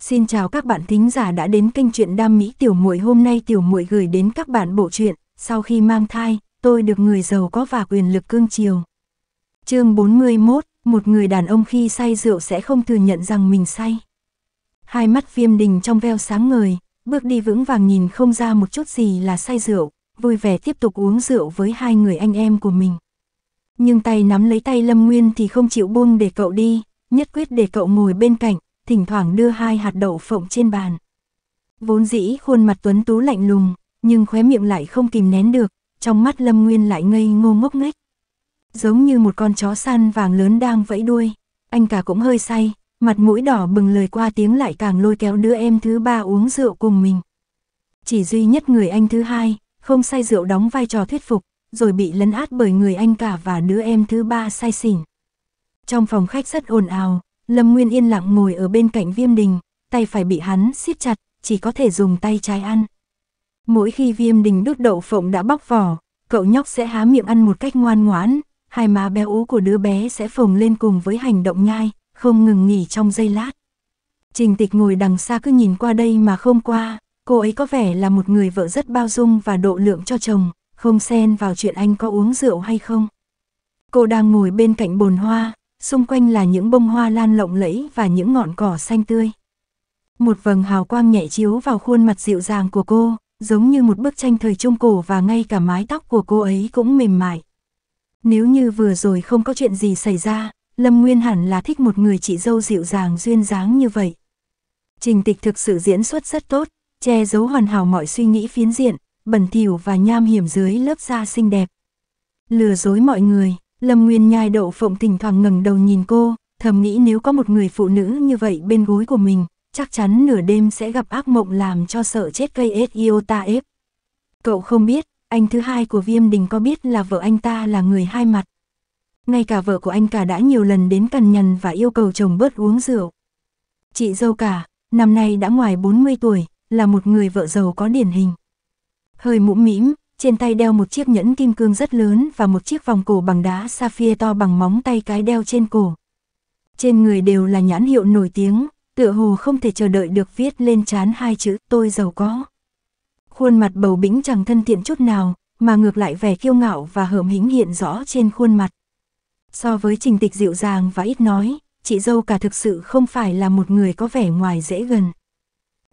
Xin chào các bạn thính giả đã đến kênh truyện đam mỹ tiểu muội hôm nay tiểu muội gửi đến các bạn bộ truyện Sau khi mang thai, tôi được người giàu có và quyền lực cương chiều. Chương 41, một người đàn ông khi say rượu sẽ không thừa nhận rằng mình say. Hai mắt Viêm Đình trong veo sáng ngời, bước đi vững vàng nhìn không ra một chút gì là say rượu, vui vẻ tiếp tục uống rượu với hai người anh em của mình. Nhưng tay nắm lấy tay Lâm Nguyên thì không chịu buông để cậu đi, nhất quyết để cậu ngồi bên cạnh, thỉnh thoảng đưa hai hạt đậu phộng trên bàn. Vốn dĩ khuôn mặt tuấn tú lạnh lùng, nhưng khóe miệng lại không kìm nén được, trong mắt Lâm Nguyên lại ngây ngô ngốc nghếch. Giống như một con chó săn vàng lớn đang vẫy đuôi, anh cả cũng hơi say, mặt mũi đỏ bừng lời qua tiếng lại càng lôi kéo đứa em thứ ba uống rượu cùng mình. Chỉ duy nhất người anh thứ hai, không say rượu đóng vai trò thuyết phục, rồi bị lấn át bởi người anh cả và đứa em thứ ba say xỉn. Trong phòng khách rất ồn ào, Lâm Nguyên yên lặng ngồi ở bên cạnh viêm đình, tay phải bị hắn siết chặt, chỉ có thể dùng tay trái ăn. Mỗi khi viêm đình đút đậu phộng đã bóc vỏ, cậu nhóc sẽ há miệng ăn một cách ngoan ngoãn, hai má béo ú của đứa bé sẽ phồng lên cùng với hành động nhai, không ngừng nghỉ trong giây lát. Trình tịch ngồi đằng xa cứ nhìn qua đây mà không qua, cô ấy có vẻ là một người vợ rất bao dung và độ lượng cho chồng, không xen vào chuyện anh có uống rượu hay không. Cô đang ngồi bên cạnh bồn hoa, xung quanh là những bông hoa lan lộng lẫy và những ngọn cỏ xanh tươi. Một vầng hào quang nhẹ chiếu vào khuôn mặt dịu dàng của cô, giống như một bức tranh thời trung cổ và ngay cả mái tóc của cô ấy cũng mềm mại. Nếu như vừa rồi không có chuyện gì xảy ra, Lâm Nguyên hẳn là thích một người chị dâu dịu dàng duyên dáng như vậy. Trình tịch thực sự diễn xuất rất tốt, che giấu hoàn hảo mọi suy nghĩ phiến diện, bẩn thỉu và nham hiểm dưới lớp da xinh đẹp. Lừa dối mọi người. Lâm Nguyên nhai đậu phộng thỉnh thoảng ngẩng đầu nhìn cô, thầm nghĩ nếu có một người phụ nữ như vậy bên gối của mình, chắc chắn nửa đêm sẽ gặp ác mộng làm cho sợ chết cây ta ép. Cậu không biết, anh thứ hai của Viêm Đình có biết là vợ anh ta là người hai mặt. Ngay cả vợ của anh cả đã nhiều lần đến cằn nhằn và yêu cầu chồng bớt uống rượu. Chị dâu cả, năm nay đã ngoài 40 tuổi, là một người vợ giàu có điển hình. Hơi mũm mĩm, trên tay đeo một chiếc nhẫn kim cương rất lớn và một chiếc vòng cổ bằng đá sapphire to bằng móng tay cái đeo trên cổ. Trên người đều là nhãn hiệu nổi tiếng, tựa hồ không thể chờ đợi được viết lên chán hai chữ tôi giàu có. Khuôn mặt bầu bĩnh chẳng thân thiện chút nào, mà ngược lại vẻ kiêu ngạo và hởm hĩnh hiện rõ trên khuôn mặt. So với trình tịch dịu dàng và ít nói, chị dâu cả thực sự không phải là một người có vẻ ngoài dễ gần.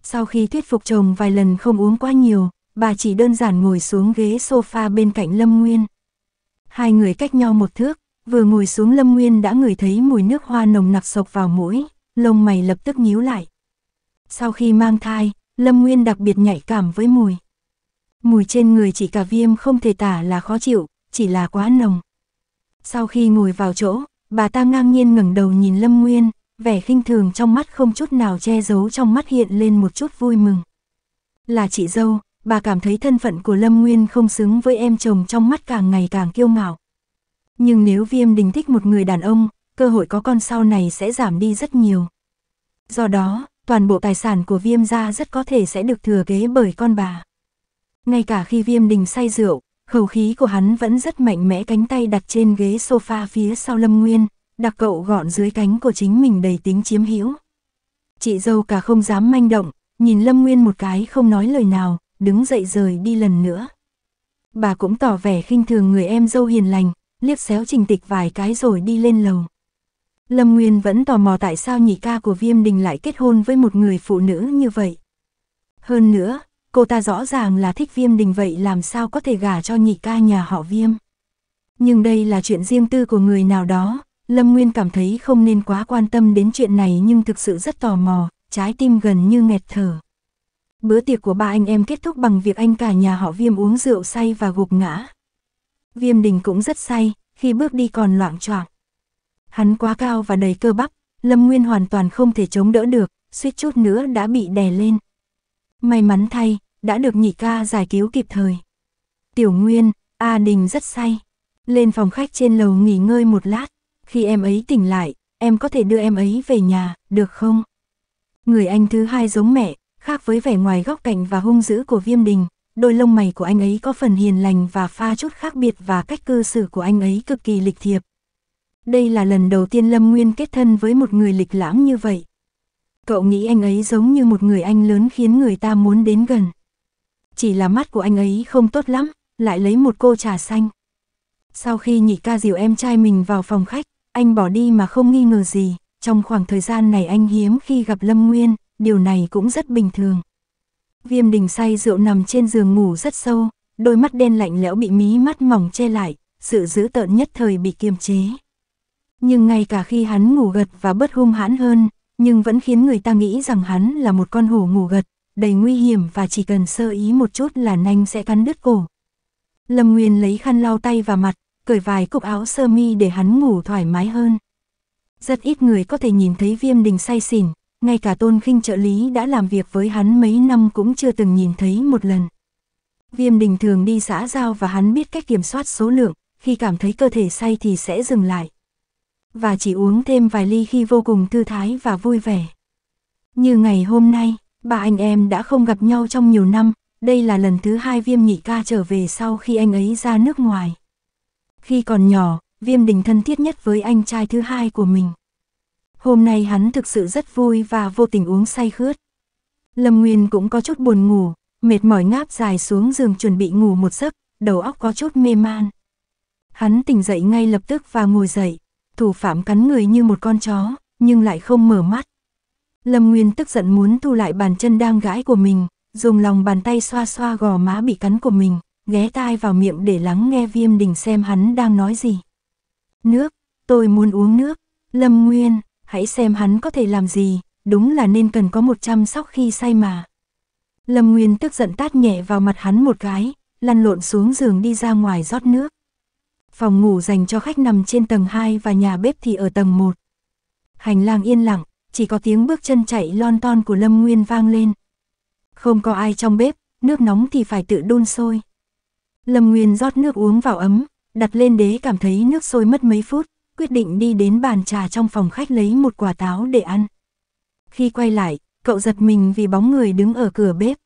Sau khi thuyết phục chồng vài lần không uống quá nhiều, bà chỉ đơn giản ngồi xuống ghế sofa bên cạnh Lâm Nguyên. Hai người cách nhau một thước, vừa ngồi xuống Lâm Nguyên đã ngửi thấy mùi nước hoa nồng nặc sộc vào mũi, lông mày lập tức nhíu lại. Sau khi mang thai, Lâm Nguyên đặc biệt nhạy cảm với mùi. Mùi trên người chỉ cả viêm không thể tả là khó chịu, chỉ là quá nồng. Sau khi ngồi vào chỗ, bà ta ngang nhiên ngẩng đầu nhìn Lâm Nguyên, vẻ khinh thường trong mắt không chút nào che giấu trong mắt hiện lên một chút vui mừng. Là chị dâu, bà cảm thấy thân phận của Lâm Nguyên không xứng với em chồng trong mắt càng ngày càng kiêu ngạo. Nhưng nếu Viêm Đình thích một người đàn ông, cơ hội có con sau này sẽ giảm đi rất nhiều. Do đó, toàn bộ tài sản của Viêm gia rất có thể sẽ được thừa kế bởi con bà. Ngay cả khi Viêm Đình say rượu, khẩu khí của hắn vẫn rất mạnh mẽ cánh tay đặt trên ghế sofa phía sau Lâm Nguyên, đặt cậu gọn dưới cánh của chính mình đầy tính chiếm hữu. Chị dâu cả không dám manh động, nhìn Lâm Nguyên một cái không nói lời nào, đứng dậy rời đi lần nữa. Bà cũng tỏ vẻ khinh thường người em dâu hiền lành, liếc xéo trình tịch vài cái rồi đi lên lầu. Lâm Nguyên vẫn tò mò tại sao nhị ca của Viêm Đình lại kết hôn với một người phụ nữ như vậy. Hơn nữa, cô ta rõ ràng là thích Viêm Đình vậy làm sao có thể gả cho nhị ca nhà họ Viêm. Nhưng đây là chuyện riêng tư của người nào đó, Lâm Nguyên cảm thấy không nên quá quan tâm đến chuyện này nhưng thực sự rất tò mò, trái tim gần như nghẹt thở. Bữa tiệc của ba anh em kết thúc bằng việc anh cả nhà họ Viêm uống rượu say và gục ngã. Viêm đình cũng rất say, khi bước đi còn loạn choạng. Hắn quá cao và đầy cơ bắp, Lâm Nguyên hoàn toàn không thể chống đỡ được, suýt chút nữa đã bị đè lên. May mắn thay, đã được nhị ca giải cứu kịp thời. Tiểu Nguyên, A Đình rất say. Lên phòng khách trên lầu nghỉ ngơi một lát, khi em ấy tỉnh lại, em có thể đưa em ấy về nhà, được không? Người anh thứ hai giống mẹ, Khác với vẻ ngoài góc cạnh và hung dữ của viêm đình, đôi lông mày của anh ấy có phần hiền lành và pha chút khác biệt và cách cư xử của anh ấy cực kỳ lịch thiệp. Đây là lần đầu tiên Lâm Nguyên kết thân với một người lịch lãm như vậy. Cậu nghĩ anh ấy giống như một người anh lớn khiến người ta muốn đến gần. Chỉ là mắt của anh ấy không tốt lắm, lại lấy một cô trà xanh. Sau khi nhị ca dìu em trai mình vào phòng khách, anh bỏ đi mà không nghi ngờ gì, trong khoảng thời gian này anh hiếm khi gặp Lâm Nguyên, điều này cũng rất bình thường. Viêm đình say rượu nằm trên giường ngủ rất sâu, đôi mắt đen lạnh lẽo bị mí mắt mỏng che lại, sự dữ tợn nhất thời bị kiềm chế. Nhưng ngay cả khi hắn ngủ gật và bớt hung hãn hơn, nhưng vẫn khiến người ta nghĩ rằng hắn là một con hổ ngủ gật, đầy nguy hiểm và chỉ cần sơ ý một chút là nanh sẽ cắn đứt cổ. Lâm Nguyên lấy khăn lau tay và mặt, cởi vài cục áo sơ mi để hắn ngủ thoải mái hơn. Rất ít người có thể nhìn thấy viêm đình say xỉn, ngay cả tôn khinh trợ lý đã làm việc với hắn mấy năm cũng chưa từng nhìn thấy một lần. Viêm đình thường đi xã giao và hắn biết cách kiểm soát số lượng, khi cảm thấy cơ thể say thì sẽ dừng lại. Và chỉ uống thêm vài ly khi vô cùng thư thái và vui vẻ. Như ngày hôm nay, ba anh em đã không gặp nhau trong nhiều năm, đây là lần thứ hai viêm nhị ca trở về sau khi anh ấy ra nước ngoài. Khi còn nhỏ, viêm đình thân thiết nhất với anh trai thứ hai của mình. Hôm nay hắn thực sự rất vui và vô tình uống say khướt. Lâm Nguyên cũng có chút buồn ngủ, mệt mỏi ngáp dài xuống giường chuẩn bị ngủ một giấc, đầu óc có chút mê man. Hắn tỉnh dậy ngay lập tức và ngồi dậy, thủ phạm cắn người như một con chó, nhưng lại không mở mắt. Lâm Nguyên tức giận muốn thu lại bàn chân đang gãi của mình, dùng lòng bàn tay xoa xoa gò má bị cắn của mình, ghé tai vào miệng để lắng nghe viêm đình xem hắn đang nói gì. Nước, tôi muốn uống nước, Lâm Nguyên, hãy xem hắn có thể làm gì, đúng là nên cần có một chăm sóc khi say mà. Lâm Nguyên tức giận tát nhẹ vào mặt hắn một cái, lăn lộn xuống giường đi ra ngoài rót nước. Phòng ngủ dành cho khách nằm trên tầng 2 và nhà bếp thì ở tầng 1. Hành lang yên lặng, chỉ có tiếng bước chân chạy lon ton của Lâm Nguyên vang lên. Không có ai trong bếp, nước nóng thì phải tự đun sôi. Lâm Nguyên rót nước uống vào ấm, đặt lên đế cảm thấy nước sôi mất mấy phút, quyết định đi đến bàn trà trong phòng khách lấy một quả táo để ăn. Khi quay lại, cậu giật mình vì bóng người đứng ở cửa bếp.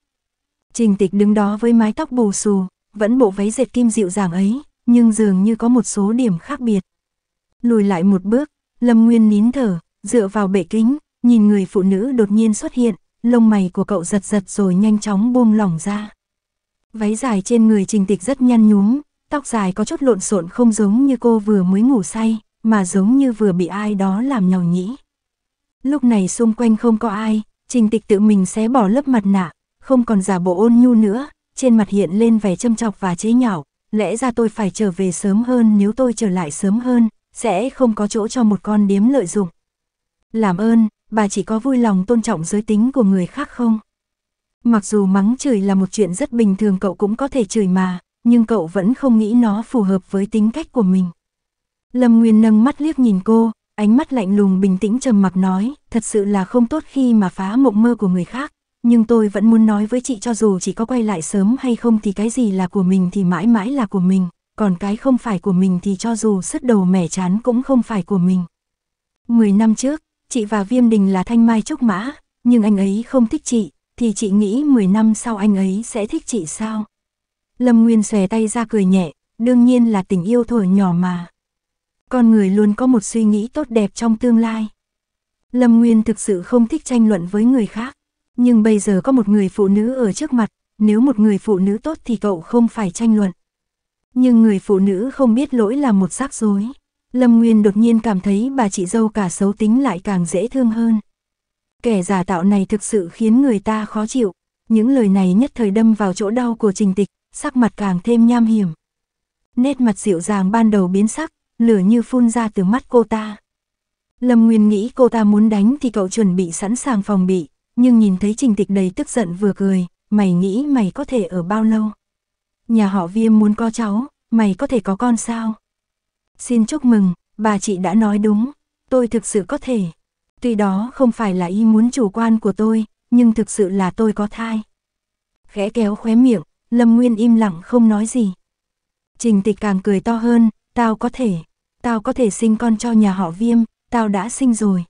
Trình tịch đứng đó với mái tóc bù xù, vẫn bộ váy dệt kim dịu dàng ấy, nhưng dường như có một số điểm khác biệt. Lùi lại một bước, Lâm Nguyên nín thở, dựa vào bệ kính, nhìn người phụ nữ đột nhiên xuất hiện, lông mày của cậu giật giật rồi nhanh chóng buông lỏng ra. Váy dài trên người trình tịch rất nhăn nhúm, tóc dài có chút lộn xộn không giống như cô vừa mới ngủ say, mà giống như vừa bị ai đó làm nhàu nhĩ. Lúc này xung quanh không có ai, trình tịch tự mình xé bỏ lớp mặt nạ, không còn giả bộ ôn nhu nữa, trên mặt hiện lên vẻ châm chọc và chế nhạo, lẽ ra tôi phải trở về sớm hơn nếu tôi trở lại sớm hơn, sẽ không có chỗ cho một con điếm lợi dụng. Làm ơn, bà chỉ có vui lòng tôn trọng giới tính của người khác không? Mặc dù mắng chửi là một chuyện rất bình thường cậu cũng có thể chửi mà, nhưng cậu vẫn không nghĩ nó phù hợp với tính cách của mình. Lâm Nguyên nâng mắt liếc nhìn cô, ánh mắt lạnh lùng bình tĩnh trầm mặc nói, thật sự là không tốt khi mà phá mộng mơ của người khác, nhưng tôi vẫn muốn nói với chị cho dù chỉ có quay lại sớm hay không thì cái gì là của mình thì mãi mãi là của mình, còn cái không phải của mình thì cho dù sứt đầu mẻ chán cũng không phải của mình. Mười năm trước, chị và Viêm Đình là thanh mai trúc mã, nhưng anh ấy không thích chị, thì chị nghĩ 10 năm sau anh ấy sẽ thích chị sao? Lâm Nguyên xòe tay ra cười nhẹ, đương nhiên là tình yêu thổi nhỏ mà con người luôn có một suy nghĩ tốt đẹp trong tương lai. Lâm Nguyên thực sự không thích tranh luận với người khác, nhưng bây giờ có một người phụ nữ ở trước mặt, nếu một người phụ nữ tốt thì cậu không phải tranh luận. Nhưng người phụ nữ không biết lỗi là một rắc rối. Lâm Nguyên đột nhiên cảm thấy bà chị dâu cả xấu tính lại càng dễ thương hơn. Kẻ giả tạo này thực sự khiến người ta khó chịu, những lời này nhất thời đâm vào chỗ đau của trình tịch, sắc mặt càng thêm nham hiểm. Nét mặt dịu dàng ban đầu biến sắc, lửa như phun ra từ mắt cô ta. Lâm Nguyên nghĩ cô ta muốn đánh thì cậu chuẩn bị sẵn sàng phòng bị, nhưng nhìn thấy trình tịch đầy tức giận vừa cười, mày nghĩ mày có thể ở bao lâu? Nhà họ viêm muốn có cháu, mày có thể có con sao? Xin chúc mừng, bà chị đã nói đúng, tôi thực sự có thể. Tuy đó không phải là ý muốn chủ quan của tôi, nhưng thực sự là tôi có thai. Khẽ kéo khóe miệng, Lâm Nguyên im lặng không nói gì. Trình tịch càng cười to hơn, tao có thể tao có thể sinh con cho nhà họ viêm, tao đã sinh rồi.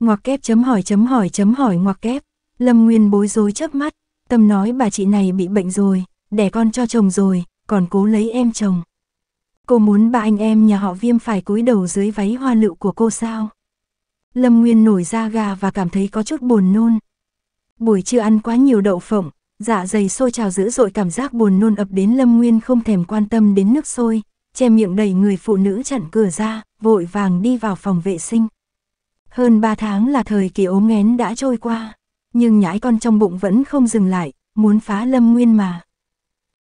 Ngoặc kép chấm hỏi chấm hỏi chấm hỏi ngoặc kép, Lâm Nguyên bối rối chớp mắt, tâm nói bà chị này bị bệnh rồi, đẻ con cho chồng rồi, còn cố lấy em chồng. Cô muốn ba anh em nhà họ viêm phải cúi đầu dưới váy hoa lựu của cô sao? Lâm Nguyên nổi da gà và cảm thấy có chút buồn nôn. Buổi trưa ăn quá nhiều đậu phộng, dạ dày sôi trào dữ dội cảm giác buồn nôn ập đến Lâm Nguyên không thèm quan tâm đến nước sôi, che miệng đẩy người phụ nữ chặn cửa ra, vội vàng đi vào phòng vệ sinh. Hơn 3 tháng là thời kỳ ốm nghén đã trôi qua, nhưng nhãi con trong bụng vẫn không dừng lại, muốn phá lâm nguyên mà.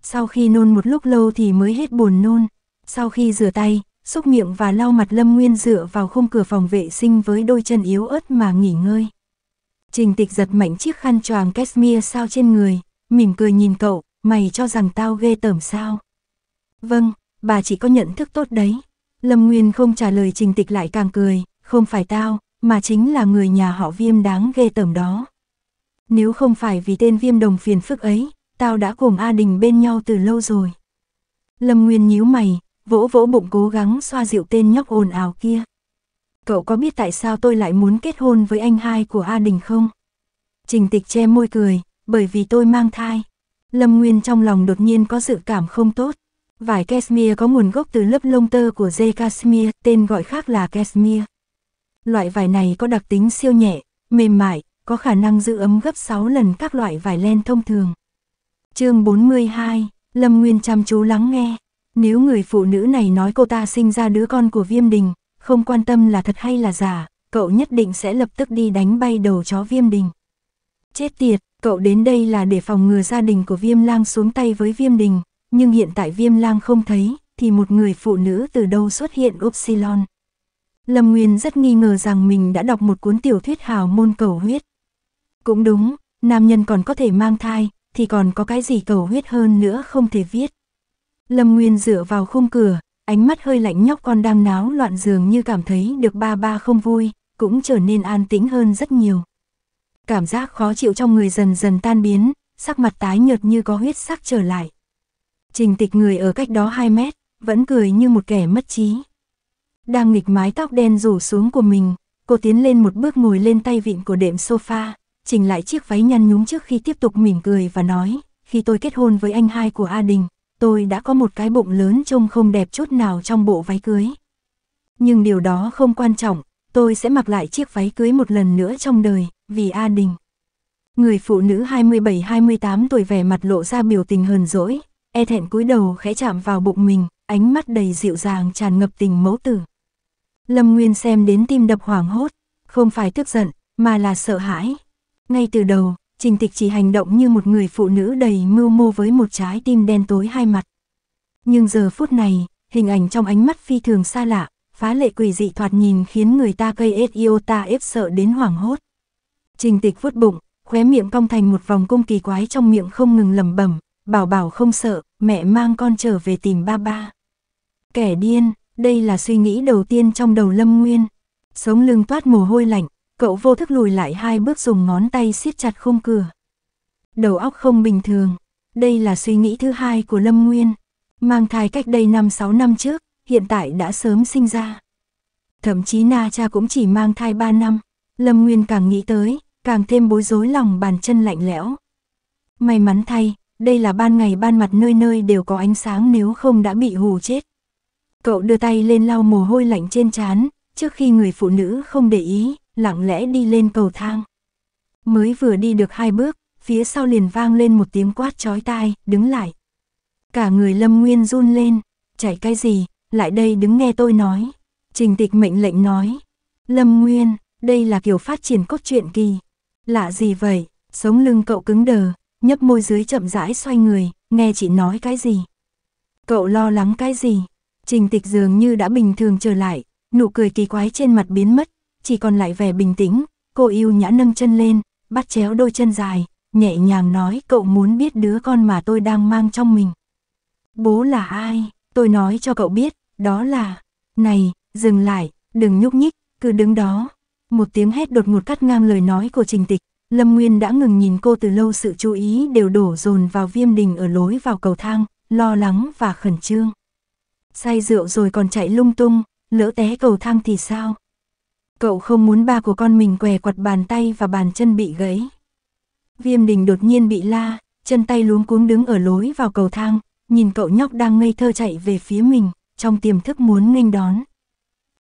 Sau khi nôn một lúc lâu thì mới hết buồn nôn, sau khi rửa tay, xúc miệng và lau mặt lâm nguyên dựa vào khung cửa phòng vệ sinh với đôi chân yếu ớt mà nghỉ ngơi. Trình tịch giật mạnh chiếc khăn choàng cashmere sao trên người, mỉm cười nhìn cậu, mày cho rằng tao ghê tởm sao? Vâng, bà chỉ có nhận thức tốt đấy. Lâm Nguyên không trả lời trình tịch lại càng cười, không phải tao, mà chính là người nhà họ viêm đáng ghê tởm đó. Nếu không phải vì tên viêm đồng phiền phức ấy, tao đã cùng A Đình bên nhau từ lâu rồi. Lâm Nguyên nhíu mày, vỗ vỗ bụng cố gắng xoa dịu tên nhóc ồn ào kia. Cậu có biết tại sao tôi lại muốn kết hôn với anh hai của A Đình không? Trình tịch che môi cười, bởi vì tôi mang thai. Lâm Nguyên trong lòng đột nhiên có dự cảm không tốt. Vải cashmere có nguồn gốc từ lớp lông tơ của dê cashmere, tên gọi khác là cashmere. Loại vải này có đặc tính siêu nhẹ, mềm mại, có khả năng giữ ấm gấp 6 lần các loại vải len thông thường. Chương 42, Lâm Nguyên chăm chú lắng nghe. Nếu người phụ nữ này nói cô ta sinh ra đứa con của Viêm Đình, không quan tâm là thật hay là giả, cậu nhất định sẽ lập tức đi đánh bay đầu chó Viêm Đình. Chết tiệt, cậu đến đây là để phòng ngừa gia đình của Viêm Lang xuống tay với Viêm Đình, nhưng hiện tại viêm lang không thấy, thì một người phụ nữ từ đâu xuất hiện Upsilon. Lâm Nguyên rất nghi ngờ rằng mình đã đọc một cuốn tiểu thuyết hào môn cầu huyết. Cũng đúng, nam nhân còn có thể mang thai, thì còn có cái gì cầu huyết hơn nữa không thể viết. Lâm Nguyên dựa vào khung cửa, ánh mắt hơi lạnh nhóc con đang náo loạn giường như cảm thấy được ba ba không vui, cũng trở nên an tĩnh hơn rất nhiều. Cảm giác khó chịu trong người dần dần tan biến, sắc mặt tái nhợt như có huyết sắc trở lại. Trình tịch người ở cách đó 2 mét, vẫn cười như một kẻ mất trí. Đang nghịch mái tóc đen rủ xuống của mình, cô tiến lên một bước ngồi lên tay vịn của đệm sofa, chỉnh lại chiếc váy nhăn nhúm trước khi tiếp tục mỉm cười và nói, khi tôi kết hôn với anh hai của A Đình, tôi đã có một cái bụng lớn trông không đẹp chút nào trong bộ váy cưới. Nhưng điều đó không quan trọng, tôi sẽ mặc lại chiếc váy cưới một lần nữa trong đời, vì A Đình. Người phụ nữ 27-28 tuổi vẻ mặt lộ ra biểu tình hờn dỗi, e thẹn cúi đầu khẽ chạm vào bụng mình, ánh mắt đầy dịu dàng tràn ngập tình mẫu tử. Lâm Nguyên xem đến tim đập hoảng hốt, không phải tức giận, mà là sợ hãi. Ngay từ đầu, Trình Tịch chỉ hành động như một người phụ nữ đầy mưu mô với một trái tim đen tối hai mặt. Nhưng giờ phút này, hình ảnh trong ánh mắt phi thường xa lạ, phá lệ quỷ dị thoạt nhìn khiến người ta gây cây ta ép sợ đến hoảng hốt. Trình Tịch vuốt bụng, khóe miệng cong thành một vòng cung kỳ quái trong miệng không ngừng lẩm bẩm, Bảo bảo không sợ, mẹ mang con trở về tìm ba ba. Kẻ điên, đây là suy nghĩ đầu tiên trong đầu Lâm Nguyên. Sống lưng toát mồ hôi lạnh, cậu vô thức lùi lại hai bước dùng ngón tay siết chặt khung cửa. Đầu óc không bình thường, đây là suy nghĩ thứ hai của Lâm Nguyên. Mang thai cách đây 5-6 năm trước, hiện tại đã sớm sinh ra. Thậm chí Na cha cũng chỉ mang thai 3 năm, Lâm Nguyên càng nghĩ tới, càng thêm bối rối lòng bàn chân lạnh lẽo. May mắn thay, đây là ban ngày ban mặt nơi nơi đều có ánh sáng nếu không đã bị hù chết. Cậu đưa tay lên lau mồ hôi lạnh trên trán, trước khi người phụ nữ không để ý, lặng lẽ đi lên cầu thang. Mới vừa đi được hai bước, phía sau liền vang lên một tiếng quát chói tai, đứng lại. Cả người Lâm Nguyên run lên, chạy cái gì, lại đây đứng nghe tôi nói. Trình tịch mệnh lệnh nói, Lâm Nguyên, đây là kiểu phát triển cốt truyện kỳ. Lạ gì vậy, sống lưng cậu cứng đờ, nhấp môi dưới chậm rãi xoay người, nghe chị nói cái gì. Cậu lo lắng cái gì? Trình tịch dường như đã bình thường trở lại, nụ cười kỳ quái trên mặt biến mất, chỉ còn lại vẻ bình tĩnh, cô yêu nhã nâng chân lên, bắt chéo đôi chân dài, nhẹ nhàng nói cậu muốn biết đứa con mà tôi đang mang trong mình. Bố là ai? Tôi nói cho cậu biết, đó là... Này, dừng lại, đừng nhúc nhích, cứ đứng đó. Một tiếng hét đột ngột cắt ngang lời nói của trình tịch, Lâm Nguyên đã ngừng nhìn cô từ lâu sự chú ý đều đổ dồn vào viêm đình ở lối vào cầu thang, lo lắng và khẩn trương. Say rượu rồi còn chạy lung tung, lỡ té cầu thang thì sao? Cậu không muốn ba của con mình què quặt bàn tay và bàn chân bị gãy. Viêm đình đột nhiên bị la, chân tay luống cuống đứng ở lối vào cầu thang, nhìn cậu nhóc đang ngây thơ chạy về phía mình, trong tiềm thức muốn nghênh đón.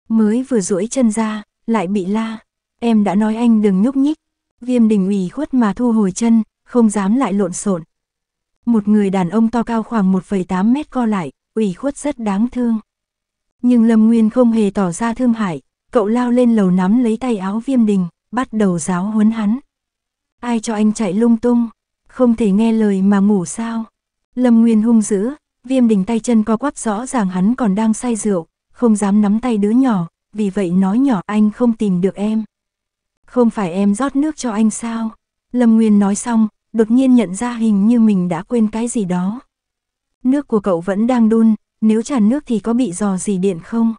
Mới vừa duỗi chân ra, lại bị la. Em đã nói anh đừng nhúc nhích, Viêm đình ủy khuất mà thu hồi chân, không dám lại lộn xộn. Một người đàn ông to cao khoảng 1,8 mét co lại, ủy khuất rất đáng thương. Nhưng Lâm Nguyên không hề tỏ ra thương hại, cậu lao lên lầu nắm lấy tay áo viêm đình, bắt đầu giáo huấn hắn. Ai cho anh chạy lung tung, không thể nghe lời mà ngủ sao. Lâm Nguyên hung dữ, viêm đình tay chân co quắp rõ ràng hắn còn đang say rượu, không dám nắm tay đứa nhỏ, vì vậy nói nhỏ anh không tìm được em. Không phải em rót nước cho anh sao? Lâm Nguyên nói xong, đột nhiên nhận ra hình như mình đã quên cái gì đó. Nước của cậu vẫn đang đun, nếu tràn nước thì có bị dò gì điện không?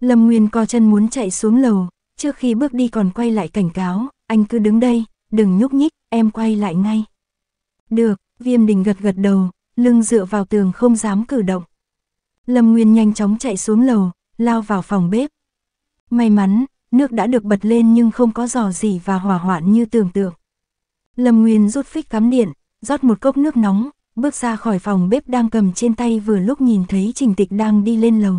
Lâm Nguyên co chân muốn chạy xuống lầu, trước khi bước đi còn quay lại cảnh cáo, anh cứ đứng đây, đừng nhúc nhích, em quay lại ngay. Được, viêm đình gật gật đầu, lưng dựa vào tường không dám cử động. Lâm Nguyên nhanh chóng chạy xuống lầu, lao vào phòng bếp. May mắn, nước đã được bật lên nhưng không có giò gì và hỏa hoạn như tưởng tượng. Lâm Nguyên rút phích cắm điện, rót một cốc nước nóng, bước ra khỏi phòng bếp đang cầm trên tay vừa lúc nhìn thấy Trình Tịch đang đi lên lầu.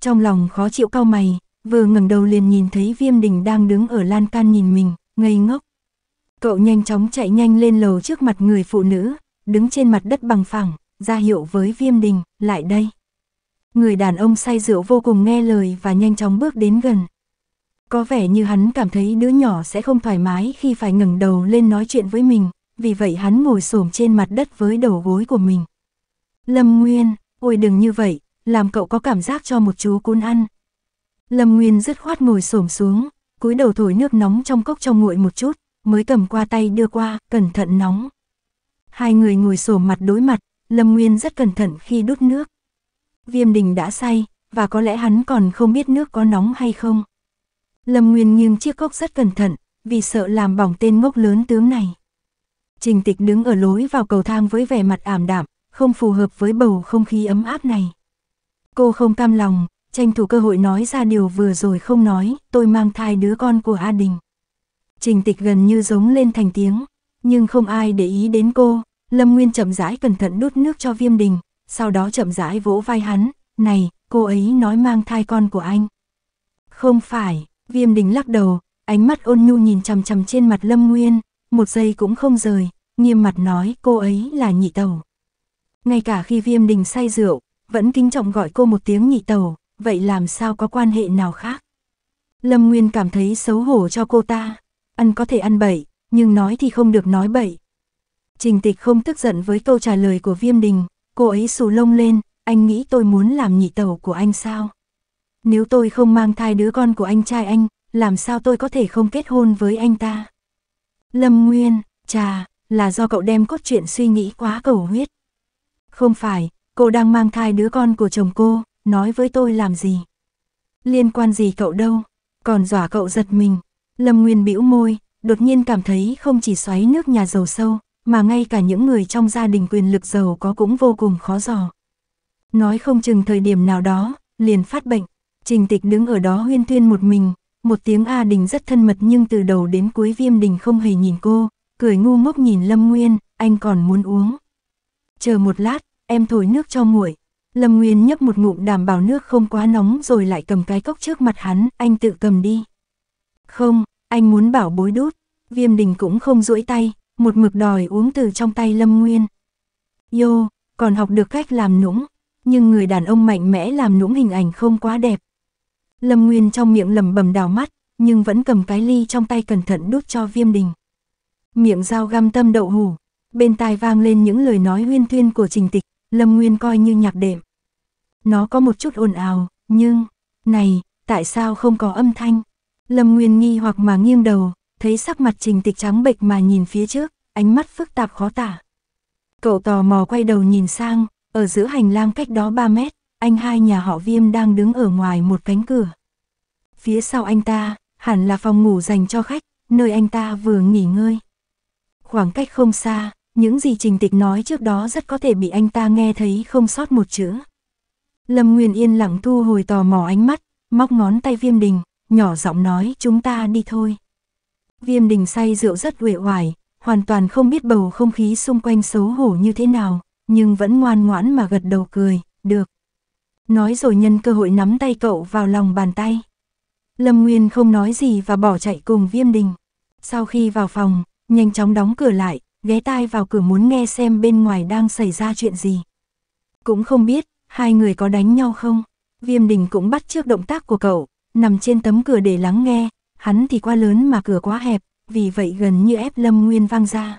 Trong lòng khó chịu cau mày, vừa ngẩng đầu liền nhìn thấy Viêm Đình đang đứng ở lan can nhìn mình, ngây ngốc. Cậu nhanh chóng chạy nhanh lên lầu trước mặt người phụ nữ, đứng trên mặt đất bằng phẳng, ra hiệu với Viêm Đình, lại đây. Người đàn ông say rượu vô cùng nghe lời và nhanh chóng bước đến gần, có vẻ như hắn cảm thấy đứa nhỏ sẽ không thoải mái khi phải ngẩng đầu lên nói chuyện với mình, vì vậy hắn ngồi xổm trên mặt đất với đầu gối của mình. Lâm Nguyên, ôi đừng như vậy, làm cậu có cảm giác cho một chú cún ăn. Lâm Nguyên dứt khoát ngồi xổm xuống, cúi đầu thổi nước nóng trong cốc cho nguội một chút, mới cầm qua tay đưa qua, cẩn thận nóng. Hai người ngồi xổm mặt đối mặt, Lâm Nguyên rất cẩn thận khi đút nước. Viêm đình đã say, và có lẽ hắn còn không biết nước có nóng hay không. Lâm Nguyên nghiêng chiếc cốc rất cẩn thận, vì sợ làm bỏng tên ngốc lớn tướng này. Trình tịch đứng ở lối vào cầu thang với vẻ mặt ảm đạm, không phù hợp với bầu không khí ấm áp này. Cô không cam lòng, tranh thủ cơ hội nói ra điều vừa rồi không nói, tôi mang thai đứa con của A Đình. Trình tịch gần như giống lên thành tiếng, nhưng không ai để ý đến cô, Lâm Nguyên chậm rãi cẩn thận đút nước cho viêm đình, sau đó chậm rãi vỗ vai hắn, này, cô ấy nói mang thai con của anh. Không phải, Viêm đình lắc đầu, ánh mắt ôn nhu nhìn chằm chằm trên mặt Lâm Nguyên, một giây cũng không rời, nghiêm mặt nói cô ấy là nhị tẩu. Ngay cả khi viêm đình say rượu, vẫn kính trọng gọi cô một tiếng nhị tẩu, vậy làm sao có quan hệ nào khác? Lâm Nguyên cảm thấy xấu hổ cho cô ta, ăn có thể ăn bậy, nhưng nói thì không được nói bậy. Trình tịch không tức giận với câu trả lời của viêm đình, cô ấy xù lông lên, anh nghĩ tôi muốn làm nhị tẩu của anh sao? Nếu tôi không mang thai đứa con của anh trai anh, làm sao tôi có thể không kết hôn với anh ta? Lâm Nguyên, trà, là do cậu đem cốt truyện suy nghĩ quá cầu huyết. Không phải, cô đang mang thai đứa con của chồng cô, nói với tôi làm gì? Liên quan gì cậu đâu, còn dọa cậu giật mình. Lâm Nguyên bĩu môi, đột nhiên cảm thấy không chỉ xoáy nước nhà giàu sâu, mà ngay cả những người trong gia đình quyền lực giàu có cũng vô cùng khó dò. Nói không chừng thời điểm nào đó, liền phát bệnh. Trình tịch đứng ở đó huyên thuyên một mình, một tiếng A Đình rất thân mật nhưng từ đầu đến cuối Viêm Đình không hề nhìn cô, cười ngu ngốc nhìn Lâm Nguyên, anh còn muốn uống. Chờ một lát, em thổi nước cho nguội. Lâm Nguyên nhấp một ngụm đảm bảo nước không quá nóng rồi lại cầm cái cốc trước mặt hắn, anh tự cầm đi. Không, anh muốn bảo bối đút. Viêm Đình cũng không duỗi tay, một mực đòi uống từ trong tay Lâm Nguyên. Yo, còn học được cách làm nũng, nhưng người đàn ông mạnh mẽ làm nũng hình ảnh không quá đẹp, Lâm Nguyên trong miệng lẩm bẩm đào mắt, nhưng vẫn cầm cái ly trong tay cẩn thận đút cho viêm đình. Miệng dao găm tâm đậu hủ, bên tai vang lên những lời nói huyên thuyên của trình tịch, Lâm Nguyên coi như nhạc đệm. Nó có một chút ồn ào, nhưng, này, tại sao không có âm thanh? Lâm Nguyên nghi hoặc mà nghiêng đầu, thấy sắc mặt trình tịch trắng bệch mà nhìn phía trước, ánh mắt phức tạp khó tả. Cậu tò mò quay đầu nhìn sang, ở giữa hành lang cách đó 3 mét, anh hai nhà họ Viêm đang đứng ở ngoài một cánh cửa. Phía sau anh ta, hẳn là phòng ngủ dành cho khách, nơi anh ta vừa nghỉ ngơi. Khoảng cách không xa, những gì Trình Tịch nói trước đó rất có thể bị anh ta nghe thấy không sót một chữ. Lâm Nguyên yên lặng thu hồi tò mò ánh mắt, móc ngón tay Viêm Đình, nhỏ giọng nói chúng ta đi thôi. Viêm Đình say rượu rất uể oải, hoàn toàn không biết bầu không khí xung quanh xấu hổ như thế nào, nhưng vẫn ngoan ngoãn mà gật đầu cười, được nói rồi nhân cơ hội nắm tay cậu vào lòng bàn tay. Lâm Nguyên không nói gì và bỏ chạy cùng Viêm Đình. Sau khi vào phòng, nhanh chóng đóng cửa lại, ghé tai vào cửa muốn nghe xem bên ngoài đang xảy ra chuyện gì. Cũng không biết, hai người có đánh nhau không? Viêm Đình cũng bắt trước động tác của cậu, nằm trên tấm cửa để lắng nghe, hắn thì quá lớn mà cửa quá hẹp, vì vậy gần như ép Lâm Nguyên vang ra.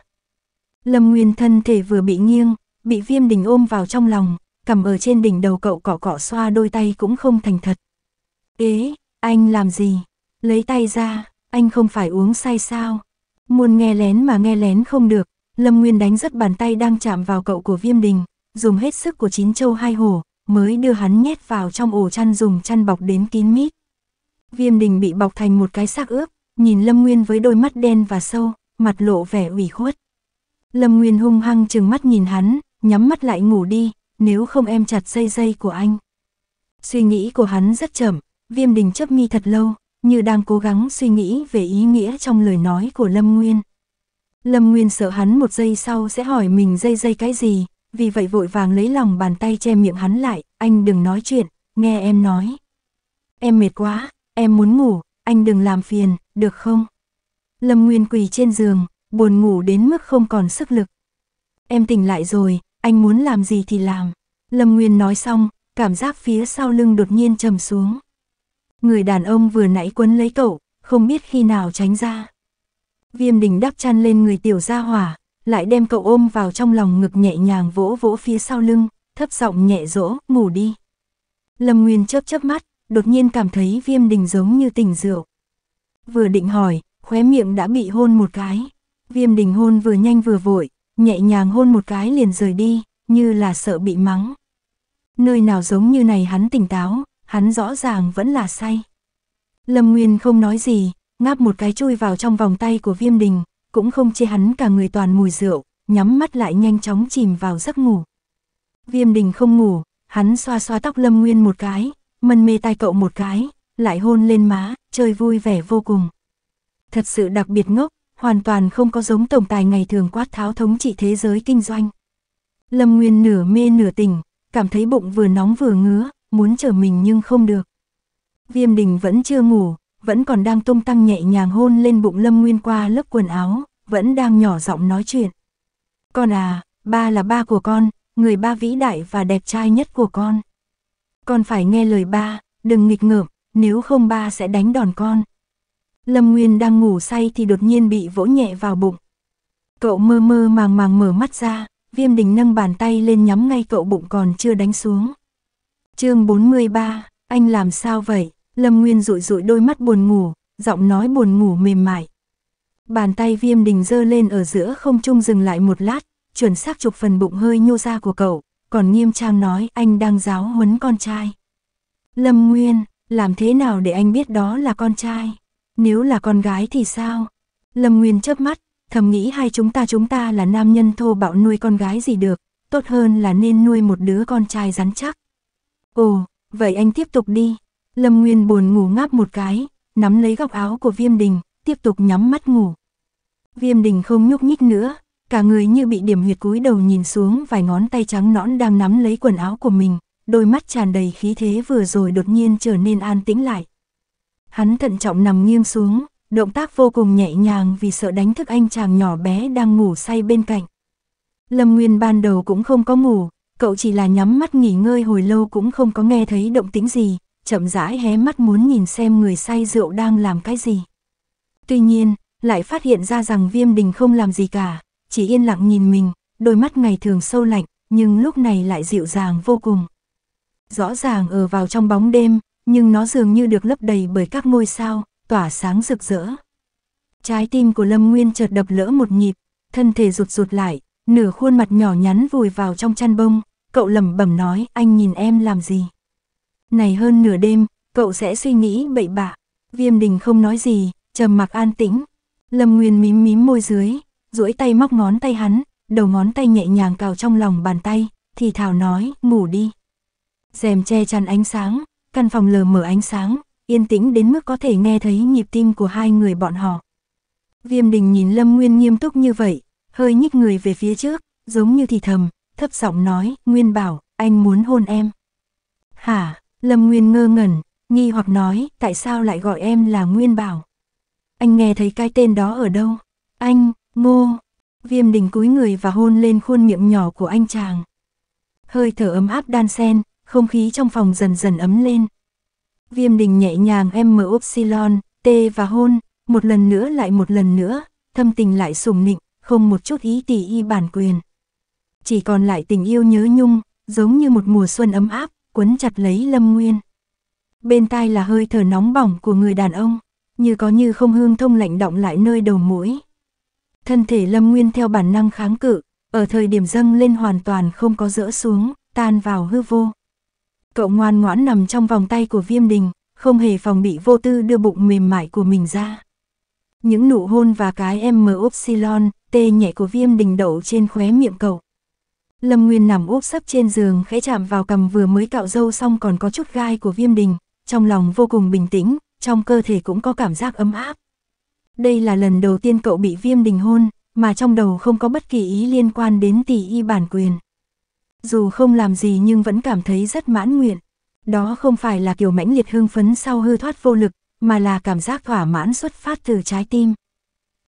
Lâm Nguyên thân thể vừa bị nghiêng, bị Viêm Đình ôm vào trong lòng, cầm ở trên đỉnh đầu cậu cỏ cỏ xoa đôi tay cũng không thành thật. Ế, anh làm gì? Lấy tay ra, anh không phải uống say sao? Muốn nghe lén mà nghe lén không được, Lâm Nguyên đánh rất bàn tay đang chạm vào cậu của viêm đình, dùng hết sức của chín châu hai hổ, mới đưa hắn nhét vào trong ổ chăn dùng chăn bọc đến kín mít. Viêm đình bị bọc thành một cái xác ướp, nhìn Lâm Nguyên với đôi mắt đen và sâu, mặt lộ vẻ ủy khuất. Lâm Nguyên hung hăng chừng mắt nhìn hắn, nhắm mắt lại ngủ đi, nếu không em chặt dây dây của anh. Suy nghĩ của hắn rất chậm, viêm đình chấp mi thật lâu, như đang cố gắng suy nghĩ về ý nghĩa trong lời nói của Lâm Nguyên. Lâm Nguyên sợ hắn một giây sau sẽ hỏi mình dây dây cái gì, vì vậy vội vàng lấy lòng bàn tay che miệng hắn lại, anh đừng nói chuyện, nghe em nói. Em mệt quá, em muốn ngủ, anh đừng làm phiền, được không? Lâm Nguyên quỳ trên giường, buồn ngủ đến mức không còn sức lực. Em tỉnh lại rồi, anh muốn làm gì thì làm. Lâm Nguyên nói xong, cảm giác phía sau lưng đột nhiên trầm xuống. Người đàn ông vừa nãy quấn lấy cậu, không biết khi nào tránh ra. Viêm đình đắp chăn lên người tiểu gia hỏa, lại đem cậu ôm vào trong lòng ngực nhẹ nhàng vỗ vỗ phía sau lưng, thấp giọng nhẹ dỗ, ngủ đi. Lâm Nguyên chớp chớp mắt, đột nhiên cảm thấy viêm đình giống như tỉnh rượu. Vừa định hỏi, khóe miệng đã bị hôn một cái. Viêm đình hôn vừa nhanh vừa vội, nhẹ nhàng hôn một cái liền rời đi, như là sợ bị mắng. Nơi nào giống như này hắn tỉnh táo, hắn rõ ràng vẫn là say. Lâm Nguyên không nói gì, ngáp một cái chui vào trong vòng tay của viêm đình, cũng không chê hắn cả người toàn mùi rượu, nhắm mắt lại nhanh chóng chìm vào giấc ngủ. Viêm đình không ngủ, hắn xoa xoa tóc Lâm Nguyên một cái, mân mê tai cậu một cái, lại hôn lên má, chơi vui vẻ vô cùng. Thật sự đặc biệt ngốc, hoàn toàn không có giống tổng tài ngày thường quát tháo thống trị thế giới kinh doanh. Lâm Nguyên nửa mê nửa tỉnh, cảm thấy bụng vừa nóng vừa ngứa, muốn trở mình nhưng không được. Viêm đình vẫn chưa ngủ, vẫn còn đang tung tăng nhẹ nhàng hôn lên bụng Lâm Nguyên qua lớp quần áo, vẫn đang nhỏ giọng nói chuyện. Con à, ba là ba của con, người ba vĩ đại và đẹp trai nhất của con. Con phải nghe lời ba, đừng nghịch ngợm, nếu không ba sẽ đánh đòn con. Lâm Nguyên đang ngủ say thì đột nhiên bị vỗ nhẹ vào bụng. Cậu mơ mơ màng màng mở mắt ra, viêm đình nâng bàn tay lên nhắm ngay cậu bụng còn chưa đánh xuống. chương 43, anh làm sao vậy? Lâm Nguyên rụi rụi đôi mắt buồn ngủ, giọng nói buồn ngủ mềm mại. Bàn tay viêm đình dơ lên ở giữa không trung dừng lại một lát, chuẩn xác chụp phần bụng hơi nhô ra của cậu, còn nghiêm trang nói anh đang giáo huấn con trai. Lâm Nguyên, làm thế nào để anh biết đó là con trai? Nếu là con gái thì sao? Lâm Nguyên chớp mắt, thầm nghĩ hai chúng ta chúng ta là nam nhân thô bạo nuôi con gái gì được, tốt hơn là nên nuôi một đứa con trai rắn chắc. Ồ, vậy anh tiếp tục đi. Lâm Nguyên buồn ngủ ngáp một cái, nắm lấy góc áo của Viêm Đình, tiếp tục nhắm mắt ngủ. Viêm Đình không nhúc nhích nữa, cả người như bị điểm huyệt cúi đầu nhìn xuống vài ngón tay trắng nõn đang nắm lấy quần áo của mình, đôi mắt tràn đầy khí thế vừa rồi đột nhiên trở nên an tĩnh lại. Hắn thận trọng nằm nghiêng xuống, động tác vô cùng nhẹ nhàng vì sợ đánh thức anh chàng nhỏ bé đang ngủ say bên cạnh. Lâm Nguyên ban đầu cũng không có ngủ, cậu chỉ là nhắm mắt nghỉ ngơi hồi lâu cũng không có nghe thấy động tĩnh gì, chậm rãi hé mắt muốn nhìn xem người say rượu đang làm cái gì. Tuy nhiên, lại phát hiện ra rằng Viêm Đình không làm gì cả, chỉ yên lặng nhìn mình, đôi mắt ngày thường sâu lạnh, nhưng lúc này lại dịu dàng vô cùng. Rõ ràng ở vào trong bóng đêm, nhưng nó dường như được lấp đầy bởi các ngôi sao, tỏa sáng rực rỡ. Trái tim của Lâm Nguyên chợt đập lỡ một nhịp, thân thể rụt rụt lại, nửa khuôn mặt nhỏ nhắn vùi vào trong chăn bông, cậu lẩm bẩm nói anh nhìn em làm gì. Này hơn nửa đêm, cậu sẽ suy nghĩ bậy bạ. Viêm đình không nói gì, trầm mặc an tĩnh. Lâm Nguyên mím mím môi dưới, duỗi tay móc ngón tay hắn, đầu ngón tay nhẹ nhàng cào trong lòng bàn tay, thì thào nói, ngủ đi. Rèm che chắn ánh sáng, Căn phòng lờ mở ánh sáng, yên tĩnh đến mức có thể nghe thấy nhịp tim của hai người bọn họ. Viêm đình nhìn Lâm Nguyên nghiêm túc như vậy, hơi nhích người về phía trước, giống như thì thầm, thấp giọng nói, Nguyên bảo, anh muốn hôn em. Hả, Lâm Nguyên ngơ ngẩn, nghi hoặc nói, tại sao lại gọi em là Nguyên bảo? Anh nghe thấy cái tên đó ở đâu? Anh, ngô, viêm đình cúi người và hôn lên khuôn miệng nhỏ của anh chàng. Hơi thở ấm áp đan sen, không khí trong phòng dần dần ấm lên. Viêm đình nhẹ nhàng em mở epsilon, t và hôn, một lần nữa lại một lần nữa, thâm tình lại sùng nịnh, không một chút ý tỷ y bản quyền. Chỉ còn lại tình yêu nhớ nhung, giống như một mùa xuân ấm áp, quấn chặt lấy lâm nguyên. Bên tai là hơi thở nóng bỏng của người đàn ông, như có như không hương thông lạnh động lại nơi đầu mũi. Thân thể lâm nguyên theo bản năng kháng cự, ở thời điểm dâng lên hoàn toàn không có rỡ xuống, tan vào hư vô. Cậu ngoan ngoãn nằm trong vòng tay của viêm đình, không hề phòng bị vô tư đưa bụng mềm mại của mình ra. Những nụ hôn và cái em mờ epsilon, tê nhẹ của viêm đình đậu trên khóe miệng cậu. Lâm Nguyên nằm úp sấp trên giường khẽ chạm vào cầm vừa mới cạo râu xong còn có chút gai của viêm đình, trong lòng vô cùng bình tĩnh, trong cơ thể cũng có cảm giác ấm áp. Đây là lần đầu tiên cậu bị viêm đình hôn, mà trong đầu không có bất kỳ ý liên quan đến tỷ y bản quyền. Dù không làm gì nhưng vẫn cảm thấy rất mãn nguyện. Đó không phải là kiểu mãnh liệt hưng phấn sau hư thoát vô lực, mà là cảm giác thỏa mãn xuất phát từ trái tim.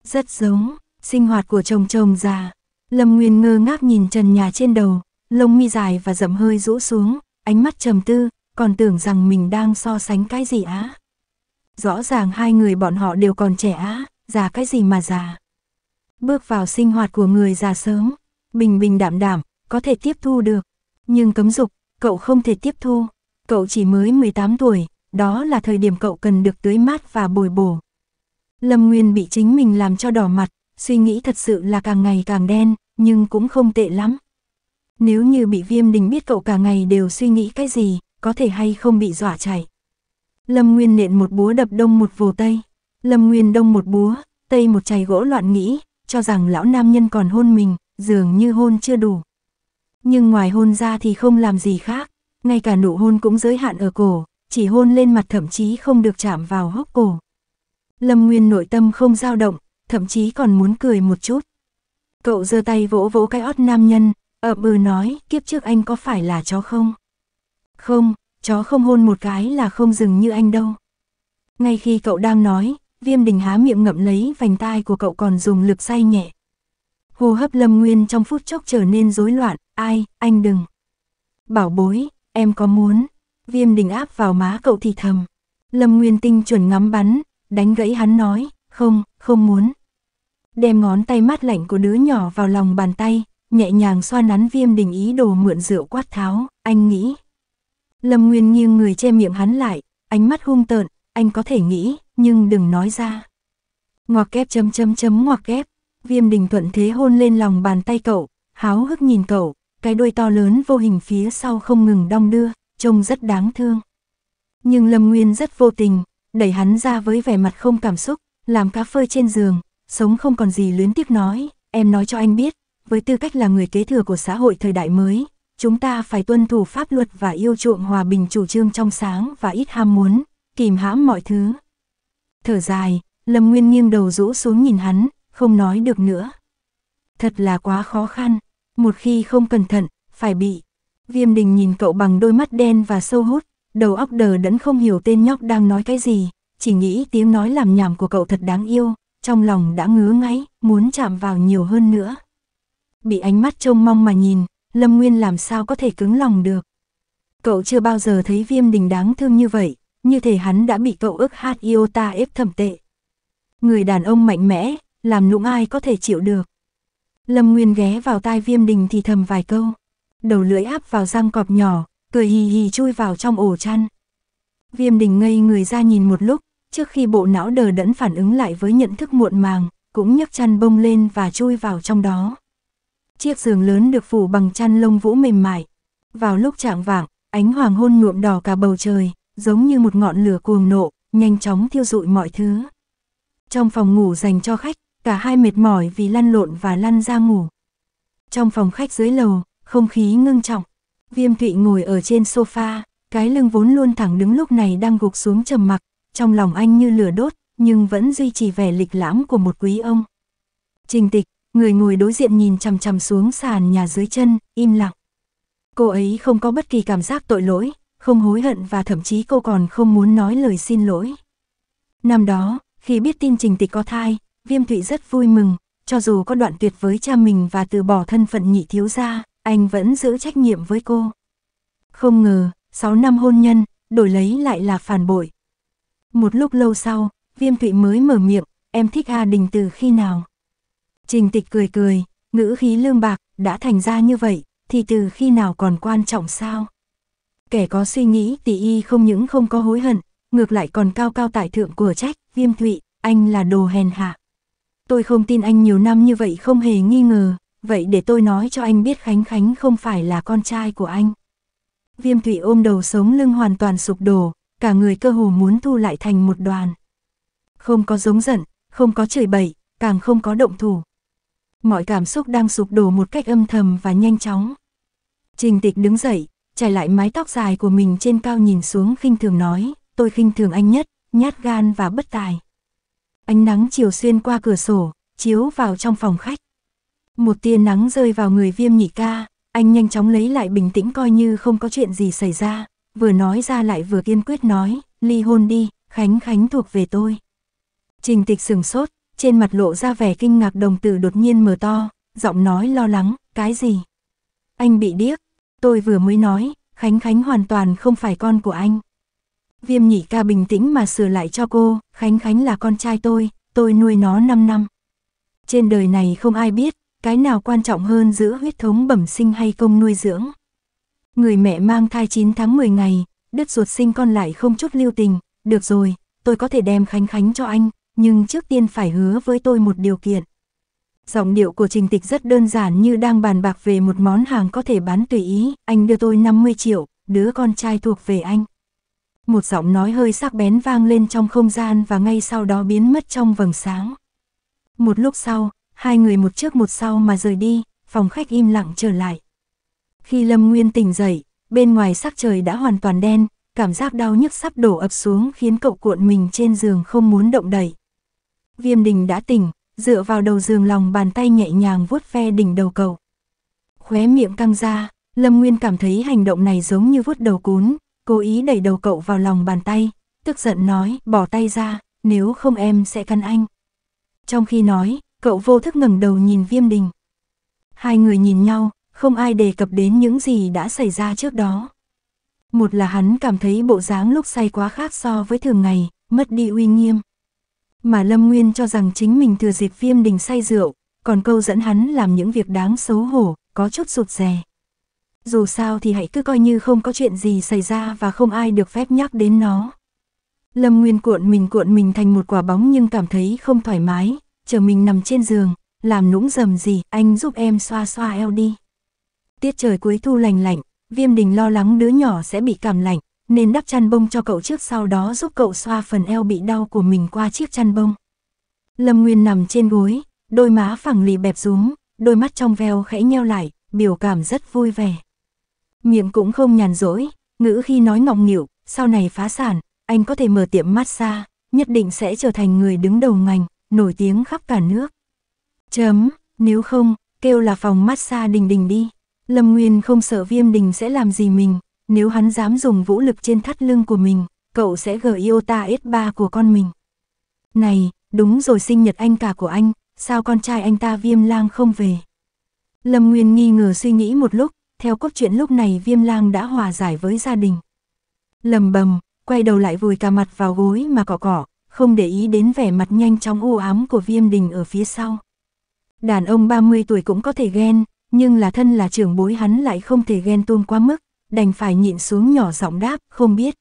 Rất giống, sinh hoạt của chồng chồng già. Lâm Nguyên ngơ ngác nhìn trần nhà trên đầu, lông mi dài và rậm hơi rũ xuống, ánh mắt trầm tư, còn tưởng rằng mình đang so sánh cái gì á. Rõ ràng hai người bọn họ đều còn trẻ á, già cái gì mà già. Bước vào sinh hoạt của người già sớm, bình bình đạm đạm, có thể tiếp thu được. Nhưng cấm dục, cậu không thể tiếp thu. Cậu chỉ mới 18 tuổi, đó là thời điểm cậu cần được tưới mát và bồi bổ. Lâm Nguyên bị chính mình làm cho đỏ mặt, suy nghĩ thật sự là càng ngày càng đen, nhưng cũng không tệ lắm. Nếu như bị viêm đình biết cậu cả ngày đều suy nghĩ cái gì, có thể hay không bị dọa chảy. Lâm Nguyên nện một búa đập đông một vồ tây. Lâm Nguyên đông một búa, tây một chày gỗ loạn nghĩ, cho rằng lão nam nhân còn hôn mình, dường như hôn chưa đủ. Nhưng ngoài hôn ra thì không làm gì khác, ngay cả nụ hôn cũng giới hạn ở cổ, chỉ hôn lên mặt thậm chí không được chạm vào hốc cổ. Lâm Nguyên nội tâm không dao động, thậm chí còn muốn cười một chút. Cậu giơ tay vỗ vỗ cái ót nam nhân, ậm ừ nói, kiếp trước anh có phải là chó không? Không, chó không hôn một cái là không dừng như anh đâu. Ngay khi cậu đang nói, viêm đình há miệng ngậm lấy vành tai của cậu còn dùng lực say nhẹ hô hấp Lâm Nguyên trong phút chốc trở nên rối loạn, ai, anh đừng. Bảo bối, em có muốn, viêm đình áp vào má cậu thì thầm. Lâm Nguyên tinh chuẩn ngắm bắn, đánh gãy hắn nói, không, không muốn. Đem ngón tay mát lạnh của đứa nhỏ vào lòng bàn tay, nhẹ nhàng xoa nắn viêm đình ý đồ mượn rượu quát tháo, anh nghĩ. Lâm Nguyên nghiêng người che miệng hắn lại, ánh mắt hung tợn, anh có thể nghĩ, nhưng đừng nói ra. Ngoặc kép chấm chấm chấm ngoặc kép, Viêm đình thuận thế hôn lên lòng bàn tay cậu, háo hức nhìn cậu, cái đôi to lớn vô hình phía sau không ngừng đong đưa, trông rất đáng thương. Nhưng Lâm Nguyên rất vô tình, đẩy hắn ra với vẻ mặt không cảm xúc, làm cá phơi trên giường, sống không còn gì luyến tiếc nói, em nói cho anh biết, với tư cách là người kế thừa của xã hội thời đại mới, chúng ta phải tuân thủ pháp luật và yêu chuộng hòa bình chủ trương trong sáng và ít ham muốn, kìm hãm mọi thứ. Thở dài, Lâm Nguyên nghiêng đầu rũ xuống nhìn hắn, không nói được nữa. Thật là quá khó khăn, một khi không cẩn thận, phải bị. Viêm đình nhìn cậu bằng đôi mắt đen và sâu hút, đầu óc đờ đẫn không hiểu tên nhóc đang nói cái gì, chỉ nghĩ tiếng nói làm nhảm của cậu thật đáng yêu, trong lòng đã ngứa ngáy, muốn chạm vào nhiều hơn nữa. Bị ánh mắt trông mong mà nhìn, Lâm Nguyên làm sao có thể cứng lòng được. Cậu chưa bao giờ thấy viêm đình đáng thương như vậy, như thể hắn đã bị cậu ức hát iota ép thẩm tệ. Người đàn ông mạnh mẽ, làm lũng ai có thể chịu được. Lâm Nguyên ghé vào tai viêm đình thì thầm vài câu, đầu lưỡi áp vào răng cọp nhỏ, cười hì hì chui vào trong ổ chăn. Viêm đình ngây người ra nhìn một lúc, trước khi bộ não đờ đẫn phản ứng lại với nhận thức muộn màng, cũng nhấc chăn bông lên và chui vào trong đó. Chiếc giường lớn được phủ bằng chăn lông vũ mềm mại. Vào lúc trạng vạng, ánh hoàng hôn nhuộm đỏ cả bầu trời, giống như một ngọn lửa cuồng nộ, nhanh chóng thiêu rụi mọi thứ. Trong phòng ngủ dành cho khách, cả hai mệt mỏi vì lăn lộn và lăn ra ngủ. Trong phòng khách dưới lầu, không khí ngưng trọng. Viêm Thụy ngồi ở trên sofa, cái lưng vốn luôn thẳng đứng lúc này đang gục xuống trầm mặc, trong lòng anh như lửa đốt, nhưng vẫn duy trì vẻ lịch lãm của một quý ông. Trình tịch, người ngồi đối diện nhìn chằm chằm xuống sàn nhà dưới chân, im lặng. Cô ấy không có bất kỳ cảm giác tội lỗi, không hối hận và thậm chí cô còn không muốn nói lời xin lỗi. Năm đó, khi biết tin trình tịch có thai, Viêm Thụy rất vui mừng, cho dù có đoạn tuyệt với cha mình và từ bỏ thân phận nhị thiếu gia, anh vẫn giữ trách nhiệm với cô. Không ngờ, 6 năm hôn nhân, đổi lấy lại là phản bội. Một lúc lâu sau, Viêm Thụy mới mở miệng, em thích Hà Đình từ khi nào? Trình tịch cười cười, ngữ khí lương bạc, đã thành ra như vậy, thì từ khi nào còn quan trọng sao? Kẻ có suy nghĩ tỷ y không những không có hối hận, ngược lại còn cao cao tại thượng của trách, Viêm Thụy, anh là đồ hèn hạ. Tôi không tin anh nhiều năm như vậy không hề nghi ngờ, vậy để tôi nói cho anh biết Khánh Khánh không phải là con trai của anh. Viêm Thụy ôm đầu sống lưng hoàn toàn sụp đổ, cả người cơ hồ muốn thu lại thành một đoàn. Không có giống giận, không có chửi bậy, càng không có động thủ. Mọi cảm xúc đang sụp đổ một cách âm thầm và nhanh chóng. Trình tịch đứng dậy, trải lại mái tóc dài của mình trên cao nhìn xuống khinh thường nói, tôi khinh thường anh nhất, nhát gan và bất tài. Ánh nắng chiều xuyên qua cửa sổ, chiếu vào trong phòng khách. Một tia nắng rơi vào người viêm nhị ca, anh nhanh chóng lấy lại bình tĩnh coi như không có chuyện gì xảy ra, vừa nói ra lại vừa kiên quyết nói, ly hôn đi, Khánh Khánh thuộc về tôi. Trình tịch sừng sốt, trên mặt lộ ra vẻ kinh ngạc đồng tử đột nhiên mở to, giọng nói lo lắng, cái gì? Anh bị điếc, tôi vừa mới nói, Khánh Khánh hoàn toàn không phải con của anh. Viêm nhỉ ca bình tĩnh mà sửa lại cho cô, Khánh Khánh là con trai tôi, tôi nuôi nó 5 năm. Trên đời này không ai biết, cái nào quan trọng hơn giữa huyết thống bẩm sinh hay công nuôi dưỡng. Người mẹ mang thai 9 tháng 10 ngày, đứt ruột sinh con lại không chút lưu tình, được rồi, tôi có thể đem Khánh Khánh cho anh, nhưng trước tiên phải hứa với tôi một điều kiện. Giọng điệu của trình tịch rất đơn giản như đang bàn bạc về một món hàng có thể bán tùy ý, anh đưa tôi 50 triệu, đứa con trai thuộc về anh một giọng nói hơi sắc bén vang lên trong không gian và ngay sau đó biến mất trong vầng sáng. Một lúc sau, hai người một trước một sau mà rời đi, phòng khách im lặng trở lại. Khi Lâm Nguyên tỉnh dậy, bên ngoài sắc trời đã hoàn toàn đen, cảm giác đau nhức sắp đổ ập xuống khiến cậu cuộn mình trên giường không muốn động đậy. Viêm đình đã tỉnh, dựa vào đầu giường lòng bàn tay nhẹ nhàng vuốt ve đỉnh đầu cậu. Khóe miệng căng ra, Lâm Nguyên cảm thấy hành động này giống như vuốt đầu cún, cố ý đẩy đầu cậu vào lòng bàn tay, tức giận nói, bỏ tay ra, nếu không em sẽ cắn anh. Trong khi nói, cậu vô thức ngẩng đầu nhìn viêm đình. Hai người nhìn nhau, không ai đề cập đến những gì đã xảy ra trước đó. Một là hắn cảm thấy bộ dáng lúc say quá khác so với thường ngày, mất đi uy nghiêm. Mà Lâm Nguyên cho rằng chính mình thừa dịp viêm đình say rượu, còn câu dẫn hắn làm những việc đáng xấu hổ, có chút rụt rè dù sao thì hãy cứ coi như không có chuyện gì xảy ra và không ai được phép nhắc đến nó. Lâm Nguyên cuộn mình cuộn mình thành một quả bóng nhưng cảm thấy không thoải mái, chờ mình nằm trên giường, làm nũng dầm gì, anh giúp em xoa xoa eo đi. Tiết trời cuối thu lành lạnh, Viêm Đình lo lắng đứa nhỏ sẽ bị cảm lạnh, nên đắp chăn bông cho cậu trước sau đó giúp cậu xoa phần eo bị đau của mình qua chiếc chăn bông. Lâm Nguyên nằm trên gối, đôi má phẳng lì bẹp rúm, đôi mắt trong veo khẽ nheo lại, biểu cảm rất vui vẻ. Miệng cũng không nhàn rỗi, ngữ khi nói ngọng nghỉu, sau này phá sản, anh có thể mở tiệm massage, nhất định sẽ trở thành người đứng đầu ngành, nổi tiếng khắp cả nước. Chấm, nếu không, kêu là phòng massage đình đình đi. Lâm Nguyên không sợ viêm đình sẽ làm gì mình, nếu hắn dám dùng vũ lực trên thắt lưng của mình, cậu sẽ gửi Iota S3 của con mình. Này, đúng rồi sinh nhật anh cả của anh, sao con trai anh ta viêm lang không về? Lâm Nguyên nghi ngờ suy nghĩ một lúc, theo cốt truyện lúc này viêm lang đã hòa giải với gia đình. Lầm bầm, quay đầu lại vùi cả mặt vào gối mà cọ cọ, không để ý đến vẻ mặt nhanh chóng u ám của viêm đình ở phía sau. Đàn ông 30 tuổi cũng có thể ghen, nhưng là thân là trưởng bối hắn lại không thể ghen tuông quá mức, đành phải nhịn xuống nhỏ giọng đáp, không biết.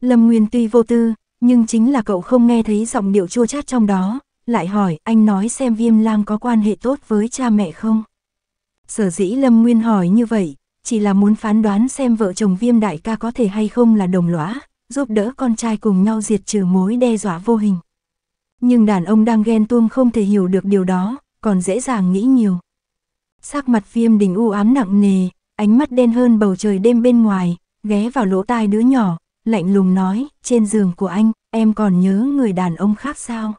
Lâm Nguyên tuy vô tư, nhưng chính là cậu không nghe thấy giọng điệu chua chát trong đó, lại hỏi anh nói xem viêm lang có quan hệ tốt với cha mẹ không. Sở dĩ Lâm Nguyên hỏi như vậy, chỉ là muốn phán đoán xem vợ chồng viêm đại ca có thể hay không là đồng lõa, giúp đỡ con trai cùng nhau diệt trừ mối đe dọa vô hình. Nhưng đàn ông đang ghen tuông không thể hiểu được điều đó, còn dễ dàng nghĩ nhiều. Sắc mặt viêm đình u ám nặng nề, ánh mắt đen hơn bầu trời đêm bên ngoài, ghé vào lỗ tai đứa nhỏ, lạnh lùng nói, trên giường của anh, em còn nhớ người đàn ông khác sao?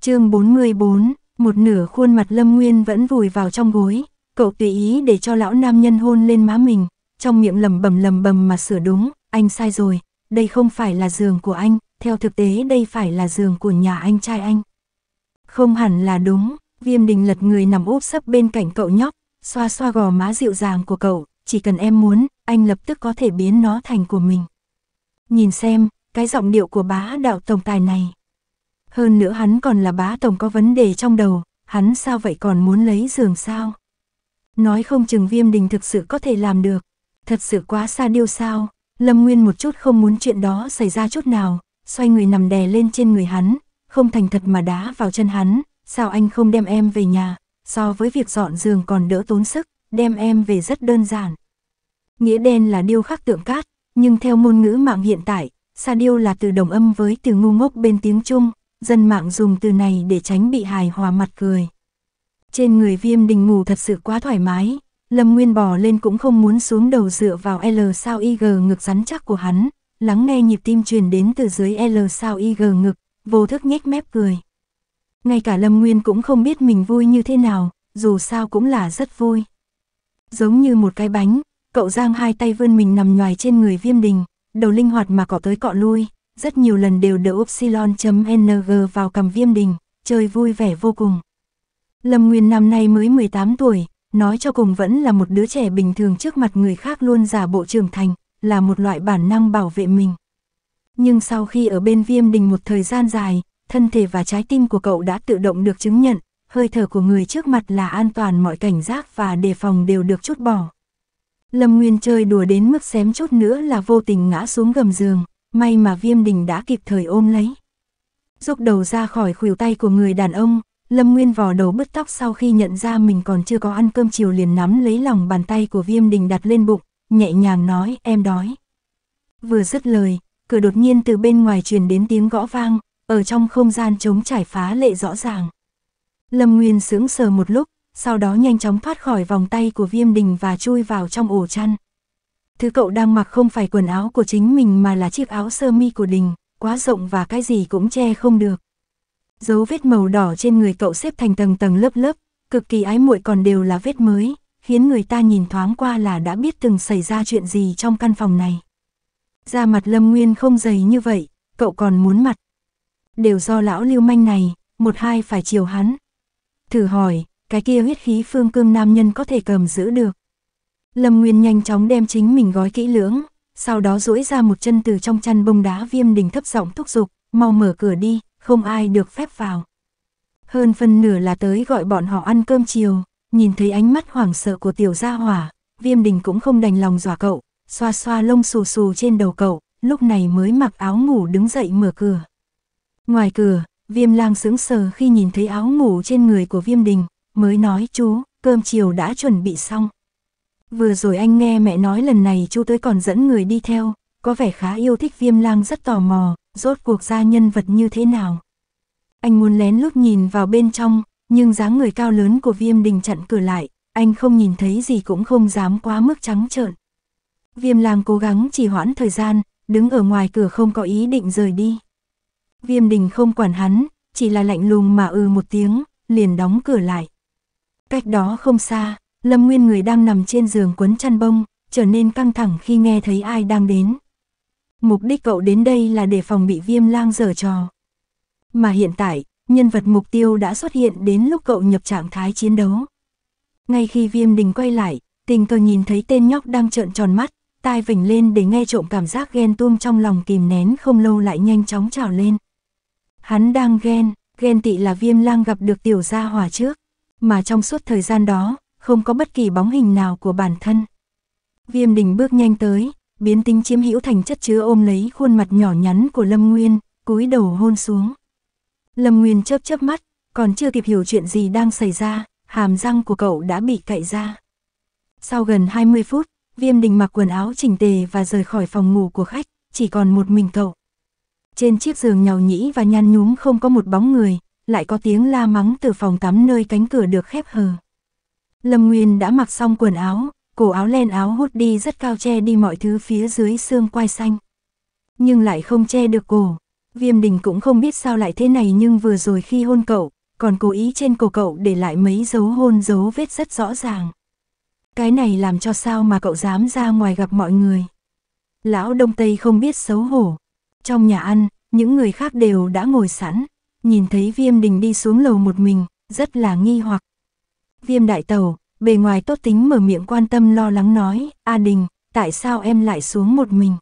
chương 44, một nửa khuôn mặt Lâm Nguyên vẫn vùi vào trong gối, Cậu tùy ý để cho lão nam nhân hôn lên má mình, trong miệng lầm bầm lầm bầm mà sửa đúng, anh sai rồi, đây không phải là giường của anh, theo thực tế đây phải là giường của nhà anh trai anh. Không hẳn là đúng, viêm đình lật người nằm úp sấp bên cạnh cậu nhóc, xoa xoa gò má dịu dàng của cậu, chỉ cần em muốn, anh lập tức có thể biến nó thành của mình. Nhìn xem, cái giọng điệu của bá đạo tổng tài này. Hơn nữa hắn còn là bá tổng có vấn đề trong đầu, hắn sao vậy còn muốn lấy giường sao? nói không chừng viêm đình thực sự có thể làm được. Thật sự quá xa điêu sao, Lâm Nguyên một chút không muốn chuyện đó xảy ra chút nào, xoay người nằm đè lên trên người hắn, không thành thật mà đá vào chân hắn, sao anh không đem em về nhà, so với việc dọn giường còn đỡ tốn sức, đem em về rất đơn giản. Nghĩa đen là điêu khắc tượng cát, nhưng theo ngôn ngữ mạng hiện tại, xa điêu là từ đồng âm với từ ngu ngốc bên tiếng Trung, dân mạng dùng từ này để tránh bị hài hòa mặt cười. Trên người viêm đình ngủ thật sự quá thoải mái, Lâm Nguyên bò lên cũng không muốn xuống đầu dựa vào L sao IG ngực rắn chắc của hắn, lắng nghe nhịp tim truyền đến từ dưới L sao IG ngực, vô thức nhếch mép cười. Ngay cả Lâm Nguyên cũng không biết mình vui như thế nào, dù sao cũng là rất vui. Giống như một cái bánh, cậu giang hai tay vươn mình nằm nhoài trên người viêm đình, đầu linh hoạt mà cọ tới cọ lui, rất nhiều lần đều đỡ upsilon.ng vào cầm viêm đình, chơi vui vẻ vô cùng. Lâm Nguyên năm nay mới 18 tuổi, nói cho cùng vẫn là một đứa trẻ bình thường trước mặt người khác luôn giả bộ trưởng thành, là một loại bản năng bảo vệ mình. Nhưng sau khi ở bên viêm đình một thời gian dài, thân thể và trái tim của cậu đã tự động được chứng nhận, hơi thở của người trước mặt là an toàn mọi cảnh giác và đề phòng đều được chút bỏ. Lâm Nguyên chơi đùa đến mức xém chút nữa là vô tình ngã xuống gầm giường, may mà viêm đình đã kịp thời ôm lấy. rút đầu ra khỏi khuỷu tay của người đàn ông, Lâm Nguyên vò đầu bứt tóc sau khi nhận ra mình còn chưa có ăn cơm chiều liền nắm lấy lòng bàn tay của Viêm Đình đặt lên bụng, nhẹ nhàng nói em đói. Vừa dứt lời, cửa đột nhiên từ bên ngoài truyền đến tiếng gõ vang, ở trong không gian trống trải phá lệ rõ ràng. Lâm Nguyên sững sờ một lúc, sau đó nhanh chóng thoát khỏi vòng tay của Viêm Đình và chui vào trong ổ chăn. Thứ cậu đang mặc không phải quần áo của chính mình mà là chiếc áo sơ mi của Đình, quá rộng và cái gì cũng che không được. Dấu vết màu đỏ trên người cậu xếp thành tầng tầng lớp lớp, cực kỳ ái muội còn đều là vết mới, khiến người ta nhìn thoáng qua là đã biết từng xảy ra chuyện gì trong căn phòng này. Da mặt Lâm Nguyên không dày như vậy, cậu còn muốn mặt. Đều do lão lưu manh này, một hai phải chiều hắn. Thử hỏi, cái kia huyết khí phương cương nam nhân có thể cầm giữ được. Lâm Nguyên nhanh chóng đem chính mình gói kỹ lưỡng, sau đó duỗi ra một chân từ trong chăn bông đá viêm đỉnh thấp giọng thúc giục, mau mở cửa đi, không ai được phép vào. Hơn phân nửa là tới gọi bọn họ ăn cơm chiều, nhìn thấy ánh mắt hoảng sợ của tiểu gia hỏa, viêm đình cũng không đành lòng dọa cậu, xoa xoa lông xù xù trên đầu cậu, lúc này mới mặc áo ngủ đứng dậy mở cửa. Ngoài cửa, viêm lang sững sờ khi nhìn thấy áo ngủ trên người của viêm đình, mới nói chú, cơm chiều đã chuẩn bị xong. Vừa rồi anh nghe mẹ nói lần này chú tới còn dẫn người đi theo, có vẻ khá yêu thích viêm lang rất tò mò, rốt cuộc ra nhân vật như thế nào. Anh muốn lén lúc nhìn vào bên trong, nhưng dáng người cao lớn của viêm đình chặn cửa lại, anh không nhìn thấy gì cũng không dám quá mức trắng trợn. Viêm lang cố gắng trì hoãn thời gian, đứng ở ngoài cửa không có ý định rời đi. Viêm đình không quản hắn, chỉ là lạnh lùng mà ừ một tiếng, liền đóng cửa lại. Cách đó không xa, Lâm Nguyên người đang nằm trên giường quấn chăn bông, trở nên căng thẳng khi nghe thấy ai đang đến. Mục đích cậu đến đây là để phòng bị viêm lang dở trò. Mà hiện tại, nhân vật mục tiêu đã xuất hiện đến lúc cậu nhập trạng thái chiến đấu. Ngay khi viêm đình quay lại, tình cờ nhìn thấy tên nhóc đang trợn tròn mắt, tai vỉnh lên để nghe trộm cảm giác ghen tuông trong lòng kìm nén không lâu lại nhanh chóng trào lên. Hắn đang ghen, ghen tị là viêm lang gặp được tiểu gia hòa trước, mà trong suốt thời gian đó, không có bất kỳ bóng hình nào của bản thân. Viêm đình bước nhanh tới, biến tính chiếm hữu thành chất chứa ôm lấy khuôn mặt nhỏ nhắn của Lâm Nguyên, cúi đầu hôn xuống. Lâm Nguyên chớp chớp mắt, còn chưa kịp hiểu chuyện gì đang xảy ra, hàm răng của cậu đã bị cạy ra. Sau gần 20 phút, Viêm Đình mặc quần áo chỉnh tề và rời khỏi phòng ngủ của khách, chỉ còn một mình cậu. Trên chiếc giường nhàu nhĩ và nhăn nhúm không có một bóng người, lại có tiếng la mắng từ phòng tắm nơi cánh cửa được khép hờ. Lâm Nguyên đã mặc xong quần áo, cổ áo len áo hút đi rất cao che đi mọi thứ phía dưới xương quai xanh. Nhưng lại không che được cổ. Viêm đình cũng không biết sao lại thế này nhưng vừa rồi khi hôn cậu, còn cố ý trên cổ cậu để lại mấy dấu hôn dấu vết rất rõ ràng. Cái này làm cho sao mà cậu dám ra ngoài gặp mọi người. Lão Đông Tây không biết xấu hổ. Trong nhà ăn, những người khác đều đã ngồi sẵn. Nhìn thấy viêm đình đi xuống lầu một mình, rất là nghi hoặc. Viêm đại tàu, Bề ngoài tốt tính mở miệng quan tâm lo lắng nói, A Đình, tại sao em lại xuống một mình?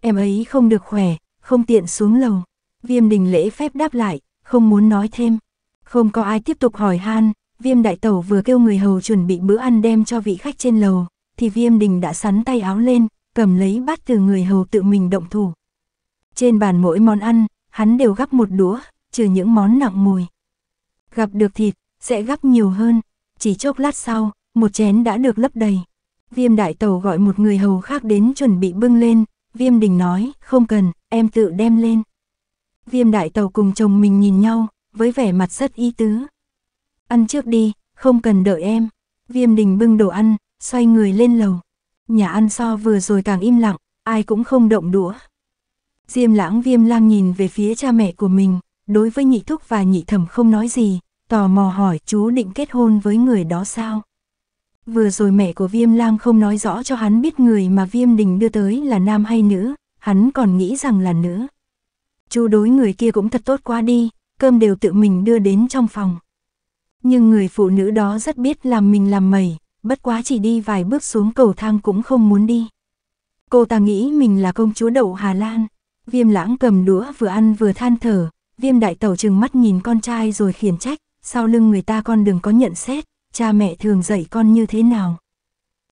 Em ấy không được khỏe, không tiện xuống lầu. Viêm đình lễ phép đáp lại, không muốn nói thêm. Không có ai tiếp tục hỏi han, viêm đại tẩu vừa kêu người hầu chuẩn bị bữa ăn đem cho vị khách trên lầu, thì viêm đình đã sắn tay áo lên, cầm lấy bát từ người hầu tự mình động thủ. Trên bàn mỗi món ăn, hắn đều gắp một đũa, trừ những món nặng mùi. Gặp được thịt, sẽ gắp nhiều hơn, chỉ chốc lát sau, một chén đã được lấp đầy. Viêm đại tàu gọi một người hầu khác đến chuẩn bị bưng lên, viêm đình nói, không cần, em tự đem lên. Viêm đại tàu cùng chồng mình nhìn nhau, với vẻ mặt rất y tứ. Ăn trước đi, không cần đợi em. Viêm đình bưng đồ ăn, xoay người lên lầu. Nhà ăn so vừa rồi càng im lặng, ai cũng không động đũa. Diêm lãng viêm lang nhìn về phía cha mẹ của mình, đối với nhị thúc và nhị thẩm không nói gì, Tò mò hỏi chú định kết hôn với người đó sao? Vừa rồi mẹ của Viêm Lam không nói rõ cho hắn biết người mà Viêm Đình đưa tới là nam hay nữ, hắn còn nghĩ rằng là nữ. Chú đối người kia cũng thật tốt quá đi, cơm đều tự mình đưa đến trong phòng. Nhưng người phụ nữ đó rất biết làm mình làm mẩy, bất quá chỉ đi vài bước xuống cầu thang cũng không muốn đi. Cô ta nghĩ mình là công chúa đậu Hà Lan. Viêm lãng cầm đũa vừa ăn vừa than thở, viêm đại tẩu chừng mắt nhìn con trai rồi khiển trách, sau lưng người ta con đừng có nhận xét, cha mẹ thường dạy con như thế nào.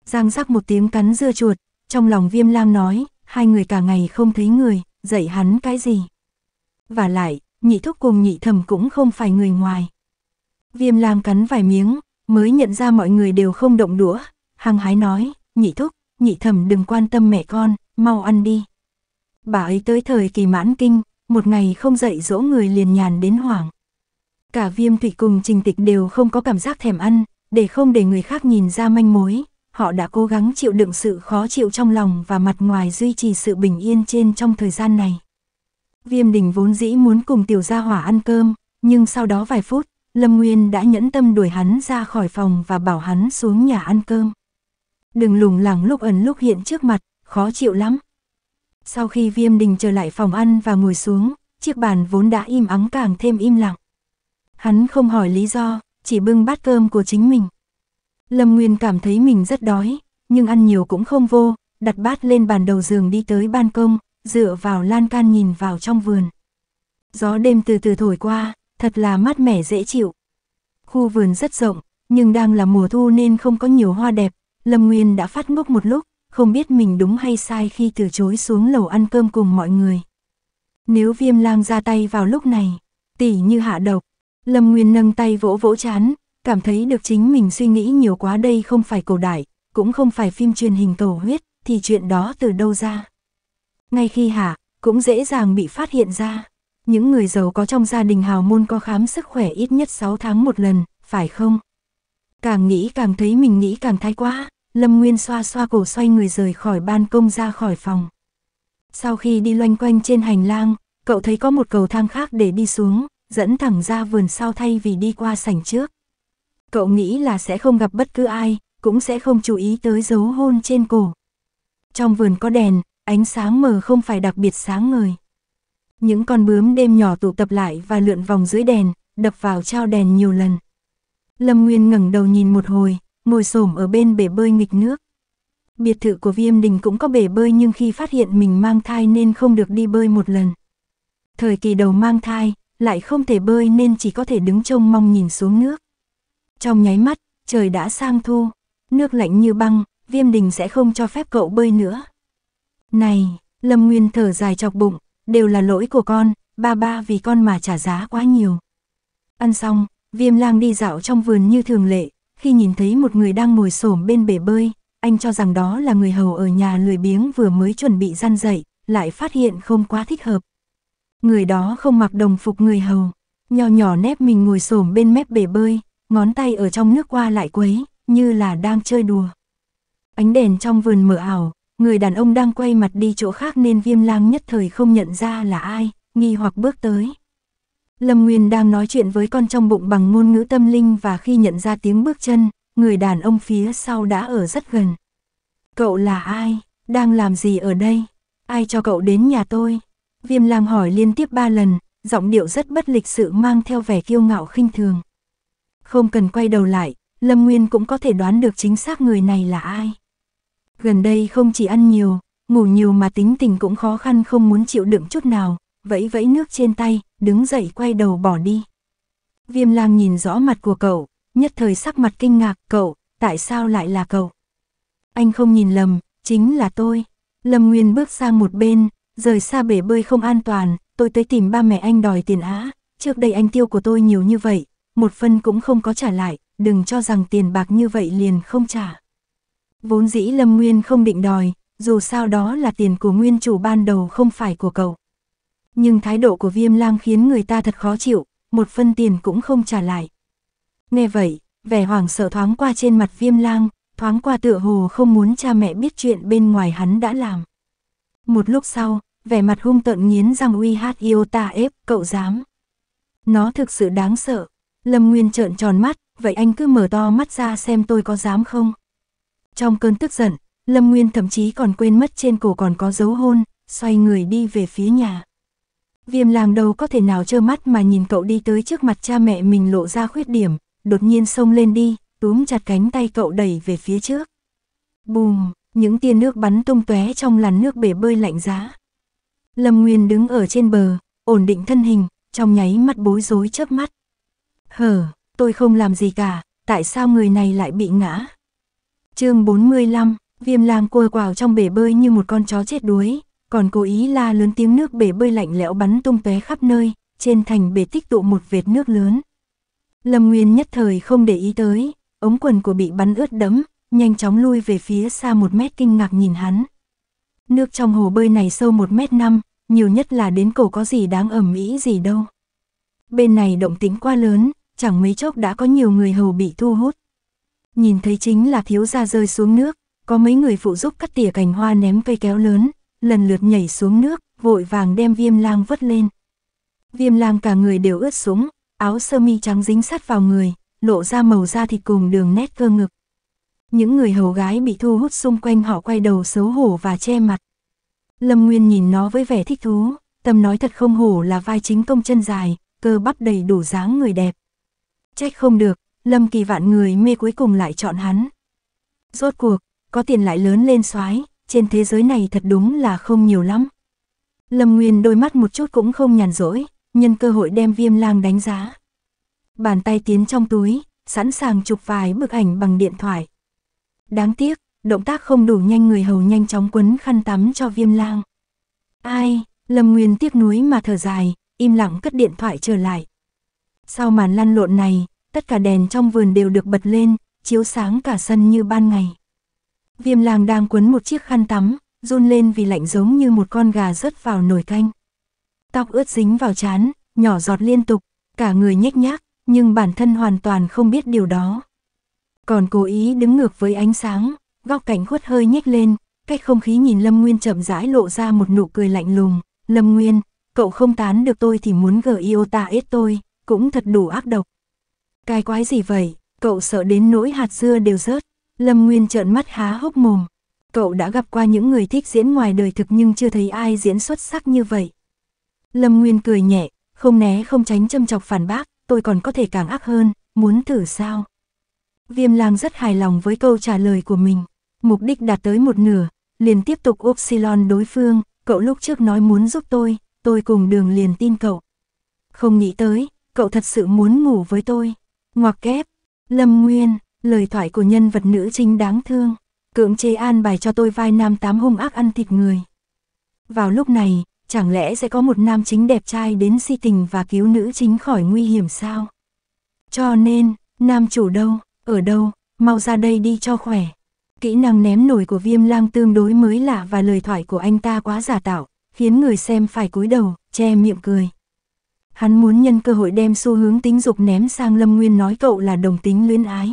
Giang rắc một tiếng cắn dưa chuột, trong lòng viêm lam nói, hai người cả ngày không thấy người, dạy hắn cái gì. Và lại, nhị thúc cùng nhị thầm cũng không phải người ngoài. Viêm lam cắn vài miếng, mới nhận ra mọi người đều không động đũa, hăng hái nói, nhị thúc, nhị thầm đừng quan tâm mẹ con, mau ăn đi. Bà ấy tới thời kỳ mãn kinh, một ngày không dạy dỗ người liền nhàn đến hoảng. Cả viêm thủy cùng trình tịch đều không có cảm giác thèm ăn, để không để người khác nhìn ra manh mối, họ đã cố gắng chịu đựng sự khó chịu trong lòng và mặt ngoài duy trì sự bình yên trên trong thời gian này. Viêm đình vốn dĩ muốn cùng tiểu gia hỏa ăn cơm, nhưng sau đó vài phút, Lâm Nguyên đã nhẫn tâm đuổi hắn ra khỏi phòng và bảo hắn xuống nhà ăn cơm. Đừng lùng lẳng lúc ẩn lúc hiện trước mặt, khó chịu lắm. Sau khi viêm đình trở lại phòng ăn và ngồi xuống, chiếc bàn vốn đã im ắng càng thêm im lặng. Hắn không hỏi lý do, chỉ bưng bát cơm của chính mình. Lâm Nguyên cảm thấy mình rất đói, nhưng ăn nhiều cũng không vô, đặt bát lên bàn đầu giường đi tới ban công, dựa vào lan can nhìn vào trong vườn. Gió đêm từ từ thổi qua, thật là mát mẻ dễ chịu. Khu vườn rất rộng, nhưng đang là mùa thu nên không có nhiều hoa đẹp, Lâm Nguyên đã phát ngốc một lúc, không biết mình đúng hay sai khi từ chối xuống lầu ăn cơm cùng mọi người. Nếu viêm lang ra tay vào lúc này, tỷ như hạ độc, Lâm Nguyên nâng tay vỗ vỗ chán, cảm thấy được chính mình suy nghĩ nhiều quá đây không phải cổ đại, cũng không phải phim truyền hình tổ huyết, thì chuyện đó từ đâu ra. Ngay khi hạ, cũng dễ dàng bị phát hiện ra. Những người giàu có trong gia đình hào môn có khám sức khỏe ít nhất 6 tháng một lần, phải không? Càng nghĩ càng thấy mình nghĩ càng thái quá, Lâm Nguyên xoa xoa cổ xoay người rời khỏi ban công ra khỏi phòng. Sau khi đi loanh quanh trên hành lang, cậu thấy có một cầu thang khác để đi xuống, dẫn thẳng ra vườn sau thay vì đi qua sảnh trước. Cậu nghĩ là sẽ không gặp bất cứ ai, cũng sẽ không chú ý tới dấu hôn trên cổ. Trong vườn có đèn, ánh sáng mờ không phải đặc biệt sáng ngời. Những con bướm đêm nhỏ tụ tập lại và lượn vòng dưới đèn, đập vào trao đèn nhiều lần. Lâm Nguyên ngẩng đầu nhìn một hồi, ngồi xổm ở bên bể bơi nghịch nước. Biệt thự của Viêm Đình cũng có bể bơi nhưng khi phát hiện mình mang thai nên không được đi bơi một lần. Thời kỳ đầu mang thai, lại không thể bơi nên chỉ có thể đứng trông mong nhìn xuống nước. Trong nháy mắt, trời đã sang thu, nước lạnh như băng, viêm đình sẽ không cho phép cậu bơi nữa. Này, Lâm Nguyên thở dài chọc bụng, đều là lỗi của con, ba ba vì con mà trả giá quá nhiều. Ăn xong, viêm lang đi dạo trong vườn như thường lệ, khi nhìn thấy một người đang ngồi xổm bên bể bơi, anh cho rằng đó là người hầu ở nhà lười biếng vừa mới chuẩn bị gian dậy, lại phát hiện không quá thích hợp, Người đó không mặc đồng phục người hầu, nho nhỏ nép mình ngồi xổm bên mép bể bơi, ngón tay ở trong nước qua lại quấy, như là đang chơi đùa. Ánh đèn trong vườn mở ảo, người đàn ông đang quay mặt đi chỗ khác nên viêm lang nhất thời không nhận ra là ai, nghi hoặc bước tới. Lâm Nguyên đang nói chuyện với con trong bụng bằng ngôn ngữ tâm linh và khi nhận ra tiếng bước chân, người đàn ông phía sau đã ở rất gần. Cậu là ai? Đang làm gì ở đây? Ai cho cậu đến nhà tôi? Viêm Lam hỏi liên tiếp ba lần, giọng điệu rất bất lịch sự mang theo vẻ kiêu ngạo khinh thường. Không cần quay đầu lại, Lâm Nguyên cũng có thể đoán được chính xác người này là ai. Gần đây không chỉ ăn nhiều, ngủ nhiều mà tính tình cũng khó khăn không muốn chịu đựng chút nào, vẫy vẫy nước trên tay, đứng dậy quay đầu bỏ đi. Viêm Lam nhìn rõ mặt của cậu, nhất thời sắc mặt kinh ngạc, cậu, tại sao lại là cậu? Anh không nhìn lầm, chính là tôi. Lâm Nguyên bước sang một bên, Rời xa bể bơi không an toàn, tôi tới tìm ba mẹ anh đòi tiền á. Trước đây anh tiêu của tôi nhiều như vậy, một phân cũng không có trả lại, đừng cho rằng tiền bạc như vậy liền không trả. Vốn dĩ Lâm Nguyên không định đòi, dù sao đó là tiền của nguyên chủ ban đầu không phải của cậu. Nhưng thái độ của viêm lang khiến người ta thật khó chịu, một phân tiền cũng không trả lại. Nghe vậy, vẻ hoảng sợ thoáng qua trên mặt viêm lang, thoáng qua tựa hồ không muốn cha mẹ biết chuyện bên ngoài hắn đã làm. Một lúc sau, vẻ mặt hung tợn nghiến răng uy hát yêu ta ép, cậu dám. Nó thực sự đáng sợ. Lâm Nguyên trợn tròn mắt, vậy anh cứ mở to mắt ra xem tôi có dám không. Trong cơn tức giận, Lâm Nguyên thậm chí còn quên mất trên cổ còn có dấu hôn, xoay người đi về phía nhà. Viêm làm đầu có thể nào trơ mắt mà nhìn cậu đi tới trước mặt cha mẹ mình lộ ra khuyết điểm, đột nhiên xông lên đi, túm chặt cánh tay cậu đẩy về phía trước. Bùm! Những tia nước bắn tung tóe trong làn nước bể bơi lạnh giá. Lâm Nguyên đứng ở trên bờ, ổn định thân hình, trong nháy mắt bối rối chớp mắt. Hở, tôi không làm gì cả, tại sao người này lại bị ngã? chương 45, viêm lam cua quào trong bể bơi như một con chó chết đuối, còn cố ý la lớn tiếng nước bể bơi lạnh lẽo bắn tung tóe khắp nơi, trên thành bể tích tụ một vệt nước lớn. Lâm Nguyên nhất thời không để ý tới, ống quần của bị bắn ướt đẫm, nhanh chóng lui về phía xa một mét kinh ngạc nhìn hắn. Nước trong hồ bơi này sâu một mét năm, nhiều nhất là đến cổ có gì đáng ẩm mỹ gì đâu. Bên này động tính quá lớn, chẳng mấy chốc đã có nhiều người hầu bị thu hút. Nhìn thấy chính là thiếu gia rơi xuống nước, có mấy người phụ giúp cắt tỉa cành hoa ném cây kéo lớn, lần lượt nhảy xuống nước, vội vàng đem viêm lang vớt lên. Viêm lang cả người đều ướt sũng, áo sơ mi trắng dính sát vào người, lộ ra màu da thịt cùng đường nét cơ ngực những người hầu gái bị thu hút xung quanh họ quay đầu xấu hổ và che mặt. Lâm Nguyên nhìn nó với vẻ thích thú, tâm nói thật không hổ là vai chính công chân dài, cơ bắp đầy đủ dáng người đẹp. Trách không được, Lâm Kỳ vạn người mê cuối cùng lại chọn hắn. Rốt cuộc, có tiền lại lớn lên soái, trên thế giới này thật đúng là không nhiều lắm. Lâm Nguyên đôi mắt một chút cũng không nhàn rỗi, nhân cơ hội đem viêm lang đánh giá. Bàn tay tiến trong túi, sẵn sàng chụp vài bức ảnh bằng điện thoại. Đáng tiếc, động tác không đủ nhanh người hầu nhanh chóng quấn khăn tắm cho viêm lang. Ai, Lâm Nguyên tiếc nuối mà thở dài, im lặng cất điện thoại trở lại. Sau màn lăn lộn này, tất cả đèn trong vườn đều được bật lên, chiếu sáng cả sân như ban ngày. Viêm lang đang quấn một chiếc khăn tắm, run lên vì lạnh giống như một con gà rớt vào nồi canh. Tóc ướt dính vào chán, nhỏ giọt liên tục, cả người nhếch nhác, nhưng bản thân hoàn toàn không biết điều đó còn cố ý đứng ngược với ánh sáng, góc cạnh khuất hơi nhếch lên, cách không khí nhìn Lâm Nguyên chậm rãi lộ ra một nụ cười lạnh lùng, Lâm Nguyên, cậu không tán được tôi thì muốn gỡ yêu ta ết tôi, cũng thật đủ ác độc. Cái quái gì vậy, cậu sợ đến nỗi hạt dưa đều rớt, Lâm Nguyên trợn mắt há hốc mồm. Cậu đã gặp qua những người thích diễn ngoài đời thực nhưng chưa thấy ai diễn xuất sắc như vậy. Lâm Nguyên cười nhẹ, không né không tránh châm chọc phản bác, tôi còn có thể càng ác hơn, muốn thử sao? Viêm lang rất hài lòng với câu trả lời của mình. Mục đích đạt tới một nửa, liền tiếp tục úp đối phương, cậu lúc trước nói muốn giúp tôi, tôi cùng đường liền tin cậu. Không nghĩ tới, cậu thật sự muốn ngủ với tôi. Ngoặc kép, Lâm Nguyên, lời thoại của nhân vật nữ chính đáng thương, cưỡng chế an bài cho tôi vai nam tám hung ác ăn thịt người. Vào lúc này, chẳng lẽ sẽ có một nam chính đẹp trai đến si tình và cứu nữ chính khỏi nguy hiểm sao? Cho nên, nam chủ đâu? Ở đâu, mau ra đây đi cho khỏe. Kỹ năng ném nổi của viêm lang tương đối mới lạ và lời thoại của anh ta quá giả tạo, khiến người xem phải cúi đầu, che miệng cười. Hắn muốn nhân cơ hội đem xu hướng tính dục ném sang Lâm Nguyên nói cậu là đồng tính luyến ái.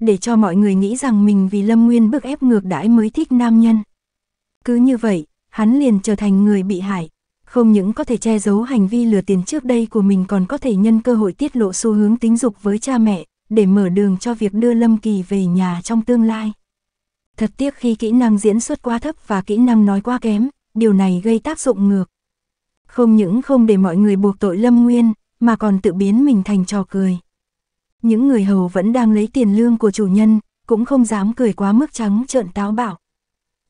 Để cho mọi người nghĩ rằng mình vì Lâm Nguyên bức ép ngược đãi mới thích nam nhân. Cứ như vậy, hắn liền trở thành người bị hại. Không những có thể che giấu hành vi lừa tiền trước đây của mình còn có thể nhân cơ hội tiết lộ xu hướng tính dục với cha mẹ, để mở đường cho việc đưa Lâm Kỳ về nhà trong tương lai. Thật tiếc khi kỹ năng diễn xuất quá thấp và kỹ năng nói quá kém, điều này gây tác dụng ngược. Không những không để mọi người buộc tội Lâm Nguyên, mà còn tự biến mình thành trò cười. Những người hầu vẫn đang lấy tiền lương của chủ nhân, cũng không dám cười quá mức trắng trợn táo bạo.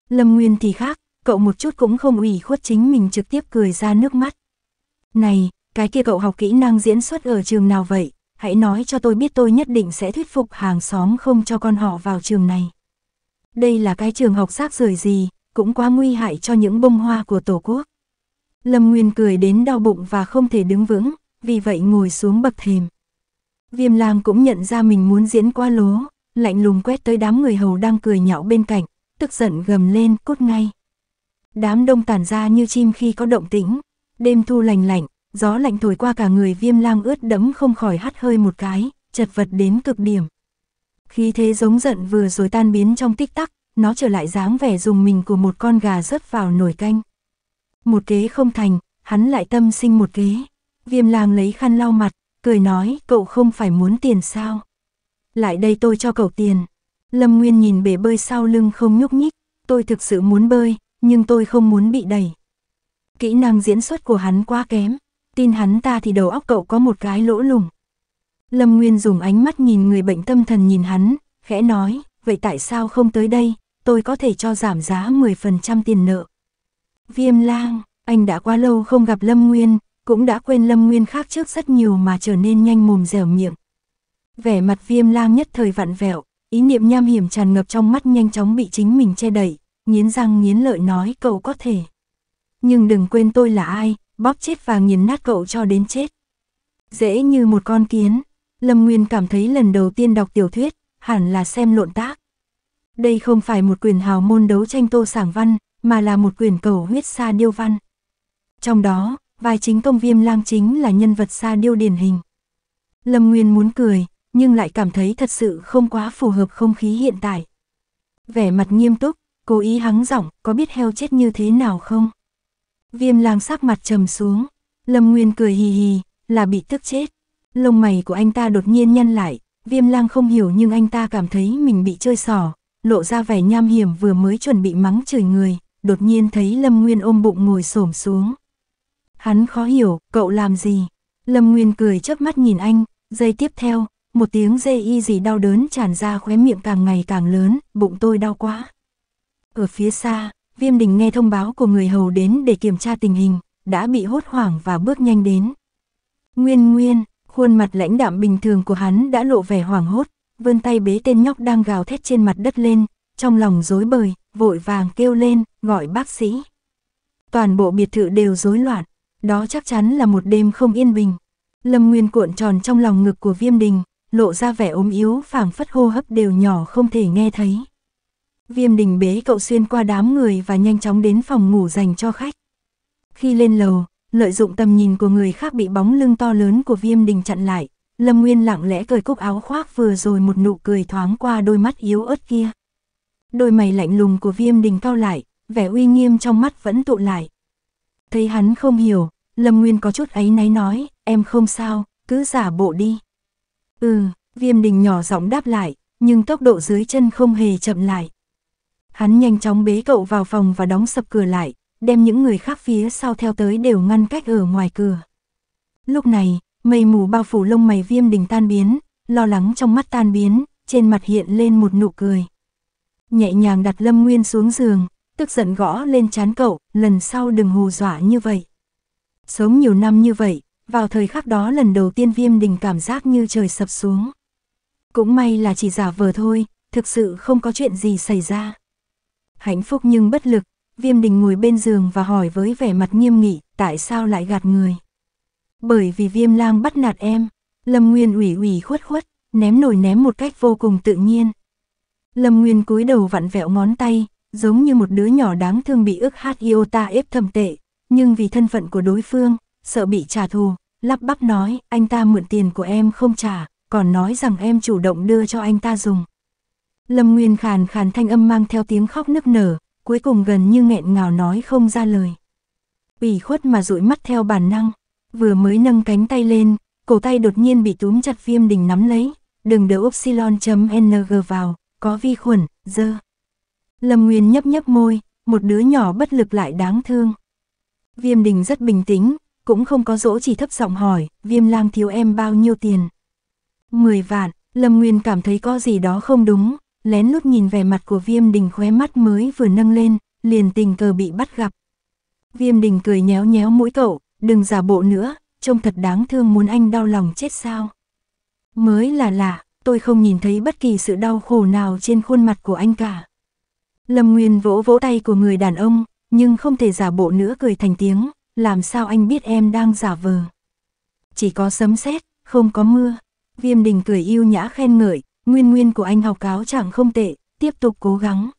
Lâm Nguyên thì khác, cậu một chút cũng không ủy khuất chính mình trực tiếp cười ra nước mắt. Này, cái kia cậu học kỹ năng diễn xuất ở trường nào vậy? hãy nói cho tôi biết tôi nhất định sẽ thuyết phục hàng xóm không cho con họ vào trường này. Đây là cái trường học xác rời gì, cũng quá nguy hại cho những bông hoa của Tổ quốc. Lâm Nguyên cười đến đau bụng và không thể đứng vững, vì vậy ngồi xuống bậc thềm. Viêm Lam cũng nhận ra mình muốn diễn qua lố, lạnh lùng quét tới đám người hầu đang cười nhạo bên cạnh, tức giận gầm lên cút ngay. Đám đông tản ra như chim khi có động tĩnh, đêm thu lành lạnh, gió lạnh thổi qua cả người viêm lam ướt đẫm không khỏi hắt hơi một cái, chật vật đến cực điểm. khí thế giống giận vừa rồi tan biến trong tích tắc, nó trở lại dáng vẻ dùng mình của một con gà rớt vào nồi canh. Một kế không thành, hắn lại tâm sinh một kế. Viêm lang lấy khăn lau mặt, cười nói cậu không phải muốn tiền sao. Lại đây tôi cho cậu tiền. Lâm Nguyên nhìn bể bơi sau lưng không nhúc nhích, tôi thực sự muốn bơi, nhưng tôi không muốn bị đẩy. Kỹ năng diễn xuất của hắn quá kém, tin hắn ta thì đầu óc cậu có một cái lỗ lùng Lâm Nguyên dùng ánh mắt nhìn người bệnh tâm thần nhìn hắn, khẽ nói, vậy tại sao không tới đây, tôi có thể cho giảm giá 10% tiền nợ. Viêm lang, anh đã quá lâu không gặp Lâm Nguyên, cũng đã quên Lâm Nguyên khác trước rất nhiều mà trở nên nhanh mồm dẻo miệng. Vẻ mặt viêm lang nhất thời vặn vẹo, ý niệm nham hiểm tràn ngập trong mắt nhanh chóng bị chính mình che đẩy, nghiến răng nghiến lợi nói cậu có thể. Nhưng đừng quên tôi là ai, bóp chết và nghiền nát cậu cho đến chết. Dễ như một con kiến, Lâm Nguyên cảm thấy lần đầu tiên đọc tiểu thuyết, hẳn là xem lộn tác. Đây không phải một quyền hào môn đấu tranh tô sảng văn, mà là một quyền cầu huyết sa điêu văn. Trong đó, vai chính công viêm lang chính là nhân vật sa điêu điển hình. Lâm Nguyên muốn cười, nhưng lại cảm thấy thật sự không quá phù hợp không khí hiện tại. Vẻ mặt nghiêm túc, cố ý hắng giọng, có biết heo chết như thế nào không? Viêm lang sắc mặt trầm xuống, Lâm Nguyên cười hì hì, là bị tức chết. Lông mày của anh ta đột nhiên nhăn lại, viêm lang không hiểu nhưng anh ta cảm thấy mình bị chơi xỏ, lộ ra vẻ nham hiểm vừa mới chuẩn bị mắng chửi người, đột nhiên thấy Lâm Nguyên ôm bụng ngồi xổm xuống. Hắn khó hiểu, cậu làm gì? Lâm Nguyên cười chớp mắt nhìn anh, giây tiếp theo, một tiếng dê y gì đau đớn tràn ra khóe miệng càng ngày càng lớn, bụng tôi đau quá. Ở phía xa, Viêm đình nghe thông báo của người hầu đến để kiểm tra tình hình, đã bị hốt hoảng và bước nhanh đến. Nguyên Nguyên, khuôn mặt lãnh đạm bình thường của hắn đã lộ vẻ hoảng hốt, vươn tay bế tên nhóc đang gào thét trên mặt đất lên, trong lòng rối bời, vội vàng kêu lên, gọi bác sĩ. Toàn bộ biệt thự đều rối loạn, đó chắc chắn là một đêm không yên bình. Lâm Nguyên cuộn tròn trong lòng ngực của Viêm Đình, lộ ra vẻ ốm yếu phảng phất hô hấp đều nhỏ không thể nghe thấy. Viêm đình bế cậu xuyên qua đám người và nhanh chóng đến phòng ngủ dành cho khách. Khi lên lầu, lợi dụng tầm nhìn của người khác bị bóng lưng to lớn của viêm đình chặn lại, Lâm Nguyên lặng lẽ cởi cúc áo khoác vừa rồi một nụ cười thoáng qua đôi mắt yếu ớt kia. Đôi mày lạnh lùng của viêm đình cao lại, vẻ uy nghiêm trong mắt vẫn tụ lại. Thấy hắn không hiểu, Lâm Nguyên có chút ấy náy nói, em không sao, cứ giả bộ đi. Ừ, viêm đình nhỏ giọng đáp lại, nhưng tốc độ dưới chân không hề chậm lại. Hắn nhanh chóng bế cậu vào phòng và đóng sập cửa lại, đem những người khác phía sau theo tới đều ngăn cách ở ngoài cửa. Lúc này, mây mù bao phủ lông mày viêm đình tan biến, lo lắng trong mắt tan biến, trên mặt hiện lên một nụ cười. Nhẹ nhàng đặt Lâm Nguyên xuống giường, tức giận gõ lên chán cậu, lần sau đừng hù dọa như vậy. Sống nhiều năm như vậy, vào thời khắc đó lần đầu tiên viêm đình cảm giác như trời sập xuống. Cũng may là chỉ giả vờ thôi, thực sự không có chuyện gì xảy ra hạnh phúc nhưng bất lực, viêm đình ngồi bên giường và hỏi với vẻ mặt nghiêm nghị, tại sao lại gạt người. Bởi vì viêm lang bắt nạt em, Lâm Nguyên ủy ủy khuất khuất, ném nổi ném một cách vô cùng tự nhiên. Lâm Nguyên cúi đầu vặn vẹo ngón tay, giống như một đứa nhỏ đáng thương bị ức hát yêu ta ép thầm tệ, nhưng vì thân phận của đối phương, sợ bị trả thù, lắp bắp nói, anh ta mượn tiền của em không trả, còn nói rằng em chủ động đưa cho anh ta dùng. Lâm Nguyên khàn khàn thanh âm mang theo tiếng khóc nức nở, cuối cùng gần như nghẹn ngào nói không ra lời. Ủy khuất mà dụi mắt theo bản năng, vừa mới nâng cánh tay lên, cổ tay đột nhiên bị túm chặt viêm đình nắm lấy, đừng đỡ upsilon.ng vào, có vi khuẩn, dơ. Lâm Nguyên nhấp nhấp môi, một đứa nhỏ bất lực lại đáng thương. Viêm đình rất bình tĩnh, cũng không có dỗ chỉ thấp giọng hỏi, viêm lang thiếu em bao nhiêu tiền. 10 vạn, Lâm Nguyên cảm thấy có gì đó không đúng, lén lút nhìn vẻ mặt của viêm đình khóe mắt mới vừa nâng lên, liền tình cờ bị bắt gặp. Viêm đình cười nhéo nhéo mũi cậu, đừng giả bộ nữa, trông thật đáng thương muốn anh đau lòng chết sao. Mới là lạ, tôi không nhìn thấy bất kỳ sự đau khổ nào trên khuôn mặt của anh cả. Lâm Nguyên vỗ vỗ tay của người đàn ông, nhưng không thể giả bộ nữa cười thành tiếng, làm sao anh biết em đang giả vờ. Chỉ có sấm sét, không có mưa. Viêm đình cười yêu nhã khen ngợi, Nguyên nguyên của anh học cáo chẳng không tệ, tiếp tục cố gắng.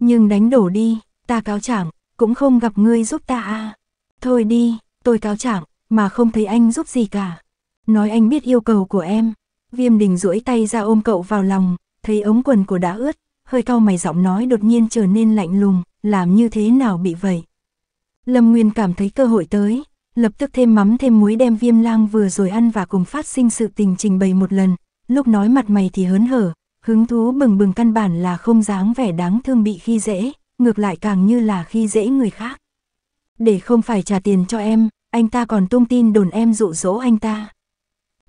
Nhưng đánh đổ đi, ta cáo chẳng, cũng không gặp ngươi giúp ta à. Thôi đi, tôi cáo chẳng, mà không thấy anh giúp gì cả. Nói anh biết yêu cầu của em. Viêm đình duỗi tay ra ôm cậu vào lòng, thấy ống quần của đã ướt, hơi cau mày giọng nói đột nhiên trở nên lạnh lùng, làm như thế nào bị vậy. Lâm Nguyên cảm thấy cơ hội tới, lập tức thêm mắm thêm muối đem viêm lang vừa rồi ăn và cùng phát sinh sự tình trình bày một lần, lúc nói mặt mày thì hớn hở, hứng thú bừng bừng căn bản là không dáng vẻ đáng thương bị khi dễ, ngược lại càng như là khi dễ người khác. Để không phải trả tiền cho em, anh ta còn tung tin đồn em dụ dỗ anh ta.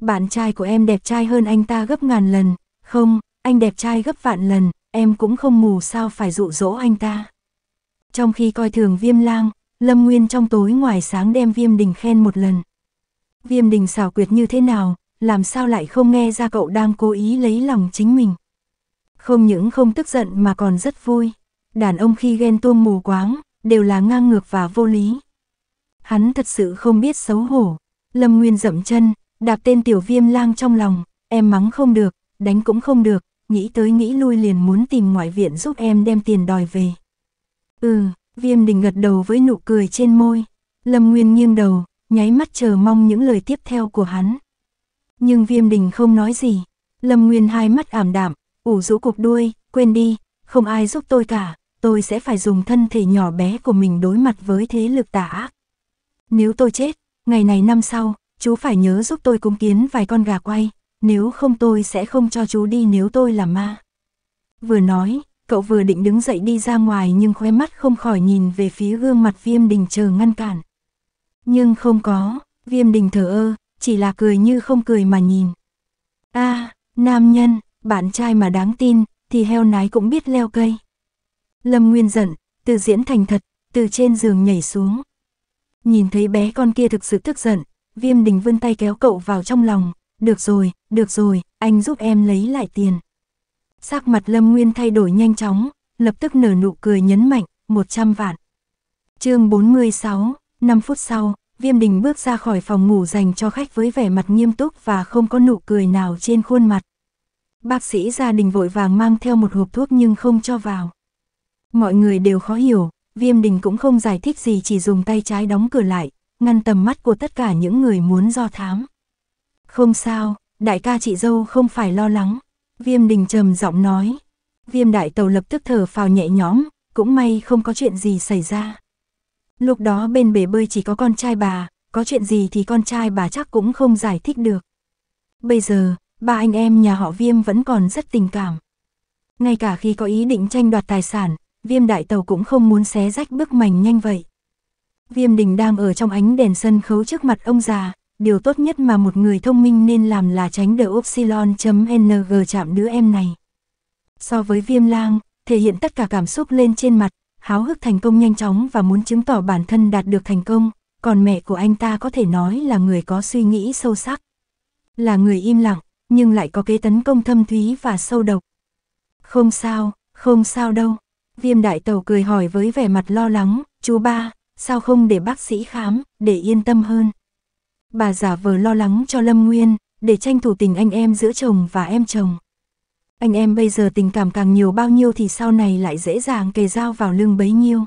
Bạn trai của em đẹp trai hơn anh ta gấp ngàn lần, không, anh đẹp trai gấp vạn lần, em cũng không mù sao phải dụ dỗ anh ta. Trong khi coi thường viêm lang, Lâm Nguyên trong tối ngoài sáng đem viêm đình khen một lần. Viêm đình xảo quyệt như thế nào, làm sao lại không nghe ra cậu đang cố ý lấy lòng chính mình. Không những không tức giận mà còn rất vui. Đàn ông khi ghen tuông mù quáng, đều là ngang ngược và vô lý. Hắn thật sự không biết xấu hổ. Lâm Nguyên dậm chân, đạp tên tiểu viêm lang trong lòng, em mắng không được, đánh cũng không được, nghĩ tới nghĩ lui liền muốn tìm ngoại viện giúp em đem tiền đòi về. Ừ, viêm đình gật đầu với nụ cười trên môi. Lâm Nguyên nghiêng đầu, nháy mắt chờ mong những lời tiếp theo của hắn nhưng viêm đình không nói gì. Lâm Nguyên hai mắt ảm đạm, ủ rũ cục đuôi, quên đi, không ai giúp tôi cả, tôi sẽ phải dùng thân thể nhỏ bé của mình đối mặt với thế lực tà ác. Nếu tôi chết, ngày này năm sau, chú phải nhớ giúp tôi cúng kiến vài con gà quay, nếu không tôi sẽ không cho chú đi nếu tôi là ma. Vừa nói, cậu vừa định đứng dậy đi ra ngoài nhưng khóe mắt không khỏi nhìn về phía gương mặt viêm đình chờ ngăn cản. Nhưng không có, viêm đình thở ơ, chỉ là cười như không cười mà nhìn. a à, nam nhân, bạn trai mà đáng tin, thì heo nái cũng biết leo cây. Lâm Nguyên giận, từ diễn thành thật, từ trên giường nhảy xuống. Nhìn thấy bé con kia thực sự tức giận, viêm đình vươn tay kéo cậu vào trong lòng, được rồi, được rồi, anh giúp em lấy lại tiền. Sắc mặt Lâm Nguyên thay đổi nhanh chóng, lập tức nở nụ cười nhấn mạnh, 100 vạn. chương 46, 5 phút sau, Viêm đình bước ra khỏi phòng ngủ dành cho khách với vẻ mặt nghiêm túc và không có nụ cười nào trên khuôn mặt. Bác sĩ gia đình vội vàng mang theo một hộp thuốc nhưng không cho vào. Mọi người đều khó hiểu, viêm đình cũng không giải thích gì chỉ dùng tay trái đóng cửa lại, ngăn tầm mắt của tất cả những người muốn do thám. Không sao, đại ca chị dâu không phải lo lắng. Viêm đình trầm giọng nói. Viêm đại tàu lập tức thở phào nhẹ nhõm, cũng may không có chuyện gì xảy ra. Lúc đó bên bể bơi chỉ có con trai bà, có chuyện gì thì con trai bà chắc cũng không giải thích được. Bây giờ, ba anh em nhà họ Viêm vẫn còn rất tình cảm. Ngay cả khi có ý định tranh đoạt tài sản, Viêm Đại Tàu cũng không muốn xé rách bước mảnh nhanh vậy. Viêm Đình đang ở trong ánh đèn sân khấu trước mặt ông già, điều tốt nhất mà một người thông minh nên làm là tránh The Upsilon.ng chạm đứa em này. So với Viêm Lang, thể hiện tất cả cảm xúc lên trên mặt, háo hức thành công nhanh chóng và muốn chứng tỏ bản thân đạt được thành công, còn mẹ của anh ta có thể nói là người có suy nghĩ sâu sắc. Là người im lặng, nhưng lại có kế tấn công thâm thúy và sâu độc. Không sao, không sao đâu. Viêm đại tàu cười hỏi với vẻ mặt lo lắng, chú ba, sao không để bác sĩ khám, để yên tâm hơn. Bà giả vờ lo lắng cho Lâm Nguyên, để tranh thủ tình anh em giữa chồng và em chồng. Anh em bây giờ tình cảm càng nhiều bao nhiêu thì sau này lại dễ dàng kề dao vào lưng bấy nhiêu.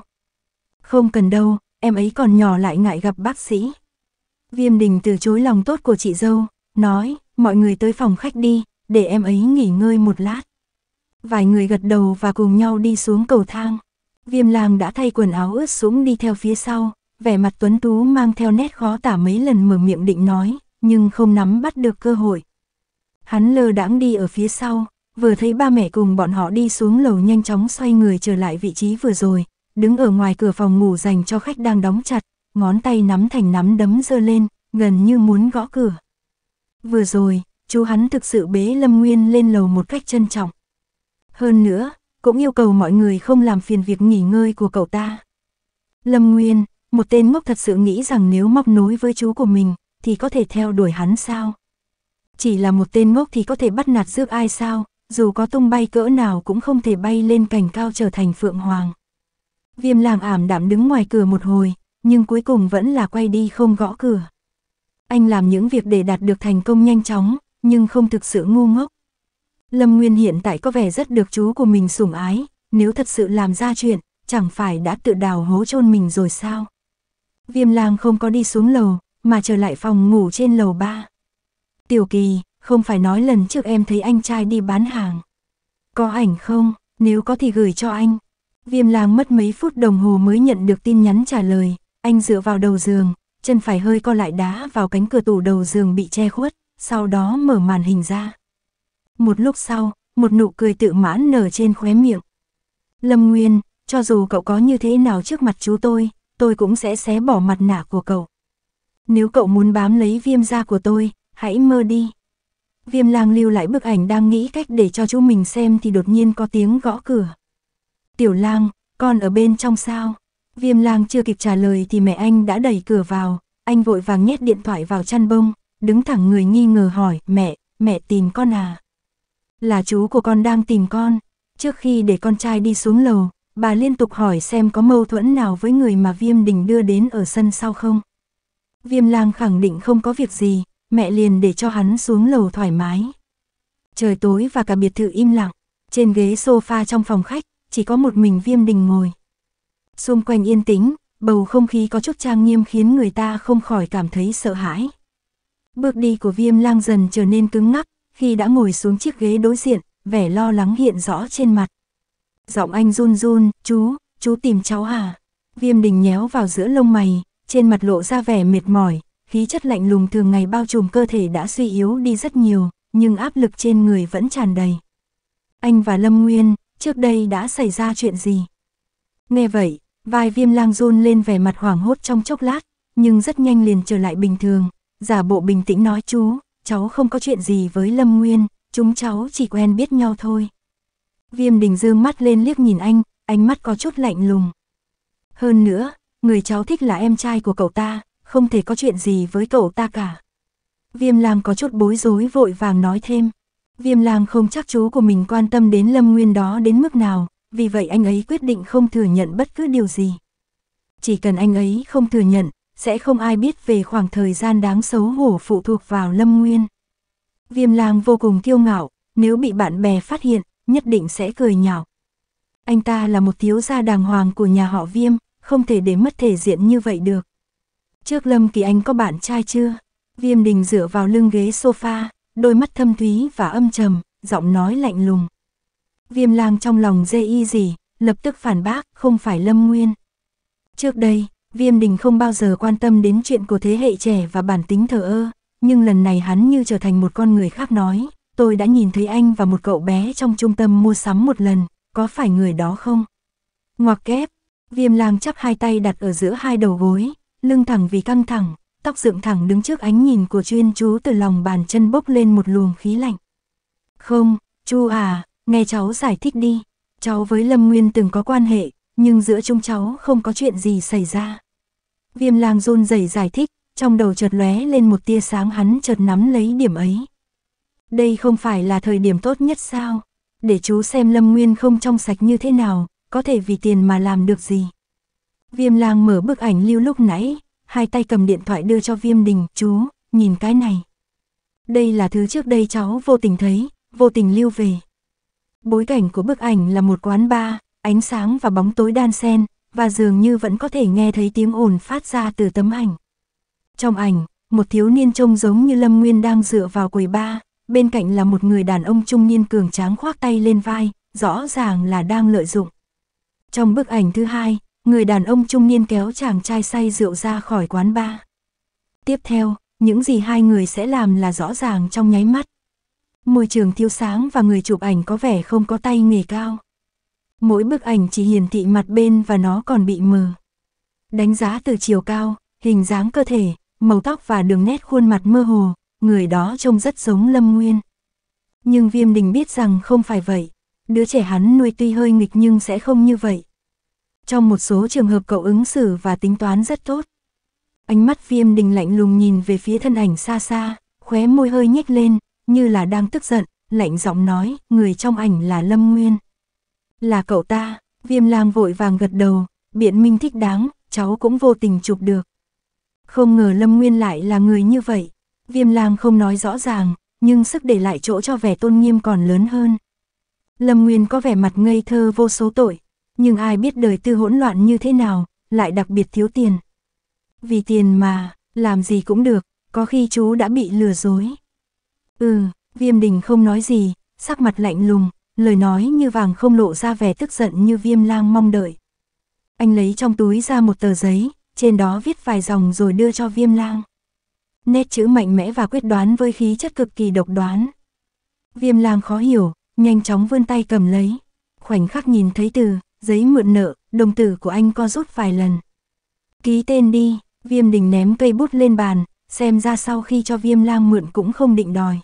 Không cần đâu, em ấy còn nhỏ lại ngại gặp bác sĩ. Viêm đình từ chối lòng tốt của chị dâu, nói, mọi người tới phòng khách đi, để em ấy nghỉ ngơi một lát. Vài người gật đầu và cùng nhau đi xuống cầu thang. Viêm làng đã thay quần áo ướt sũng đi theo phía sau, vẻ mặt tuấn tú mang theo nét khó tả mấy lần mở miệng định nói, nhưng không nắm bắt được cơ hội. Hắn lơ đãng đi ở phía sau, vừa thấy ba mẹ cùng bọn họ đi xuống lầu nhanh chóng xoay người trở lại vị trí vừa rồi, đứng ở ngoài cửa phòng ngủ dành cho khách đang đóng chặt, ngón tay nắm thành nắm đấm dơ lên, gần như muốn gõ cửa. Vừa rồi, chú hắn thực sự bế Lâm Nguyên lên lầu một cách trân trọng. Hơn nữa, cũng yêu cầu mọi người không làm phiền việc nghỉ ngơi của cậu ta. Lâm Nguyên, một tên ngốc thật sự nghĩ rằng nếu móc nối với chú của mình, thì có thể theo đuổi hắn sao? Chỉ là một tên ngốc thì có thể bắt nạt rước ai sao? dù có tung bay cỡ nào cũng không thể bay lên cành cao trở thành phượng hoàng. Viêm làng ảm đạm đứng ngoài cửa một hồi, nhưng cuối cùng vẫn là quay đi không gõ cửa. Anh làm những việc để đạt được thành công nhanh chóng, nhưng không thực sự ngu ngốc. Lâm Nguyên hiện tại có vẻ rất được chú của mình sủng ái, nếu thật sự làm ra chuyện, chẳng phải đã tự đào hố chôn mình rồi sao? Viêm lang không có đi xuống lầu, mà trở lại phòng ngủ trên lầu ba. Tiểu kỳ, không phải nói lần trước em thấy anh trai đi bán hàng. Có ảnh không, nếu có thì gửi cho anh. Viêm lang mất mấy phút đồng hồ mới nhận được tin nhắn trả lời, anh dựa vào đầu giường, chân phải hơi co lại đá vào cánh cửa tủ đầu giường bị che khuất, sau đó mở màn hình ra. Một lúc sau, một nụ cười tự mãn nở trên khóe miệng. Lâm Nguyên, cho dù cậu có như thế nào trước mặt chú tôi, tôi cũng sẽ xé bỏ mặt nạ của cậu. Nếu cậu muốn bám lấy viêm da của tôi, hãy mơ đi. Viêm lang lưu lại bức ảnh đang nghĩ cách để cho chú mình xem thì đột nhiên có tiếng gõ cửa. Tiểu lang, con ở bên trong sao? Viêm lang chưa kịp trả lời thì mẹ anh đã đẩy cửa vào, anh vội vàng nhét điện thoại vào chăn bông, đứng thẳng người nghi ngờ hỏi, mẹ, mẹ tìm con à? Là chú của con đang tìm con. Trước khi để con trai đi xuống lầu, bà liên tục hỏi xem có mâu thuẫn nào với người mà Viêm Đình đưa đến ở sân sau không. Viêm lang khẳng định không có việc gì, mẹ liền để cho hắn xuống lầu thoải mái. Trời tối và cả biệt thự im lặng, trên ghế sofa trong phòng khách, chỉ có một mình viêm đình ngồi. Xung quanh yên tĩnh, bầu không khí có chút trang nghiêm khiến người ta không khỏi cảm thấy sợ hãi. Bước đi của viêm lang dần trở nên cứng ngắc, khi đã ngồi xuống chiếc ghế đối diện, vẻ lo lắng hiện rõ trên mặt. Giọng anh run run, chú, chú tìm cháu hả? Viêm đình nhéo vào giữa lông mày, trên mặt lộ ra vẻ mệt mỏi, khí chất lạnh lùng thường ngày bao trùm cơ thể đã suy yếu đi rất nhiều, nhưng áp lực trên người vẫn tràn đầy. Anh và Lâm Nguyên, trước đây đã xảy ra chuyện gì? Nghe vậy, vai viêm lang run lên vẻ mặt hoảng hốt trong chốc lát, nhưng rất nhanh liền trở lại bình thường, giả bộ bình tĩnh nói chú, cháu không có chuyện gì với Lâm Nguyên, chúng cháu chỉ quen biết nhau thôi. Viêm đình dương mắt lên liếc nhìn anh, ánh mắt có chút lạnh lùng. Hơn nữa, người cháu thích là em trai của cậu ta, không thể có chuyện gì với cậu ta cả. Viêm Lam có chút bối rối vội vàng nói thêm. Viêm Lam không chắc chú của mình quan tâm đến Lâm Nguyên đó đến mức nào, vì vậy anh ấy quyết định không thừa nhận bất cứ điều gì. Chỉ cần anh ấy không thừa nhận, sẽ không ai biết về khoảng thời gian đáng xấu hổ phụ thuộc vào Lâm Nguyên. Viêm Lam vô cùng kiêu ngạo, nếu bị bạn bè phát hiện, nhất định sẽ cười nhạo. Anh ta là một thiếu gia đàng hoàng của nhà họ Viêm, không thể để mất thể diện như vậy được. Trước Lâm Kỳ Anh có bạn trai chưa? Viêm đình dựa vào lưng ghế sofa, đôi mắt thâm thúy và âm trầm, giọng nói lạnh lùng. Viêm lang trong lòng dê y gì, lập tức phản bác, không phải Lâm Nguyên. Trước đây, Viêm đình không bao giờ quan tâm đến chuyện của thế hệ trẻ và bản tính thờ ơ, nhưng lần này hắn như trở thành một con người khác nói. Tôi đã nhìn thấy anh và một cậu bé trong trung tâm mua sắm một lần, có phải người đó không? Ngoặc kép, viêm lang chắp hai tay đặt ở giữa hai đầu gối, lưng thẳng vì căng thẳng, tóc dựng thẳng đứng trước ánh nhìn của chuyên chú từ lòng bàn chân bốc lên một luồng khí lạnh. Không, chu à, nghe cháu giải thích đi, cháu với Lâm Nguyên từng có quan hệ, nhưng giữa chúng cháu không có chuyện gì xảy ra. Viêm lang run rẩy giải thích, trong đầu chợt lóe lên một tia sáng hắn chợt nắm lấy điểm ấy. Đây không phải là thời điểm tốt nhất sao? Để chú xem Lâm Nguyên không trong sạch như thế nào, có thể vì tiền mà làm được gì. Viêm lang mở bức ảnh lưu lúc nãy, hai tay cầm điện thoại đưa cho viêm đình, chú, nhìn cái này. Đây là thứ trước đây cháu vô tình thấy, vô tình lưu về. Bối cảnh của bức ảnh là một quán bar, ánh sáng và bóng tối đan xen, và dường như vẫn có thể nghe thấy tiếng ồn phát ra từ tấm ảnh. Trong ảnh, một thiếu niên trông giống như Lâm Nguyên đang dựa vào quầy bar, bên cạnh là một người đàn ông trung niên cường tráng khoác tay lên vai, rõ ràng là đang lợi dụng. Trong bức ảnh thứ hai, người đàn ông trung niên kéo chàng trai say rượu ra khỏi quán bar. Tiếp theo, những gì hai người sẽ làm là rõ ràng trong nháy mắt. Môi trường thiếu sáng và người chụp ảnh có vẻ không có tay nghề cao. Mỗi bức ảnh chỉ hiển thị mặt bên và nó còn bị mờ. Đánh giá từ chiều cao, hình dáng cơ thể, màu tóc và đường nét khuôn mặt mơ hồ, người đó trông rất giống Lâm Nguyên. Nhưng Viêm Đình biết rằng không phải vậy, đứa trẻ hắn nuôi tuy hơi nghịch nhưng sẽ không như vậy. Trong một số trường hợp cậu ứng xử và tính toán rất tốt. Ánh mắt viêm đình lạnh lùng nhìn về phía thân ảnh xa xa, khóe môi hơi nhếch lên, như là đang tức giận, lạnh giọng nói, người trong ảnh là Lâm Nguyên. Là cậu ta, viêm lang vội vàng gật đầu, biện minh thích đáng, cháu cũng vô tình chụp được. Không ngờ Lâm Nguyên lại là người như vậy, viêm lang không nói rõ ràng, nhưng sức để lại chỗ cho vẻ tôn nghiêm còn lớn hơn. Lâm Nguyên có vẻ mặt ngây thơ vô số tội, nhưng ai biết đời tư hỗn loạn như thế nào, lại đặc biệt thiếu tiền. Vì tiền mà, làm gì cũng được, có khi chú đã bị lừa dối. Ừ, viêm đình không nói gì, sắc mặt lạnh lùng, lời nói như vàng không lộ ra vẻ tức giận như viêm lang mong đợi. Anh lấy trong túi ra một tờ giấy, trên đó viết vài dòng rồi đưa cho viêm lang. Nét chữ mạnh mẽ và quyết đoán với khí chất cực kỳ độc đoán. Viêm lang khó hiểu, nhanh chóng vươn tay cầm lấy. Khoảnh khắc nhìn thấy từ giấy mượn nợ, đồng tử của anh co rút vài lần. Ký tên đi, viêm đình ném cây bút lên bàn, xem ra sau khi cho viêm lang mượn cũng không định đòi.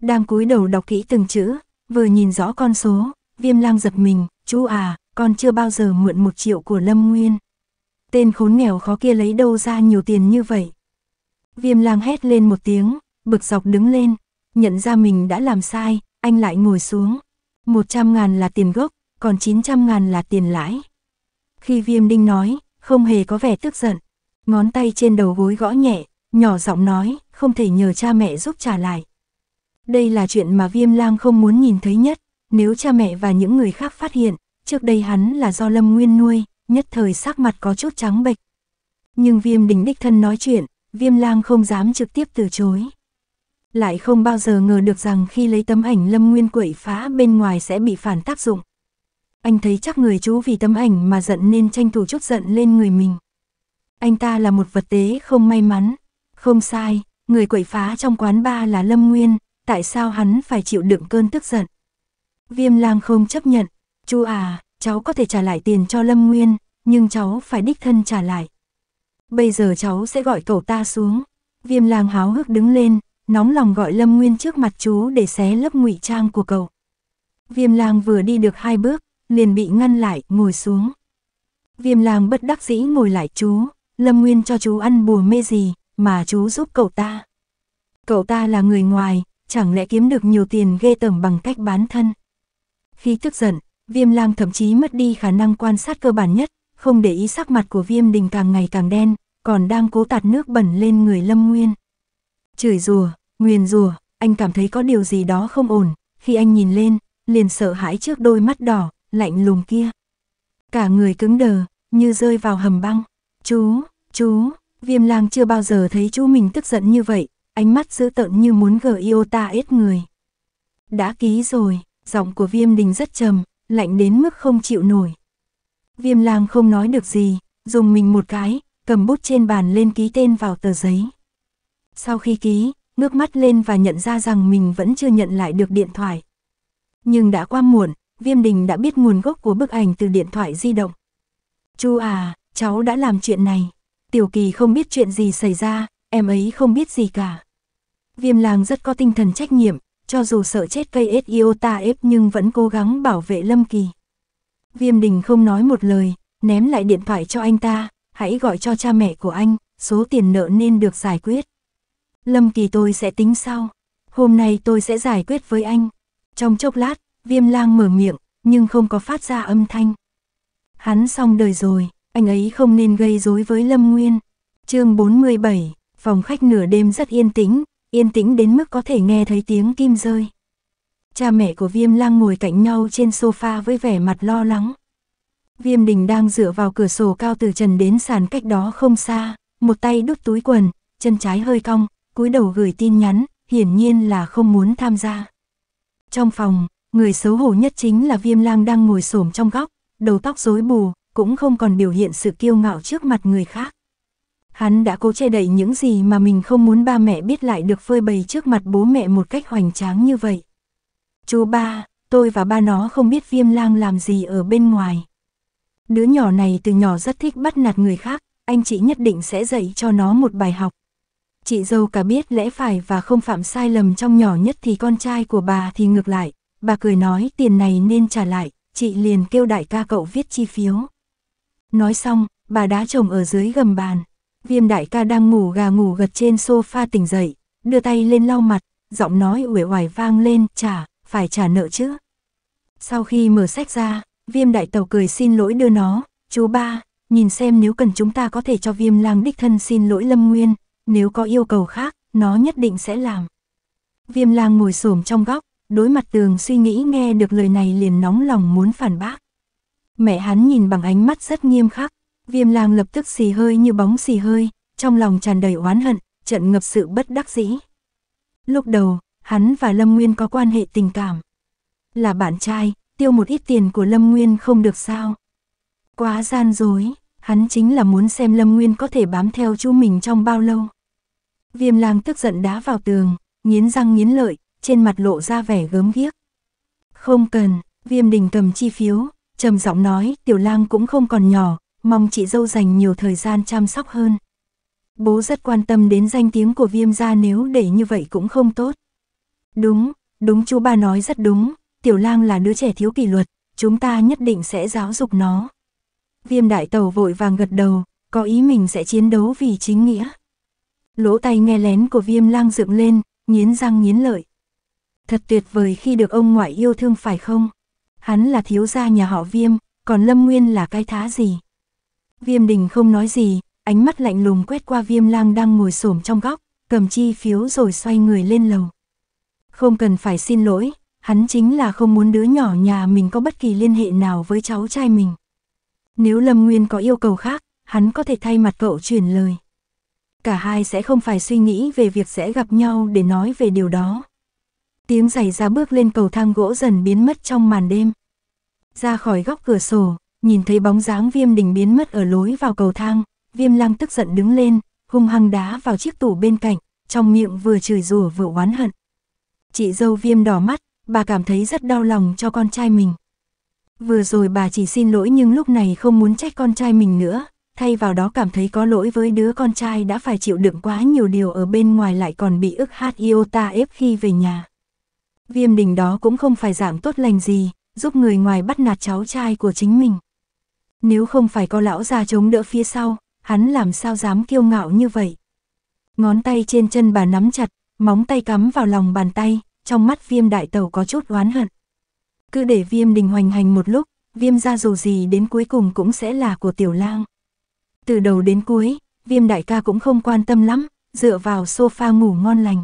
Đang cúi đầu đọc kỹ từng chữ, vừa nhìn rõ con số, viêm lang giật mình, chú à, con chưa bao giờ mượn một triệu của Lâm Nguyên. Tên khốn nghèo khó kia lấy đâu ra nhiều tiền như vậy. Viêm lang hét lên một tiếng, bực dọc đứng lên, nhận ra mình đã làm sai, anh lại ngồi xuống. Một trăm ngàn là tiền gốc, còn 900 ngàn là tiền lãi. Khi viêm đinh nói, không hề có vẻ tức giận. Ngón tay trên đầu gối gõ nhẹ, nhỏ giọng nói, không thể nhờ cha mẹ giúp trả lại. Đây là chuyện mà viêm lang không muốn nhìn thấy nhất, nếu cha mẹ và những người khác phát hiện, trước đây hắn là do Lâm Nguyên nuôi, nhất thời sắc mặt có chút trắng bệch. Nhưng viêm đinh đích thân nói chuyện, viêm lang không dám trực tiếp từ chối. Lại không bao giờ ngờ được rằng khi lấy tấm ảnh Lâm Nguyên quẩy phá bên ngoài sẽ bị phản tác dụng. Anh thấy chắc người chú vì tấm ảnh mà giận nên tranh thủ chút giận lên người mình. Anh ta là một vật tế không may mắn. Không sai, người quậy phá trong quán ba là Lâm Nguyên, tại sao hắn phải chịu đựng cơn tức giận? Viêm lang không chấp nhận, chú à, cháu có thể trả lại tiền cho Lâm Nguyên, nhưng cháu phải đích thân trả lại. Bây giờ cháu sẽ gọi cậu ta xuống. Viêm lang háo hức đứng lên, nóng lòng gọi Lâm Nguyên trước mặt chú để xé lớp ngụy trang của cậu. Viêm lang vừa đi được hai bước, liền bị ngăn lại, ngồi xuống. Viêm lang bất đắc dĩ ngồi lại chú, Lâm Nguyên cho chú ăn bùa mê gì, mà chú giúp cậu ta. Cậu ta là người ngoài, chẳng lẽ kiếm được nhiều tiền ghê tởm bằng cách bán thân. Khi tức giận, viêm lang thậm chí mất đi khả năng quan sát cơ bản nhất, không để ý sắc mặt của viêm đình càng ngày càng đen, còn đang cố tạt nước bẩn lên người Lâm Nguyên. Chửi rùa, nguyền rùa, anh cảm thấy có điều gì đó không ổn, khi anh nhìn lên, liền sợ hãi trước đôi mắt đỏ, lạnh lùng kia. Cả người cứng đờ, như rơi vào hầm băng. Chú, chú, viêm lang chưa bao giờ thấy chú mình tức giận như vậy, ánh mắt dữ tợn như muốn gờ yêu ta ết người. Đã ký rồi, giọng của viêm đình rất trầm, lạnh đến mức không chịu nổi. Viêm lang không nói được gì, dùng mình một cái, cầm bút trên bàn lên ký tên vào tờ giấy. Sau khi ký, ngước mắt lên và nhận ra rằng mình vẫn chưa nhận lại được điện thoại. Nhưng đã quá muộn, Viêm Đình đã biết nguồn gốc của bức ảnh từ điện thoại di động. Chu à, cháu đã làm chuyện này. Tiểu Kỳ không biết chuyện gì xảy ra, em ấy không biết gì cả. Viêm Lang rất có tinh thần trách nhiệm, cho dù sợ chết cây Iota ép nhưng vẫn cố gắng bảo vệ Lâm Kỳ. Viêm Đình không nói một lời, ném lại điện thoại cho anh ta, hãy gọi cho cha mẹ của anh, số tiền nợ nên được giải quyết. Lâm Kỳ tôi sẽ tính sau, hôm nay tôi sẽ giải quyết với anh. Trong chốc lát, Viêm lang mở miệng, nhưng không có phát ra âm thanh. Hắn xong đời rồi, anh ấy không nên gây rối với Lâm Nguyên. chương 47, phòng khách nửa đêm rất yên tĩnh, yên tĩnh đến mức có thể nghe thấy tiếng kim rơi. Cha mẹ của Viêm lang ngồi cạnh nhau trên sofa với vẻ mặt lo lắng. Viêm đình đang dựa vào cửa sổ cao từ trần đến sàn cách đó không xa, một tay đút túi quần, chân trái hơi cong, cúi đầu gửi tin nhắn, hiển nhiên là không muốn tham gia. Trong phòng, Người xấu hổ nhất chính là viêm lang đang ngồi xổm trong góc, đầu tóc rối bù, cũng không còn biểu hiện sự kiêu ngạo trước mặt người khác. Hắn đã cố che đậy những gì mà mình không muốn ba mẹ biết lại được phơi bày trước mặt bố mẹ một cách hoành tráng như vậy. Chú ba, tôi và ba nó không biết viêm lang làm gì ở bên ngoài. Đứa nhỏ này từ nhỏ rất thích bắt nạt người khác, anh chị nhất định sẽ dạy cho nó một bài học. Chị dâu cả biết lẽ phải và không phạm sai lầm trong nhỏ nhất thì con trai của bà thì ngược lại, Bà cười nói tiền này nên trả lại, chị liền kêu đại ca cậu viết chi phiếu. Nói xong, bà đá chồng ở dưới gầm bàn. Viêm đại ca đang ngủ gà ngủ gật trên sofa tỉnh dậy, đưa tay lên lau mặt, giọng nói uể oải vang lên, trả, phải trả nợ chứ. Sau khi mở sách ra, viêm đại tàu cười xin lỗi đưa nó, chú ba, nhìn xem nếu cần chúng ta có thể cho viêm lang đích thân xin lỗi lâm nguyên, nếu có yêu cầu khác, nó nhất định sẽ làm. Viêm lang ngồi xổm trong góc, đối mặt tường suy nghĩ nghe được lời này liền nóng lòng muốn phản bác. Mẹ hắn nhìn bằng ánh mắt rất nghiêm khắc, viêm lang lập tức xì hơi như bóng xì hơi, trong lòng tràn đầy oán hận, trận ngập sự bất đắc dĩ. Lúc đầu, hắn và Lâm Nguyên có quan hệ tình cảm. Là bạn trai, tiêu một ít tiền của Lâm Nguyên không được sao. Quá gian dối, hắn chính là muốn xem Lâm Nguyên có thể bám theo chú mình trong bao lâu. Viêm lang tức giận đá vào tường, nghiến răng nghiến lợi, trên mặt lộ ra vẻ gớm ghiếc. Không cần, viêm đình cầm chi phiếu, trầm giọng nói tiểu lang cũng không còn nhỏ, mong chị dâu dành nhiều thời gian chăm sóc hơn. Bố rất quan tâm đến danh tiếng của viêm gia nếu để như vậy cũng không tốt. Đúng, đúng chú ba nói rất đúng, tiểu lang là đứa trẻ thiếu kỷ luật, chúng ta nhất định sẽ giáo dục nó. Viêm đại tàu vội vàng gật đầu, có ý mình sẽ chiến đấu vì chính nghĩa. Lỗ tay nghe lén của viêm lang dựng lên, nghiến răng nghiến lợi. Thật tuyệt vời khi được ông ngoại yêu thương phải không? Hắn là thiếu gia nhà họ Viêm, còn Lâm Nguyên là cái thá gì? Viêm đình không nói gì, ánh mắt lạnh lùng quét qua Viêm lang đang ngồi xổm trong góc, cầm chi phiếu rồi xoay người lên lầu. Không cần phải xin lỗi, hắn chính là không muốn đứa nhỏ nhà mình có bất kỳ liên hệ nào với cháu trai mình. Nếu Lâm Nguyên có yêu cầu khác, hắn có thể thay mặt cậu truyền lời. Cả hai sẽ không phải suy nghĩ về việc sẽ gặp nhau để nói về điều đó. Tiếng giày ra bước lên cầu thang gỗ dần biến mất trong màn đêm. Ra khỏi góc cửa sổ, nhìn thấy bóng dáng viêm đình biến mất ở lối vào cầu thang, viêm lăng tức giận đứng lên, hung hăng đá vào chiếc tủ bên cạnh, trong miệng vừa chửi rủa vừa oán hận. Chị dâu viêm đỏ mắt, bà cảm thấy rất đau lòng cho con trai mình. Vừa rồi bà chỉ xin lỗi nhưng lúc này không muốn trách con trai mình nữa, thay vào đó cảm thấy có lỗi với đứa con trai đã phải chịu đựng quá nhiều điều ở bên ngoài lại còn bị ức hát iota ép khi về nhà. Viêm đình đó cũng không phải dạng tốt lành gì, giúp người ngoài bắt nạt cháu trai của chính mình. Nếu không phải có lão già chống đỡ phía sau, hắn làm sao dám kiêu ngạo như vậy. Ngón tay trên chân bà nắm chặt, móng tay cắm vào lòng bàn tay, trong mắt viêm đại tẩu có chút oán hận. Cứ để viêm đình hoành hành một lúc, viêm ra dù gì đến cuối cùng cũng sẽ là của tiểu lang. Từ đầu đến cuối, viêm đại ca cũng không quan tâm lắm, dựa vào sofa ngủ ngon lành.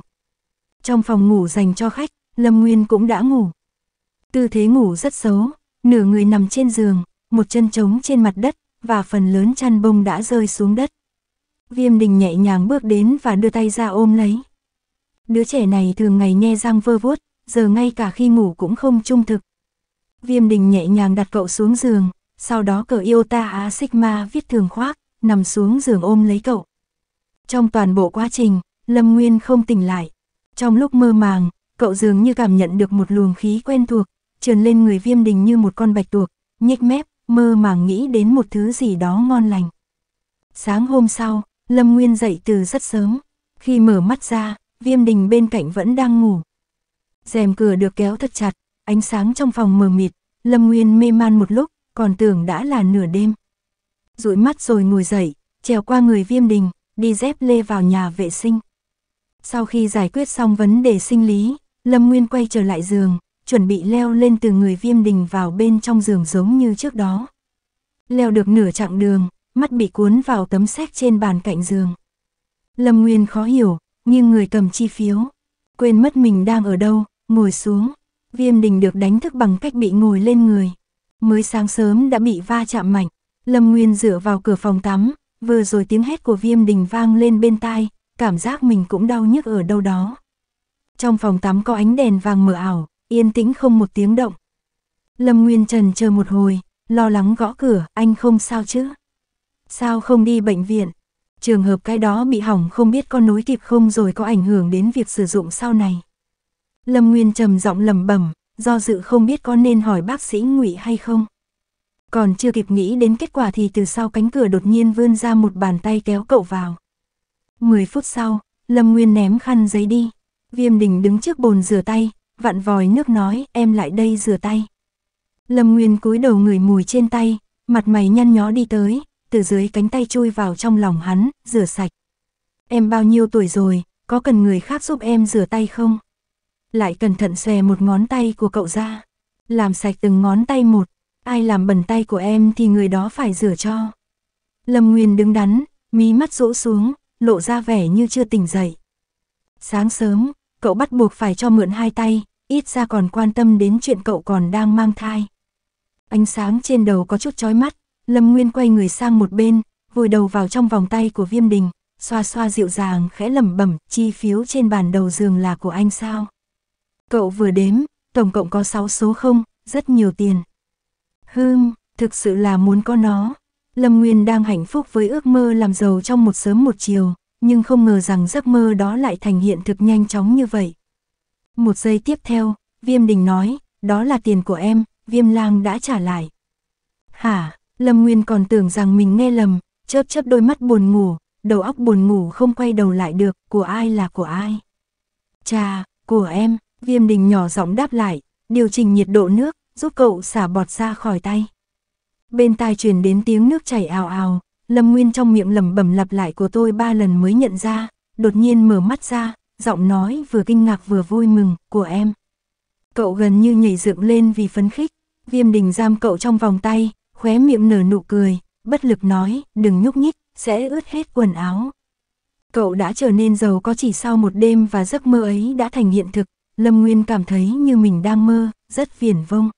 Trong phòng ngủ dành cho khách, Lâm Nguyên cũng đã ngủ. Tư thế ngủ rất xấu, nửa người nằm trên giường, một chân trống trên mặt đất, và phần lớn chăn bông đã rơi xuống đất. Viêm đình nhẹ nhàng bước đến và đưa tay ra ôm lấy. Đứa trẻ này thường ngày nghe răng vơ vuốt, giờ ngay cả khi ngủ cũng không trung thực. Viêm đình nhẹ nhàng đặt cậu xuống giường, sau đó cờ Iota Á Sigma viết thường khoác, nằm xuống giường ôm lấy cậu. Trong toàn bộ quá trình, Lâm Nguyên không tỉnh lại. Trong lúc mơ màng, cậu dường như cảm nhận được một luồng khí quen thuộc, trườn lên người viêm đình như một con bạch tuộc, nhếch mép, mơ màng nghĩ đến một thứ gì đó ngon lành. Sáng hôm sau, Lâm Nguyên dậy từ rất sớm, khi mở mắt ra, viêm đình bên cạnh vẫn đang ngủ. rèm cửa được kéo thật chặt, ánh sáng trong phòng mờ mịt, Lâm Nguyên mê man một lúc, còn tưởng đã là nửa đêm. Rụi mắt rồi ngồi dậy, trèo qua người viêm đình, đi dép lê vào nhà vệ sinh. Sau khi giải quyết xong vấn đề sinh lý, Lâm Nguyên quay trở lại giường, chuẩn bị leo lên từ người viêm đình vào bên trong giường giống như trước đó. Leo được nửa chặng đường, mắt bị cuốn vào tấm séc trên bàn cạnh giường. Lâm Nguyên khó hiểu, nhưng người cầm chi phiếu, quên mất mình đang ở đâu, ngồi xuống. Viêm đình được đánh thức bằng cách bị ngồi lên người. Mới sáng sớm đã bị va chạm mạnh, Lâm Nguyên dựa vào cửa phòng tắm, vừa rồi tiếng hét của viêm đình vang lên bên tai, cảm giác mình cũng đau nhức ở đâu đó. Trong phòng tắm có ánh đèn vàng mờ ảo, yên tĩnh không một tiếng động. Lâm Nguyên Trần chờ một hồi, lo lắng gõ cửa, anh không sao chứ? Sao không đi bệnh viện? Trường hợp cái đó bị hỏng không biết có nối kịp không rồi có ảnh hưởng đến việc sử dụng sau này. Lâm Nguyên trầm giọng lầm bẩm, do dự không biết có nên hỏi bác sĩ Ngụy hay không. Còn chưa kịp nghĩ đến kết quả thì từ sau cánh cửa đột nhiên vươn ra một bàn tay kéo cậu vào. 10 phút sau, Lâm Nguyên ném khăn giấy đi. Viêm đình đứng trước bồn rửa tay, vặn vòi nước nói, em lại đây rửa tay. Lâm Nguyên cúi đầu người mùi trên tay, mặt mày nhăn nhó đi tới, từ dưới cánh tay chui vào trong lòng hắn, rửa sạch. Em bao nhiêu tuổi rồi, có cần người khác giúp em rửa tay không? Lại cẩn thận xòe một ngón tay của cậu ra, làm sạch từng ngón tay một, ai làm bẩn tay của em thì người đó phải rửa cho. Lâm Nguyên đứng đắn, mí mắt rũ xuống, lộ ra vẻ như chưa tỉnh dậy. Sáng sớm, cậu bắt buộc phải cho mượn hai tay, ít ra còn quan tâm đến chuyện cậu còn đang mang thai. Ánh sáng trên đầu có chút chói mắt, Lâm Nguyên quay người sang một bên, vùi đầu vào trong vòng tay của Viêm Đình, xoa xoa dịu dàng khẽ lẩm bẩm, chi phiếu trên bàn đầu giường là của anh sao? Cậu vừa đếm, tổng cộng có 6 số không, rất nhiều tiền. Hương, thực sự là muốn có nó. Lâm Nguyên đang hạnh phúc với ước mơ làm giàu trong một sớm một chiều, nhưng không ngờ rằng giấc mơ đó lại thành hiện thực nhanh chóng như vậy. Một giây tiếp theo, Viêm Đình nói, đó là tiền của em, Viêm Lang đã trả lại. Hả, Lâm Nguyên còn tưởng rằng mình nghe lầm, chớp chớp đôi mắt buồn ngủ, đầu óc buồn ngủ không quay đầu lại được, của ai là của ai. cha của em, Viêm Đình nhỏ giọng đáp lại, điều chỉnh nhiệt độ nước, giúp cậu xả bọt ra khỏi tay. Bên tai truyền đến tiếng nước chảy ào ào, Lâm Nguyên trong miệng lẩm bẩm lặp lại của tôi ba lần mới nhận ra, đột nhiên mở mắt ra, giọng nói vừa kinh ngạc vừa vui mừng, của em. Cậu gần như nhảy dựng lên vì phấn khích, viêm đình giam cậu trong vòng tay, khóe miệng nở nụ cười, bất lực nói, đừng nhúc nhích, sẽ ướt hết quần áo. Cậu đã trở nên giàu có chỉ sau một đêm và giấc mơ ấy đã thành hiện thực, Lâm Nguyên cảm thấy như mình đang mơ, rất phiền vông.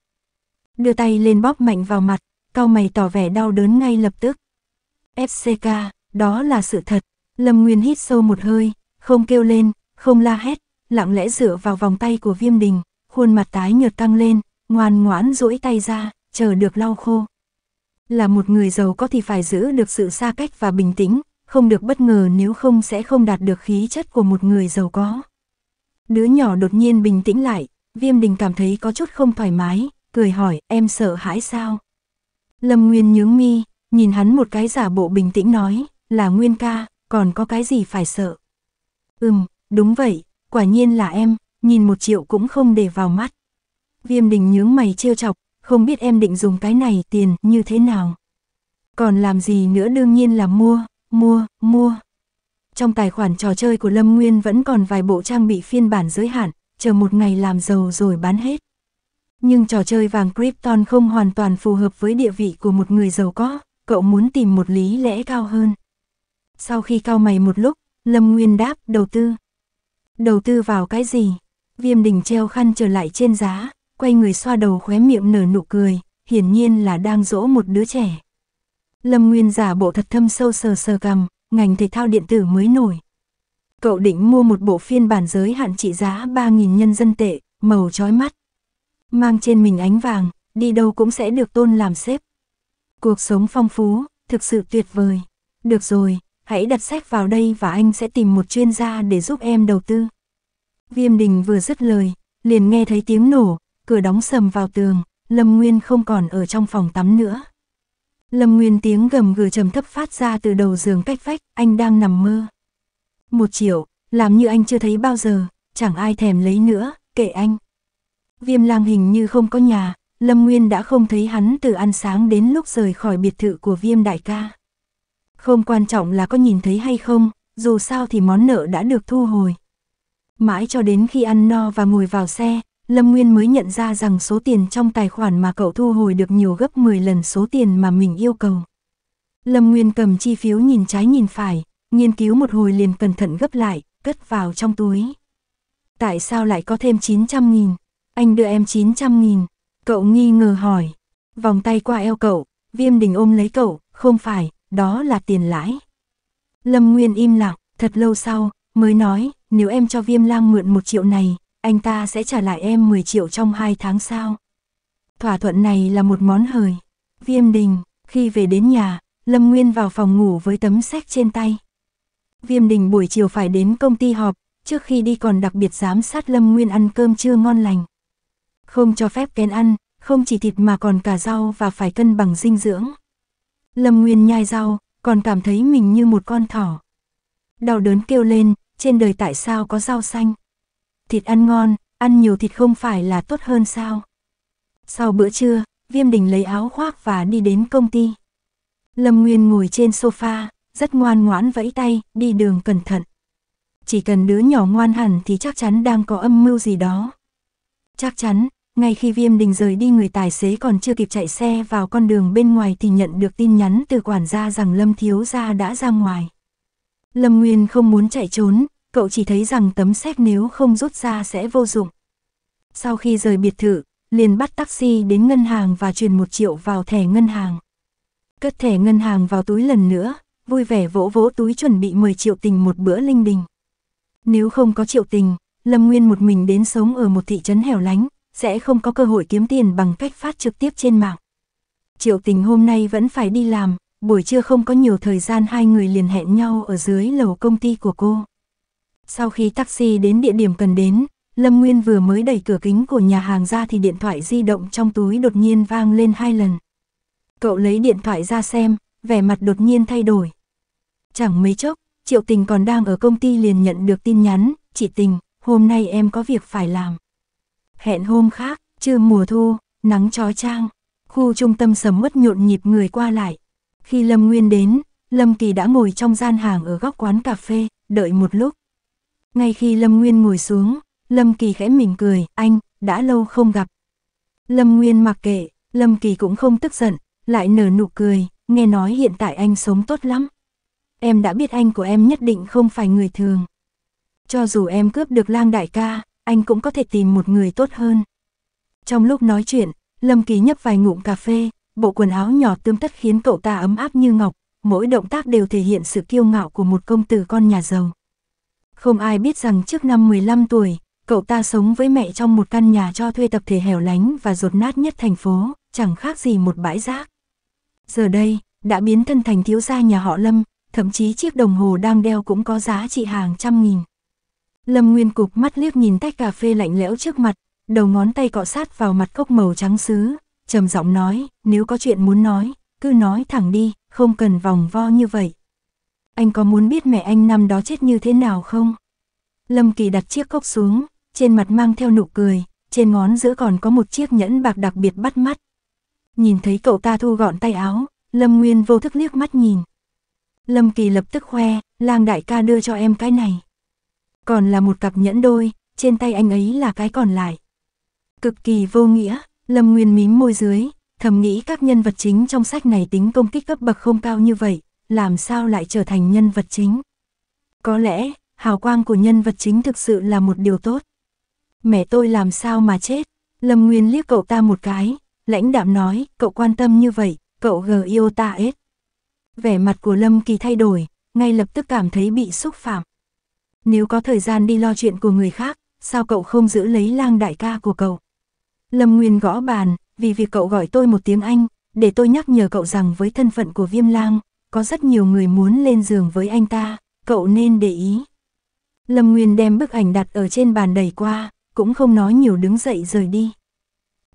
Đưa tay lên bóp mạnh vào mặt, cao mày tỏ vẻ đau đớn ngay lập tức. FCK, đó là sự thật. Lâm Nguyên hít sâu một hơi, không kêu lên, không la hét, lặng lẽ dựa vào vòng tay của viêm đình, khuôn mặt tái nhợt căng lên, ngoan ngoãn duỗi tay ra, chờ được lau khô. Là một người giàu có thì phải giữ được sự xa cách và bình tĩnh, không được bất ngờ nếu không sẽ không đạt được khí chất của một người giàu có. Đứa nhỏ đột nhiên bình tĩnh lại, viêm đình cảm thấy có chút không thoải mái, cười hỏi em sợ hãi sao. Lâm Nguyên nhướng mi, nhìn hắn một cái giả bộ bình tĩnh nói, là Nguyên ca, còn có cái gì phải sợ. Ừm, đúng vậy, quả nhiên là em, nhìn một triệu cũng không để vào mắt. Viêm đình nhướng mày trêu chọc, không biết em định dùng cái này tiền như thế nào. Còn làm gì nữa đương nhiên là mua, mua, mua. Trong tài khoản trò chơi của Lâm Nguyên vẫn còn vài bộ trang bị phiên bản giới hạn, chờ một ngày làm giàu rồi bán hết. Nhưng trò chơi vàng Krypton không hoàn toàn phù hợp với địa vị của một người giàu có, cậu muốn tìm một lý lẽ cao hơn. Sau khi cao mày một lúc, Lâm Nguyên đáp đầu tư. Đầu tư vào cái gì? Viêm đình treo khăn trở lại trên giá, quay người xoa đầu khóe miệng nở nụ cười, hiển nhiên là đang dỗ một đứa trẻ. Lâm Nguyên giả bộ thật thâm sâu sờ sờ cầm, ngành thể thao điện tử mới nổi. Cậu định mua một bộ phiên bản giới hạn trị giá 3.000 nhân dân tệ, màu chói mắt. Mang trên mình ánh vàng, đi đâu cũng sẽ được tôn làm xếp. Cuộc sống phong phú, thực sự tuyệt vời. Được rồi, hãy đặt sách vào đây và anh sẽ tìm một chuyên gia để giúp em đầu tư. Viêm đình vừa dứt lời, liền nghe thấy tiếng nổ, cửa đóng sầm vào tường, Lâm Nguyên không còn ở trong phòng tắm nữa. Lâm Nguyên tiếng gầm gừ trầm thấp phát ra từ đầu giường cách vách, anh đang nằm mơ. Một triệu, làm như anh chưa thấy bao giờ, chẳng ai thèm lấy nữa, kệ anh. Viêm lang hình như không có nhà, Lâm Nguyên đã không thấy hắn từ ăn sáng đến lúc rời khỏi biệt thự của viêm đại ca. Không quan trọng là có nhìn thấy hay không, dù sao thì món nợ đã được thu hồi. Mãi cho đến khi ăn no và ngồi vào xe, Lâm Nguyên mới nhận ra rằng số tiền trong tài khoản mà cậu thu hồi được nhiều gấp 10 lần số tiền mà mình yêu cầu. Lâm Nguyên cầm chi phiếu nhìn trái nhìn phải, nghiên cứu một hồi liền cẩn thận gấp lại, cất vào trong túi. Tại sao lại có thêm 900 nghìn? Anh đưa em 900 nghìn, Cậu nghi ngờ hỏi. Vòng tay qua eo cậu, viêm đình ôm lấy cậu, không phải, đó là tiền lãi. Lâm Nguyên im lặng, thật lâu sau, mới nói, nếu em cho viêm lang mượn một triệu này, anh ta sẽ trả lại em 10 triệu trong 2 tháng sau. Thỏa thuận này là một món hời. Viêm đình, khi về đến nhà, Lâm Nguyên vào phòng ngủ với tấm séc trên tay. Viêm đình buổi chiều phải đến công ty họp, trước khi đi còn đặc biệt giám sát Lâm Nguyên ăn cơm trưa ngon lành không cho phép kén ăn, không chỉ thịt mà còn cả rau và phải cân bằng dinh dưỡng. Lâm Nguyên nhai rau, còn cảm thấy mình như một con thỏ. Đau đớn kêu lên, trên đời tại sao có rau xanh? Thịt ăn ngon, ăn nhiều thịt không phải là tốt hơn sao? Sau bữa trưa, Viêm Đình lấy áo khoác và đi đến công ty. Lâm Nguyên ngồi trên sofa, rất ngoan ngoãn vẫy tay, đi đường cẩn thận. Chỉ cần đứa nhỏ ngoan hẳn thì chắc chắn đang có âm mưu gì đó. Chắc chắn, ngay khi Viêm Đình rời đi người tài xế còn chưa kịp chạy xe vào con đường bên ngoài thì nhận được tin nhắn từ quản gia rằng Lâm Thiếu Gia đã ra ngoài. Lâm Nguyên không muốn chạy trốn, cậu chỉ thấy rằng tấm xét nếu không rút ra sẽ vô dụng. Sau khi rời biệt thự, liền bắt taxi đến ngân hàng và truyền một triệu vào thẻ ngân hàng. Cất thẻ ngân hàng vào túi lần nữa, vui vẻ vỗ vỗ túi chuẩn bị 10 triệu tình một bữa linh đình. Nếu không có triệu tình, Lâm Nguyên một mình đến sống ở một thị trấn hẻo lánh, sẽ không có cơ hội kiếm tiền bằng cách phát trực tiếp trên mạng. Triệu tình hôm nay vẫn phải đi làm, buổi trưa không có nhiều thời gian hai người liền hẹn nhau ở dưới lầu công ty của cô. Sau khi taxi đến địa điểm cần đến, Lâm Nguyên vừa mới đẩy cửa kính của nhà hàng ra thì điện thoại di động trong túi đột nhiên vang lên hai lần. Cậu lấy điện thoại ra xem, vẻ mặt đột nhiên thay đổi. Chẳng mấy chốc, Triệu Tình còn đang ở công ty liền nhận được tin nhắn, chị Tình, hôm nay em có việc phải làm hẹn hôm khác, chưa mùa thu, nắng chói trang, khu trung tâm sầm uất nhộn nhịp người qua lại. Khi Lâm Nguyên đến, Lâm Kỳ đã ngồi trong gian hàng ở góc quán cà phê, đợi một lúc. Ngay khi Lâm Nguyên ngồi xuống, Lâm Kỳ khẽ mỉm cười, anh, đã lâu không gặp. Lâm Nguyên mặc kệ, Lâm Kỳ cũng không tức giận, lại nở nụ cười, nghe nói hiện tại anh sống tốt lắm. Em đã biết anh của em nhất định không phải người thường. Cho dù em cướp được lang đại ca, anh cũng có thể tìm một người tốt hơn. Trong lúc nói chuyện, Lâm Ký nhấp vài ngụm cà phê, bộ quần áo nhỏ tươm tất khiến cậu ta ấm áp như ngọc, mỗi động tác đều thể hiện sự kiêu ngạo của một công tử con nhà giàu. Không ai biết rằng trước năm 15 tuổi, cậu ta sống với mẹ trong một căn nhà cho thuê tập thể hẻo lánh và rột nát nhất thành phố, chẳng khác gì một bãi rác. Giờ đây, đã biến thân thành thiếu gia nhà họ Lâm, thậm chí chiếc đồng hồ đang đeo cũng có giá trị hàng trăm nghìn. Lâm Nguyên cục mắt liếc nhìn tách cà phê lạnh lẽo trước mặt, đầu ngón tay cọ sát vào mặt cốc màu trắng sứ, trầm giọng nói, nếu có chuyện muốn nói, cứ nói thẳng đi, không cần vòng vo như vậy. Anh có muốn biết mẹ anh năm đó chết như thế nào không? Lâm Kỳ đặt chiếc cốc xuống, trên mặt mang theo nụ cười, trên ngón giữa còn có một chiếc nhẫn bạc đặc biệt bắt mắt. Nhìn thấy cậu ta thu gọn tay áo, Lâm Nguyên vô thức liếc mắt nhìn. Lâm Kỳ lập tức khoe, lang đại ca đưa cho em cái này. Còn là một cặp nhẫn đôi, trên tay anh ấy là cái còn lại. Cực kỳ vô nghĩa, Lâm Nguyên mím môi dưới, thầm nghĩ các nhân vật chính trong sách này tính công kích cấp bậc không cao như vậy, làm sao lại trở thành nhân vật chính. Có lẽ, hào quang của nhân vật chính thực sự là một điều tốt. Mẹ tôi làm sao mà chết, Lâm Nguyên liếc cậu ta một cái, lãnh đạm nói, cậu quan tâm như vậy, cậu gờ yêu ta hết. Vẻ mặt của Lâm Kỳ thay đổi, ngay lập tức cảm thấy bị xúc phạm. Nếu có thời gian đi lo chuyện của người khác, sao cậu không giữ lấy lang đại ca của cậu? Lâm Nguyên gõ bàn, vì việc cậu gọi tôi một tiếng Anh, để tôi nhắc nhở cậu rằng với thân phận của viêm lang, có rất nhiều người muốn lên giường với anh ta, cậu nên để ý. Lâm Nguyên đem bức ảnh đặt ở trên bàn đẩy qua, cũng không nói nhiều đứng dậy rời đi.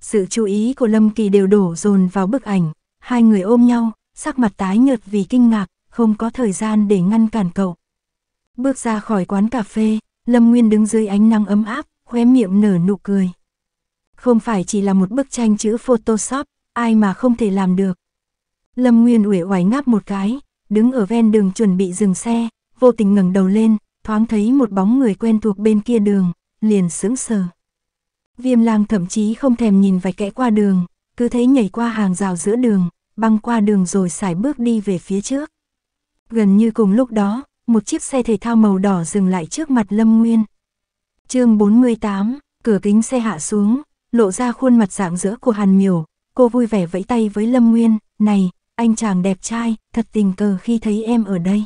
Sự chú ý của Lâm Kỳ đều đổ dồn vào bức ảnh, hai người ôm nhau, sắc mặt tái nhợt vì kinh ngạc, không có thời gian để ngăn cản cậu. Bước ra khỏi quán cà phê, Lâm Nguyên đứng dưới ánh nắng ấm áp, khóe miệng nở nụ cười. Không phải chỉ là một bức tranh chữ Photoshop, ai mà không thể làm được. Lâm Nguyên uể oải ngáp một cái, đứng ở ven đường chuẩn bị dừng xe, vô tình ngẩng đầu lên, thoáng thấy một bóng người quen thuộc bên kia đường, liền sững sờ. Viêm lang thậm chí không thèm nhìn vạch kẽ qua đường, cứ thấy nhảy qua hàng rào giữa đường, băng qua đường rồi xài bước đi về phía trước. Gần như cùng lúc đó, một chiếc xe thể thao màu đỏ dừng lại trước mặt Lâm Nguyên. chương 48, cửa kính xe hạ xuống, lộ ra khuôn mặt dạng giữa của Hàn Miểu, cô vui vẻ vẫy tay với Lâm Nguyên, này, anh chàng đẹp trai, thật tình cờ khi thấy em ở đây.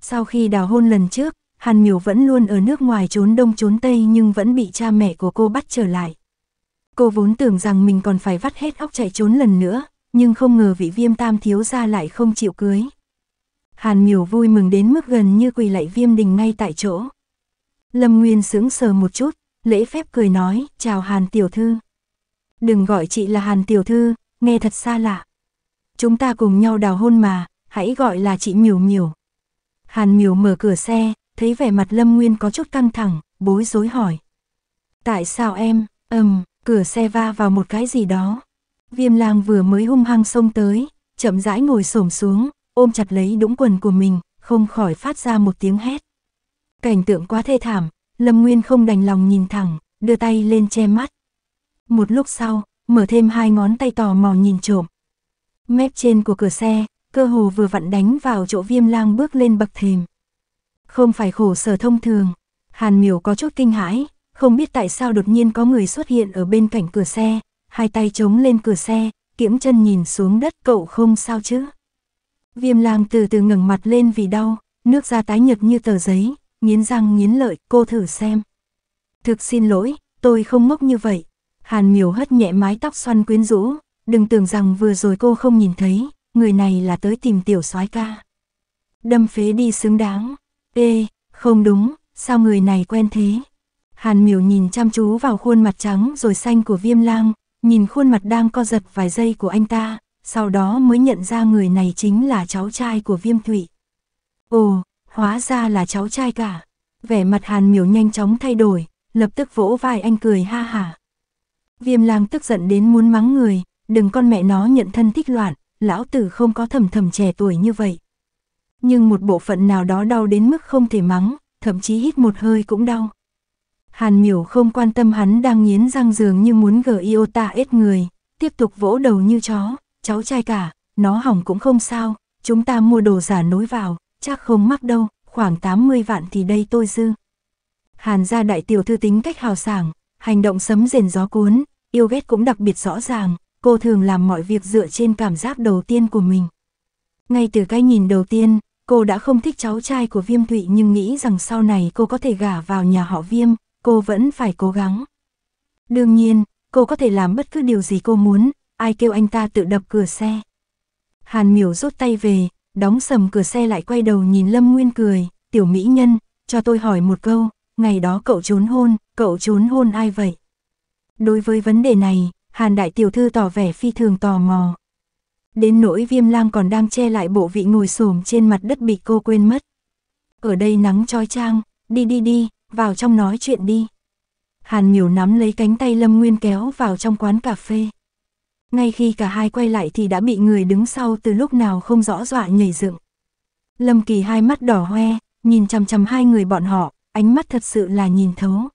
Sau khi đào hôn lần trước, Hàn Miểu vẫn luôn ở nước ngoài trốn đông trốn tây nhưng vẫn bị cha mẹ của cô bắt trở lại. Cô vốn tưởng rằng mình còn phải vắt hết óc chạy trốn lần nữa, nhưng không ngờ vị viêm tam thiếu ra lại không chịu cưới. Hàn Miểu vui mừng đến mức gần như quỳ lạy Viêm Đình ngay tại chỗ. Lâm Nguyên sướng sờ một chút, lễ phép cười nói, chào Hàn Tiểu Thư. Đừng gọi chị là Hàn Tiểu Thư, nghe thật xa lạ. Chúng ta cùng nhau đào hôn mà, hãy gọi là chị Miểu Miểu. Hàn Miểu mở cửa xe, thấy vẻ mặt Lâm Nguyên có chút căng thẳng, bối rối hỏi. Tại sao em, ầm, cửa xe va vào một cái gì đó. Viêm lang vừa mới hung hăng xông tới, chậm rãi ngồi xổm xuống, ôm chặt lấy đũng quần của mình, không khỏi phát ra một tiếng hét. Cảnh tượng quá thê thảm, Lâm Nguyên không đành lòng nhìn thẳng, đưa tay lên che mắt. Một lúc sau, mở thêm hai ngón tay tò mò nhìn trộm. Mép trên của cửa xe, cơ hồ vừa vặn đánh vào chỗ viêm lang bước lên bậc thềm. Không phải khổ sở thông thường, Hàn Miểu có chút kinh hãi, không biết tại sao đột nhiên có người xuất hiện ở bên cạnh cửa xe, hai tay chống lên cửa xe, kiễm chân nhìn xuống đất cậu không sao chứ. Viêm lang từ từ ngẩng mặt lên vì đau, nước da tái nhợt như tờ giấy, nghiến răng nghiến lợi, cô thử xem. Thực xin lỗi, tôi không ngốc như vậy. Hàn miều hất nhẹ mái tóc xoăn quyến rũ, đừng tưởng rằng vừa rồi cô không nhìn thấy, người này là tới tìm tiểu soái ca. Đâm phế đi xứng đáng. Ê, không đúng, sao người này quen thế? Hàn miểu nhìn chăm chú vào khuôn mặt trắng rồi xanh của viêm lang, nhìn khuôn mặt đang co giật vài giây của anh ta, sau đó mới nhận ra người này chính là cháu trai của Viêm Thụy. Ồ, hóa ra là cháu trai cả. Vẻ mặt Hàn Miểu nhanh chóng thay đổi, lập tức vỗ vai anh cười ha hả. Viêm lang tức giận đến muốn mắng người, đừng con mẹ nó nhận thân thích loạn, lão tử không có thầm thầm trẻ tuổi như vậy. Nhưng một bộ phận nào đó đau đến mức không thể mắng, thậm chí hít một hơi cũng đau. Hàn miểu không quan tâm hắn đang nghiến răng dường như muốn gờ iota ết người, tiếp tục vỗ đầu như chó cháu trai cả, nó hỏng cũng không sao, chúng ta mua đồ giả nối vào, chắc không mắc đâu, khoảng 80 vạn thì đây tôi dư. Hàn gia đại tiểu thư tính cách hào sảng, hành động sấm rền gió cuốn, yêu ghét cũng đặc biệt rõ ràng, cô thường làm mọi việc dựa trên cảm giác đầu tiên của mình. Ngay từ cái nhìn đầu tiên, cô đã không thích cháu trai của Viêm Thụy nhưng nghĩ rằng sau này cô có thể gả vào nhà họ Viêm, cô vẫn phải cố gắng. Đương nhiên, cô có thể làm bất cứ điều gì cô muốn, ai kêu anh ta tự đập cửa xe. Hàn miểu rút tay về, đóng sầm cửa xe lại quay đầu nhìn Lâm Nguyên cười, tiểu mỹ nhân, cho tôi hỏi một câu, ngày đó cậu trốn hôn, cậu trốn hôn ai vậy? Đối với vấn đề này, Hàn đại tiểu thư tỏ vẻ phi thường tò mò. Đến nỗi viêm lang còn đang che lại bộ vị ngồi xổm trên mặt đất bị cô quên mất. Ở đây nắng trói trang, đi đi đi, vào trong nói chuyện đi. Hàn miểu nắm lấy cánh tay Lâm Nguyên kéo vào trong quán cà phê ngay khi cả hai quay lại thì đã bị người đứng sau từ lúc nào không rõ dọa nhảy dựng. Lâm Kỳ hai mắt đỏ hoe, nhìn chằm chằm hai người bọn họ, ánh mắt thật sự là nhìn thấu.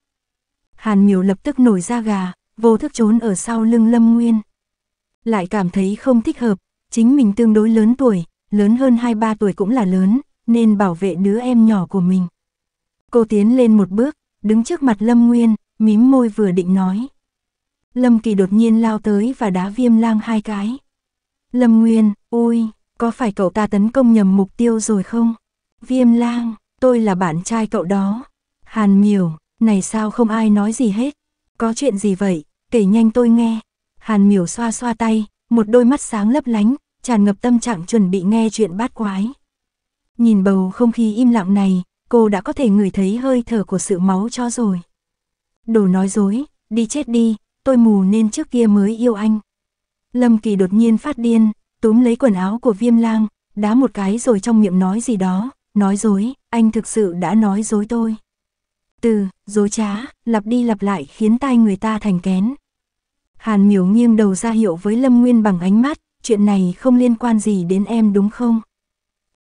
Hàn Miểu lập tức nổi da gà, vô thức trốn ở sau lưng Lâm Nguyên. Lại cảm thấy không thích hợp, chính mình tương đối lớn tuổi, lớn hơn 2-3 tuổi cũng là lớn, nên bảo vệ đứa em nhỏ của mình. Cô tiến lên một bước, đứng trước mặt Lâm Nguyên, mím môi vừa định nói. Lâm Kỳ đột nhiên lao tới và đá viêm lang hai cái. Lâm Nguyên, ôi, có phải cậu ta tấn công nhầm mục tiêu rồi không? Viêm lang, tôi là bạn trai cậu đó. Hàn miểu, này sao không ai nói gì hết? Có chuyện gì vậy? Kể nhanh tôi nghe. Hàn miểu xoa xoa tay, một đôi mắt sáng lấp lánh, tràn ngập tâm trạng chuẩn bị nghe chuyện bát quái. Nhìn bầu không khí im lặng này, cô đã có thể ngửi thấy hơi thở của sự máu cho rồi. Đồ nói dối, đi chết đi, tôi mù nên trước kia mới yêu anh. Lâm Kỳ đột nhiên phát điên, túm lấy quần áo của viêm lang, đá một cái rồi trong miệng nói gì đó, nói dối, anh thực sự đã nói dối tôi. Từ, dối trá, lặp đi lặp lại khiến tai người ta thành kén. Hàn miểu nghiêng đầu ra hiệu với Lâm Nguyên bằng ánh mắt, chuyện này không liên quan gì đến em đúng không?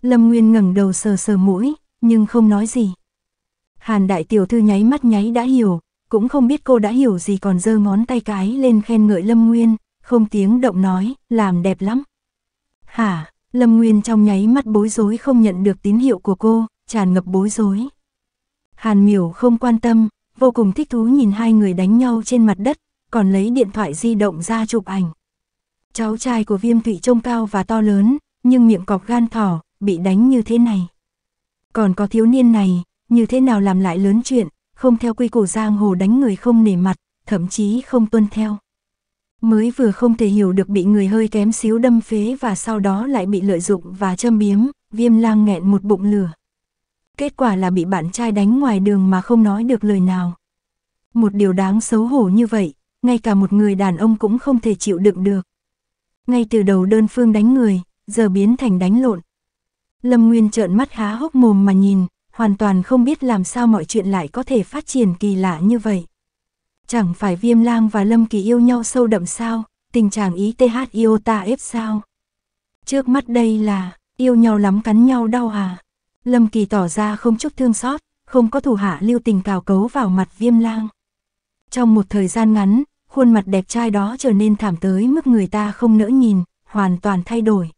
Lâm Nguyên ngẩng đầu sờ sờ mũi, nhưng không nói gì. Hàn đại tiểu thư nháy mắt nháy đã hiểu, cũng không biết cô đã hiểu gì còn giơ ngón tay cái lên khen ngợi Lâm Nguyên, không tiếng động nói, làm đẹp lắm. Hả, Lâm Nguyên trong nháy mắt bối rối không nhận được tín hiệu của cô, tràn ngập bối rối. Hàn miểu không quan tâm, vô cùng thích thú nhìn hai người đánh nhau trên mặt đất, còn lấy điện thoại di động ra chụp ảnh. Cháu trai của viêm Thụy trông cao và to lớn, nhưng miệng cọc gan thỏ, bị đánh như thế này. Còn có thiếu niên này, như thế nào làm lại lớn chuyện, không theo quy củ giang hồ đánh người không nể mặt, thậm chí không tuân theo. Mới vừa không thể hiểu được bị người hơi kém xíu đâm phế và sau đó lại bị lợi dụng và châm biếm, viêm lang nghẹn một bụng lửa. Kết quả là bị bạn trai đánh ngoài đường mà không nói được lời nào. Một điều đáng xấu hổ như vậy, ngay cả một người đàn ông cũng không thể chịu đựng được. Ngay từ đầu đơn phương đánh người, giờ biến thành đánh lộn. Lâm Nguyên trợn mắt há hốc mồm mà nhìn, hoàn toàn không biết làm sao mọi chuyện lại có thể phát triển kỳ lạ như vậy. Chẳng phải viêm lang và lâm kỳ yêu nhau sâu đậm sao, tình trạng ý TH yêu ta ép sao. Trước mắt đây là, yêu nhau lắm cắn nhau đau à. Lâm kỳ tỏ ra không chút thương xót, không có thủ hạ lưu tình cào cấu vào mặt viêm lang. Trong một thời gian ngắn, khuôn mặt đẹp trai đó trở nên thảm tới mức người ta không nỡ nhìn, hoàn toàn thay đổi.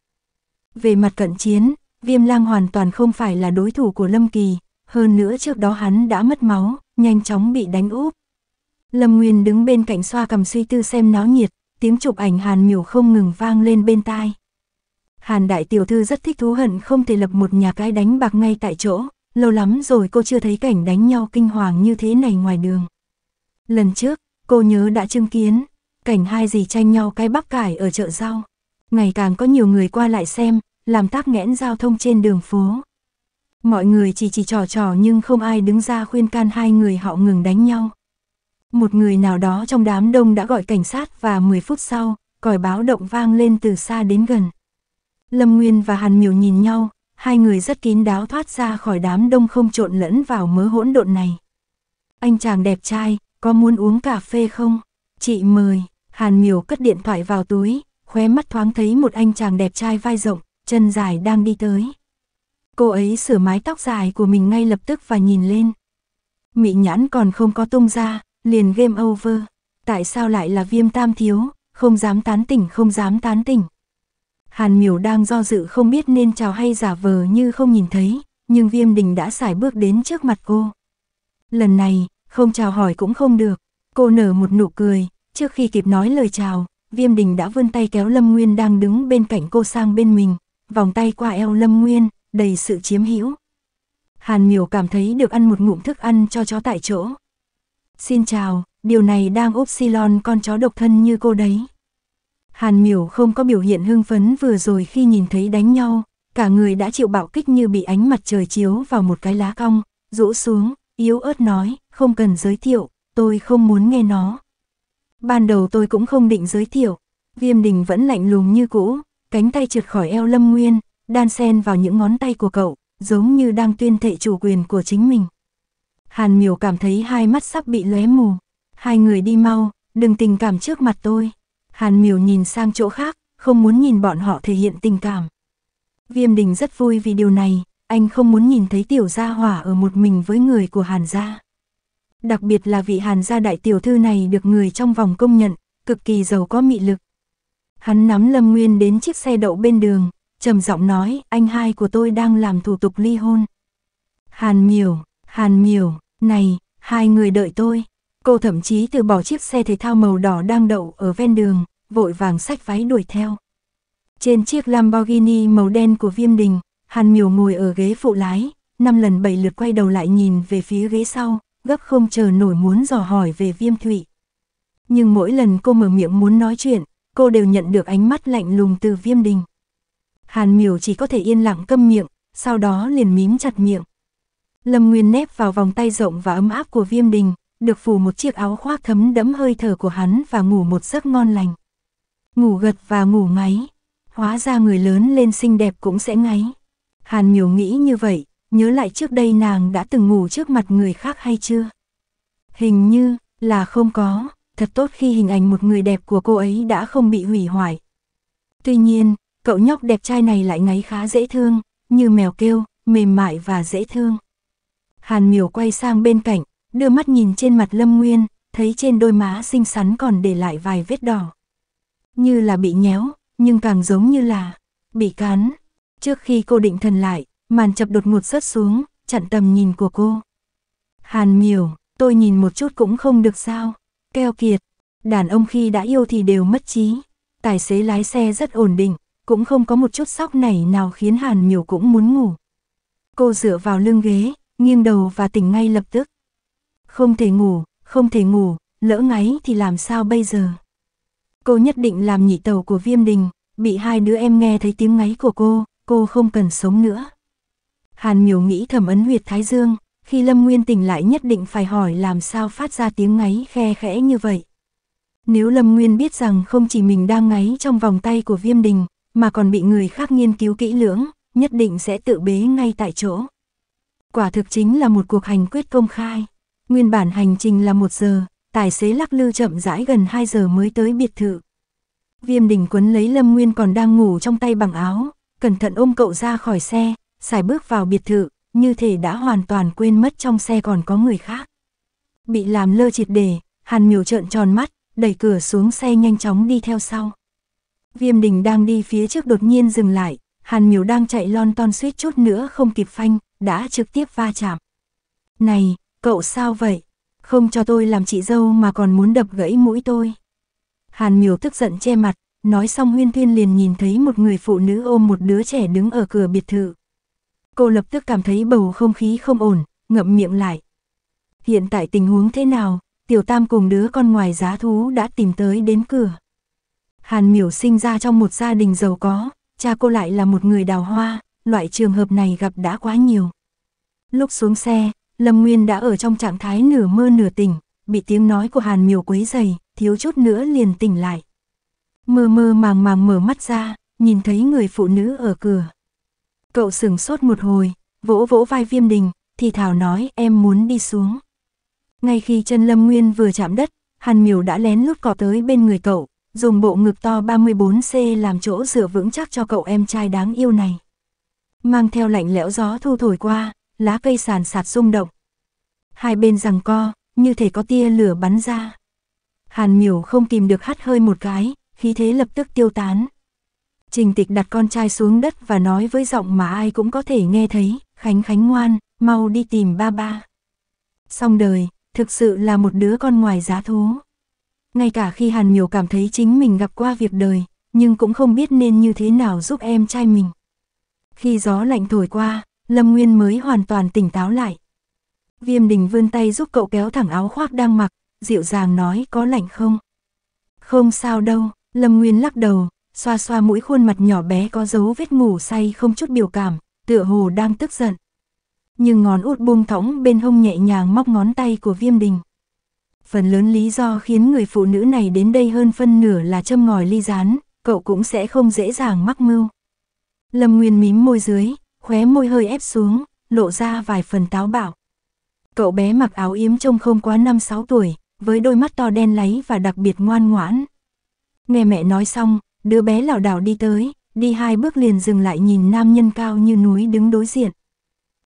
Về mặt cận chiến, Viêm lang hoàn toàn không phải là đối thủ của Lâm Kỳ, hơn nữa trước đó hắn đã mất máu, nhanh chóng bị đánh úp. Lâm Nguyên đứng bên cạnh xoa cầm suy tư xem náo nhiệt, tiếng chụp ảnh Hàn Miểu không ngừng vang lên bên tai. Hàn đại tiểu thư rất thích thú hận không thể lập một nhà cái đánh bạc ngay tại chỗ, lâu lắm rồi cô chưa thấy cảnh đánh nhau kinh hoàng như thế này ngoài đường. Lần trước, cô nhớ đã chứng kiến, cảnh hai dì tranh nhau cái bắp cải ở chợ rau. Ngày càng có nhiều người qua lại xem, làm tắc nghẽn giao thông trên đường phố. Mọi người chỉ chỉ trò trò nhưng không ai đứng ra khuyên can hai người họ ngừng đánh nhau. Một người nào đó trong đám đông đã gọi cảnh sát và 10 phút sau, còi báo động vang lên từ xa đến gần. Lâm Nguyên và Hàn Miểu nhìn nhau, hai người rất kín đáo thoát ra khỏi đám đông không trộn lẫn vào mớ hỗn độn này. Anh chàng đẹp trai, có muốn uống cà phê không? Chị mời, Hàn Miểu cất điện thoại vào túi, khóe mắt thoáng thấy một anh chàng đẹp trai vai rộng, chân dài đang đi tới. Cô ấy sửa mái tóc dài của mình ngay lập tức và nhìn lên. Mị nhãn còn không có tung ra, liền game over. Tại sao lại là viêm tam thiếu, không dám tán tỉnh không dám tán tỉnh. Hàn miểu đang do dự không biết nên chào hay giả vờ như không nhìn thấy, nhưng viêm đình đã xài bước đến trước mặt cô. Lần này, không chào hỏi cũng không được, cô nở một nụ cười, trước khi kịp nói lời chào, viêm đình đã vươn tay kéo Lâm Nguyên đang đứng bên cạnh cô sang bên mình, vòng tay qua eo Lâm Nguyên, đầy sự chiếm hữu. Hàn Miểu cảm thấy được ăn một ngụm thức ăn cho chó tại chỗ. Xin chào, điều này đang úp con chó độc thân như cô đấy. Hàn Miểu không có biểu hiện hưng phấn vừa rồi khi nhìn thấy đánh nhau, cả người đã chịu bạo kích như bị ánh mặt trời chiếu vào một cái lá cong, rũ xuống, yếu ớt nói, không cần giới thiệu, tôi không muốn nghe nó. Ban đầu tôi cũng không định giới thiệu, viêm đình vẫn lạnh lùng như cũ, Cánh tay trượt khỏi eo Lâm Nguyên, đan sen vào những ngón tay của cậu, giống như đang tuyên thệ chủ quyền của chính mình. Hàn miểu cảm thấy hai mắt sắp bị lóe mù. Hai người đi mau, đừng tình cảm trước mặt tôi. Hàn miểu nhìn sang chỗ khác, không muốn nhìn bọn họ thể hiện tình cảm. Viêm đình rất vui vì điều này, anh không muốn nhìn thấy tiểu gia hỏa ở một mình với người của hàn gia. Đặc biệt là vị hàn gia đại tiểu thư này được người trong vòng công nhận, cực kỳ giàu có mị lực. Hắn nắm Lâm Nguyên đến chiếc xe đậu bên đường, trầm giọng nói, anh hai của tôi đang làm thủ tục ly hôn. Hàn Miểu, Hàn Miểu, này, hai người đợi tôi. Cô thậm chí từ bỏ chiếc xe thể thao màu đỏ đang đậu ở ven đường, vội vàng sách váy đuổi theo. Trên chiếc Lamborghini màu đen của Viêm Đình, Hàn Miểu ngồi ở ghế phụ lái, năm lần bảy lượt quay đầu lại nhìn về phía ghế sau, gấp không chờ nổi muốn dò hỏi về Viêm Thụy. Nhưng mỗi lần cô mở miệng muốn nói chuyện, cô đều nhận được ánh mắt lạnh lùng từ viêm đình. Hàn miểu chỉ có thể yên lặng câm miệng, sau đó liền mím chặt miệng. Lâm Nguyên nép vào vòng tay rộng và ấm áp của viêm đình, được phủ một chiếc áo khoác thấm đẫm hơi thở của hắn và ngủ một giấc ngon lành. Ngủ gật và ngủ ngáy, hóa ra người lớn lên xinh đẹp cũng sẽ ngáy. Hàn miểu nghĩ như vậy, nhớ lại trước đây nàng đã từng ngủ trước mặt người khác hay chưa? Hình như là không có, thật tốt khi hình ảnh một người đẹp của cô ấy đã không bị hủy hoại. Tuy nhiên, cậu nhóc đẹp trai này lại ngáy khá dễ thương, như mèo kêu, mềm mại và dễ thương. Hàn miểu quay sang bên cạnh, đưa mắt nhìn trên mặt Lâm Nguyên, thấy trên đôi má xinh xắn còn để lại vài vết đỏ. Như là bị nhéo, nhưng càng giống như là bị cắn. Trước khi cô định thần lại, màn chập đột ngột rớt xuống, chặn tầm nhìn của cô. Hàn miểu, tôi nhìn một chút cũng không được sao keo kiệt. Đàn ông khi đã yêu thì đều mất trí. Tài xế lái xe rất ổn định, cũng không có một chút sóc nảy nào khiến Hàn Miểu cũng muốn ngủ. Cô dựa vào lưng ghế, nghiêng đầu và tỉnh ngay lập tức. Không thể ngủ, không thể ngủ, lỡ ngáy thì làm sao bây giờ? Cô nhất định làm nhị tàu của viêm đình, bị hai đứa em nghe thấy tiếng ngáy của cô, cô không cần sống nữa. Hàn Miểu nghĩ thầm ấn huyệt thái dương, khi Lâm Nguyên tỉnh lại nhất định phải hỏi làm sao phát ra tiếng ngáy khe khẽ như vậy. Nếu Lâm Nguyên biết rằng không chỉ mình đang ngáy trong vòng tay của viêm đình, mà còn bị người khác nghiên cứu kỹ lưỡng, nhất định sẽ tự bế ngay tại chỗ. Quả thực chính là một cuộc hành quyết công khai. Nguyên bản hành trình là một giờ, tài xế lắc lư chậm rãi gần 2 giờ mới tới biệt thự. Viêm đình quấn lấy Lâm Nguyên còn đang ngủ trong tay bằng áo, cẩn thận ôm cậu ra khỏi xe, xài bước vào biệt thự, như thể đã hoàn toàn quên mất trong xe còn có người khác. Bị làm lơ triệt đề, Hàn Miểu trợn tròn mắt, đẩy cửa xuống xe nhanh chóng đi theo sau. Viêm đình đang đi phía trước đột nhiên dừng lại, Hàn Miểu đang chạy lon ton suýt chút nữa không kịp phanh, đã trực tiếp va chạm. Này, cậu sao vậy? Không cho tôi làm chị dâu mà còn muốn đập gãy mũi tôi. Hàn Miểu tức giận che mặt, nói xong Huyên Thuyên liền nhìn thấy một người phụ nữ ôm một đứa trẻ đứng ở cửa biệt thự cô lập tức cảm thấy bầu không khí không ổn, ngậm miệng lại. Hiện tại tình huống thế nào, tiểu tam cùng đứa con ngoài giá thú đã tìm tới đến cửa. Hàn miểu sinh ra trong một gia đình giàu có, cha cô lại là một người đào hoa, loại trường hợp này gặp đã quá nhiều. Lúc xuống xe, Lâm Nguyên đã ở trong trạng thái nửa mơ nửa tỉnh, bị tiếng nói của Hàn miểu quấy dày, thiếu chút nữa liền tỉnh lại. Mơ mơ màng màng mở mắt ra, nhìn thấy người phụ nữ ở cửa. Cậu sửng sốt một hồi, vỗ vỗ vai viêm đình, thì thảo nói em muốn đi xuống. Ngay khi chân Lâm Nguyên vừa chạm đất, Hàn Miểu đã lén lút cỏ tới bên người cậu, dùng bộ ngực to 34C làm chỗ dựa vững chắc cho cậu em trai đáng yêu này. Mang theo lạnh lẽo gió thu thổi qua, lá cây sàn sạt rung động. Hai bên rằng co, như thể có tia lửa bắn ra. Hàn Miểu không tìm được hắt hơi một cái, khí thế lập tức tiêu tán. Trình tịch đặt con trai xuống đất và nói với giọng mà ai cũng có thể nghe thấy, Khánh Khánh ngoan, mau đi tìm ba ba. Xong đời, thực sự là một đứa con ngoài giá thú. Ngay cả khi Hàn Miểu cảm thấy chính mình gặp qua việc đời, nhưng cũng không biết nên như thế nào giúp em trai mình. Khi gió lạnh thổi qua, Lâm Nguyên mới hoàn toàn tỉnh táo lại. Viêm đình vươn tay giúp cậu kéo thẳng áo khoác đang mặc, dịu dàng nói có lạnh không? Không sao đâu, Lâm Nguyên lắc đầu, xoa xoa mũi khuôn mặt nhỏ bé có dấu vết ngủ say không chút biểu cảm, tựa hồ đang tức giận. Nhưng ngón út buông thõng bên hông nhẹ nhàng móc ngón tay của viêm đình. Phần lớn lý do khiến người phụ nữ này đến đây hơn phân nửa là châm ngòi ly rán, cậu cũng sẽ không dễ dàng mắc mưu. Lâm Nguyên mím môi dưới, khóe môi hơi ép xuống, lộ ra vài phần táo bạo. Cậu bé mặc áo yếm trông không quá 5-6 tuổi, với đôi mắt to đen láy và đặc biệt ngoan ngoãn. Nghe mẹ nói xong, Đứa bé lảo đảo đi tới, đi hai bước liền dừng lại nhìn nam nhân cao như núi đứng đối diện.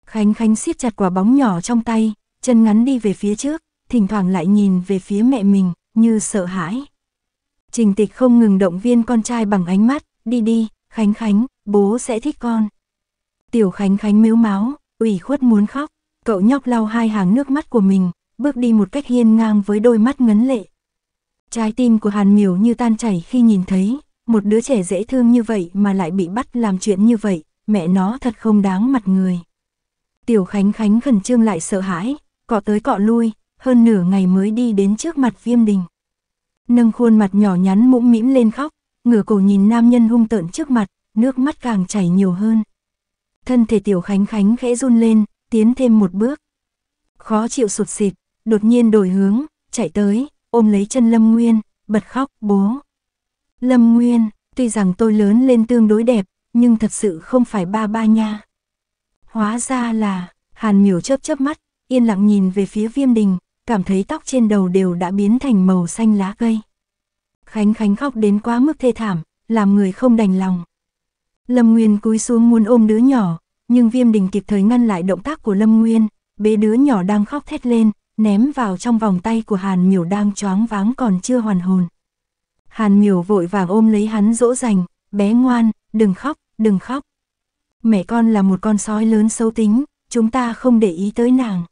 Khánh Khánh siết chặt quả bóng nhỏ trong tay, chân ngắn đi về phía trước, thỉnh thoảng lại nhìn về phía mẹ mình, như sợ hãi. Trình tịch không ngừng động viên con trai bằng ánh mắt, đi đi, Khánh Khánh, bố sẽ thích con. Tiểu Khánh Khánh miếu máu, ủy khuất muốn khóc, cậu nhóc lau hai hàng nước mắt của mình, bước đi một cách hiên ngang với đôi mắt ngấn lệ. Trái tim của Hàn Miểu như tan chảy khi nhìn thấy, một đứa trẻ dễ thương như vậy mà lại bị bắt làm chuyện như vậy, mẹ nó thật không đáng mặt người. Tiểu Khánh Khánh khẩn trương lại sợ hãi, cọ tới cọ lui, hơn nửa ngày mới đi đến trước mặt viêm đình. Nâng khuôn mặt nhỏ nhắn mũm mĩm lên khóc, ngửa cổ nhìn nam nhân hung tợn trước mặt, nước mắt càng chảy nhiều hơn. Thân thể Tiểu Khánh Khánh khẽ run lên, tiến thêm một bước. Khó chịu sụt xịt, đột nhiên đổi hướng, chạy tới, ôm lấy chân Lâm Nguyên, bật khóc, bố. Lâm Nguyên, tuy rằng tôi lớn lên tương đối đẹp, nhưng thật sự không phải ba ba nha. Hóa ra là, Hàn Miểu chớp chớp mắt, yên lặng nhìn về phía viêm đình, cảm thấy tóc trên đầu đều đã biến thành màu xanh lá cây. Khánh Khánh khóc đến quá mức thê thảm, làm người không đành lòng. Lâm Nguyên cúi xuống muốn ôm đứa nhỏ, nhưng viêm đình kịp thời ngăn lại động tác của Lâm Nguyên, bế đứa nhỏ đang khóc thét lên, ném vào trong vòng tay của Hàn Miểu đang choáng váng còn chưa hoàn hồn. Hàn miểu vội vàng ôm lấy hắn dỗ dành, bé ngoan, đừng khóc, đừng khóc. Mẹ con là một con sói lớn xấu tính, chúng ta không để ý tới nàng.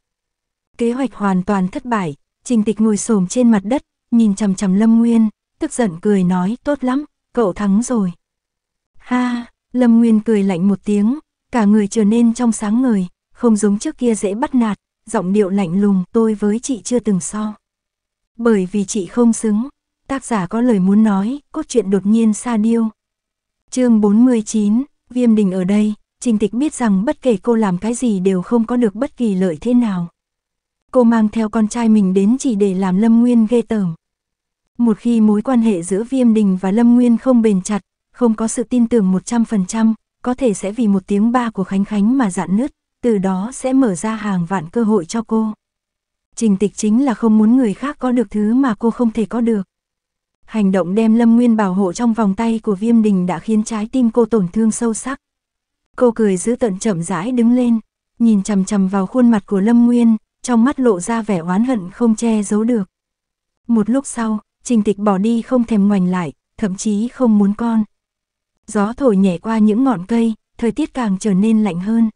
Kế hoạch hoàn toàn thất bại, trình tịch ngồi xổm trên mặt đất, nhìn chằm chằm Lâm Nguyên, tức giận cười nói tốt lắm, cậu thắng rồi. Ha, Lâm Nguyên cười lạnh một tiếng, cả người trở nên trong sáng người, không giống trước kia dễ bắt nạt, giọng điệu lạnh lùng tôi với chị chưa từng so. Bởi vì chị không xứng, tác giả có lời muốn nói, cốt truyện đột nhiên xa điêu. chương 49, Viêm Đình ở đây, Trình Tịch biết rằng bất kể cô làm cái gì đều không có được bất kỳ lợi thế nào. Cô mang theo con trai mình đến chỉ để làm Lâm Nguyên ghê tởm. Một khi mối quan hệ giữa Viêm Đình và Lâm Nguyên không bền chặt, không có sự tin tưởng 100%, có thể sẽ vì một tiếng ba của Khánh Khánh mà dạn nứt, từ đó sẽ mở ra hàng vạn cơ hội cho cô. Trình tịch chính là không muốn người khác có được thứ mà cô không thể có được. Hành động đem Lâm Nguyên bảo hộ trong vòng tay của Viêm Đình đã khiến trái tim cô tổn thương sâu sắc. Cô cười giữ tận chậm rãi đứng lên, nhìn chằm chằm vào khuôn mặt của Lâm Nguyên, trong mắt lộ ra vẻ oán hận không che giấu được. Một lúc sau, trình tịch bỏ đi không thèm ngoảnh lại, thậm chí không muốn con. Gió thổi nhẹ qua những ngọn cây, thời tiết càng trở nên lạnh hơn.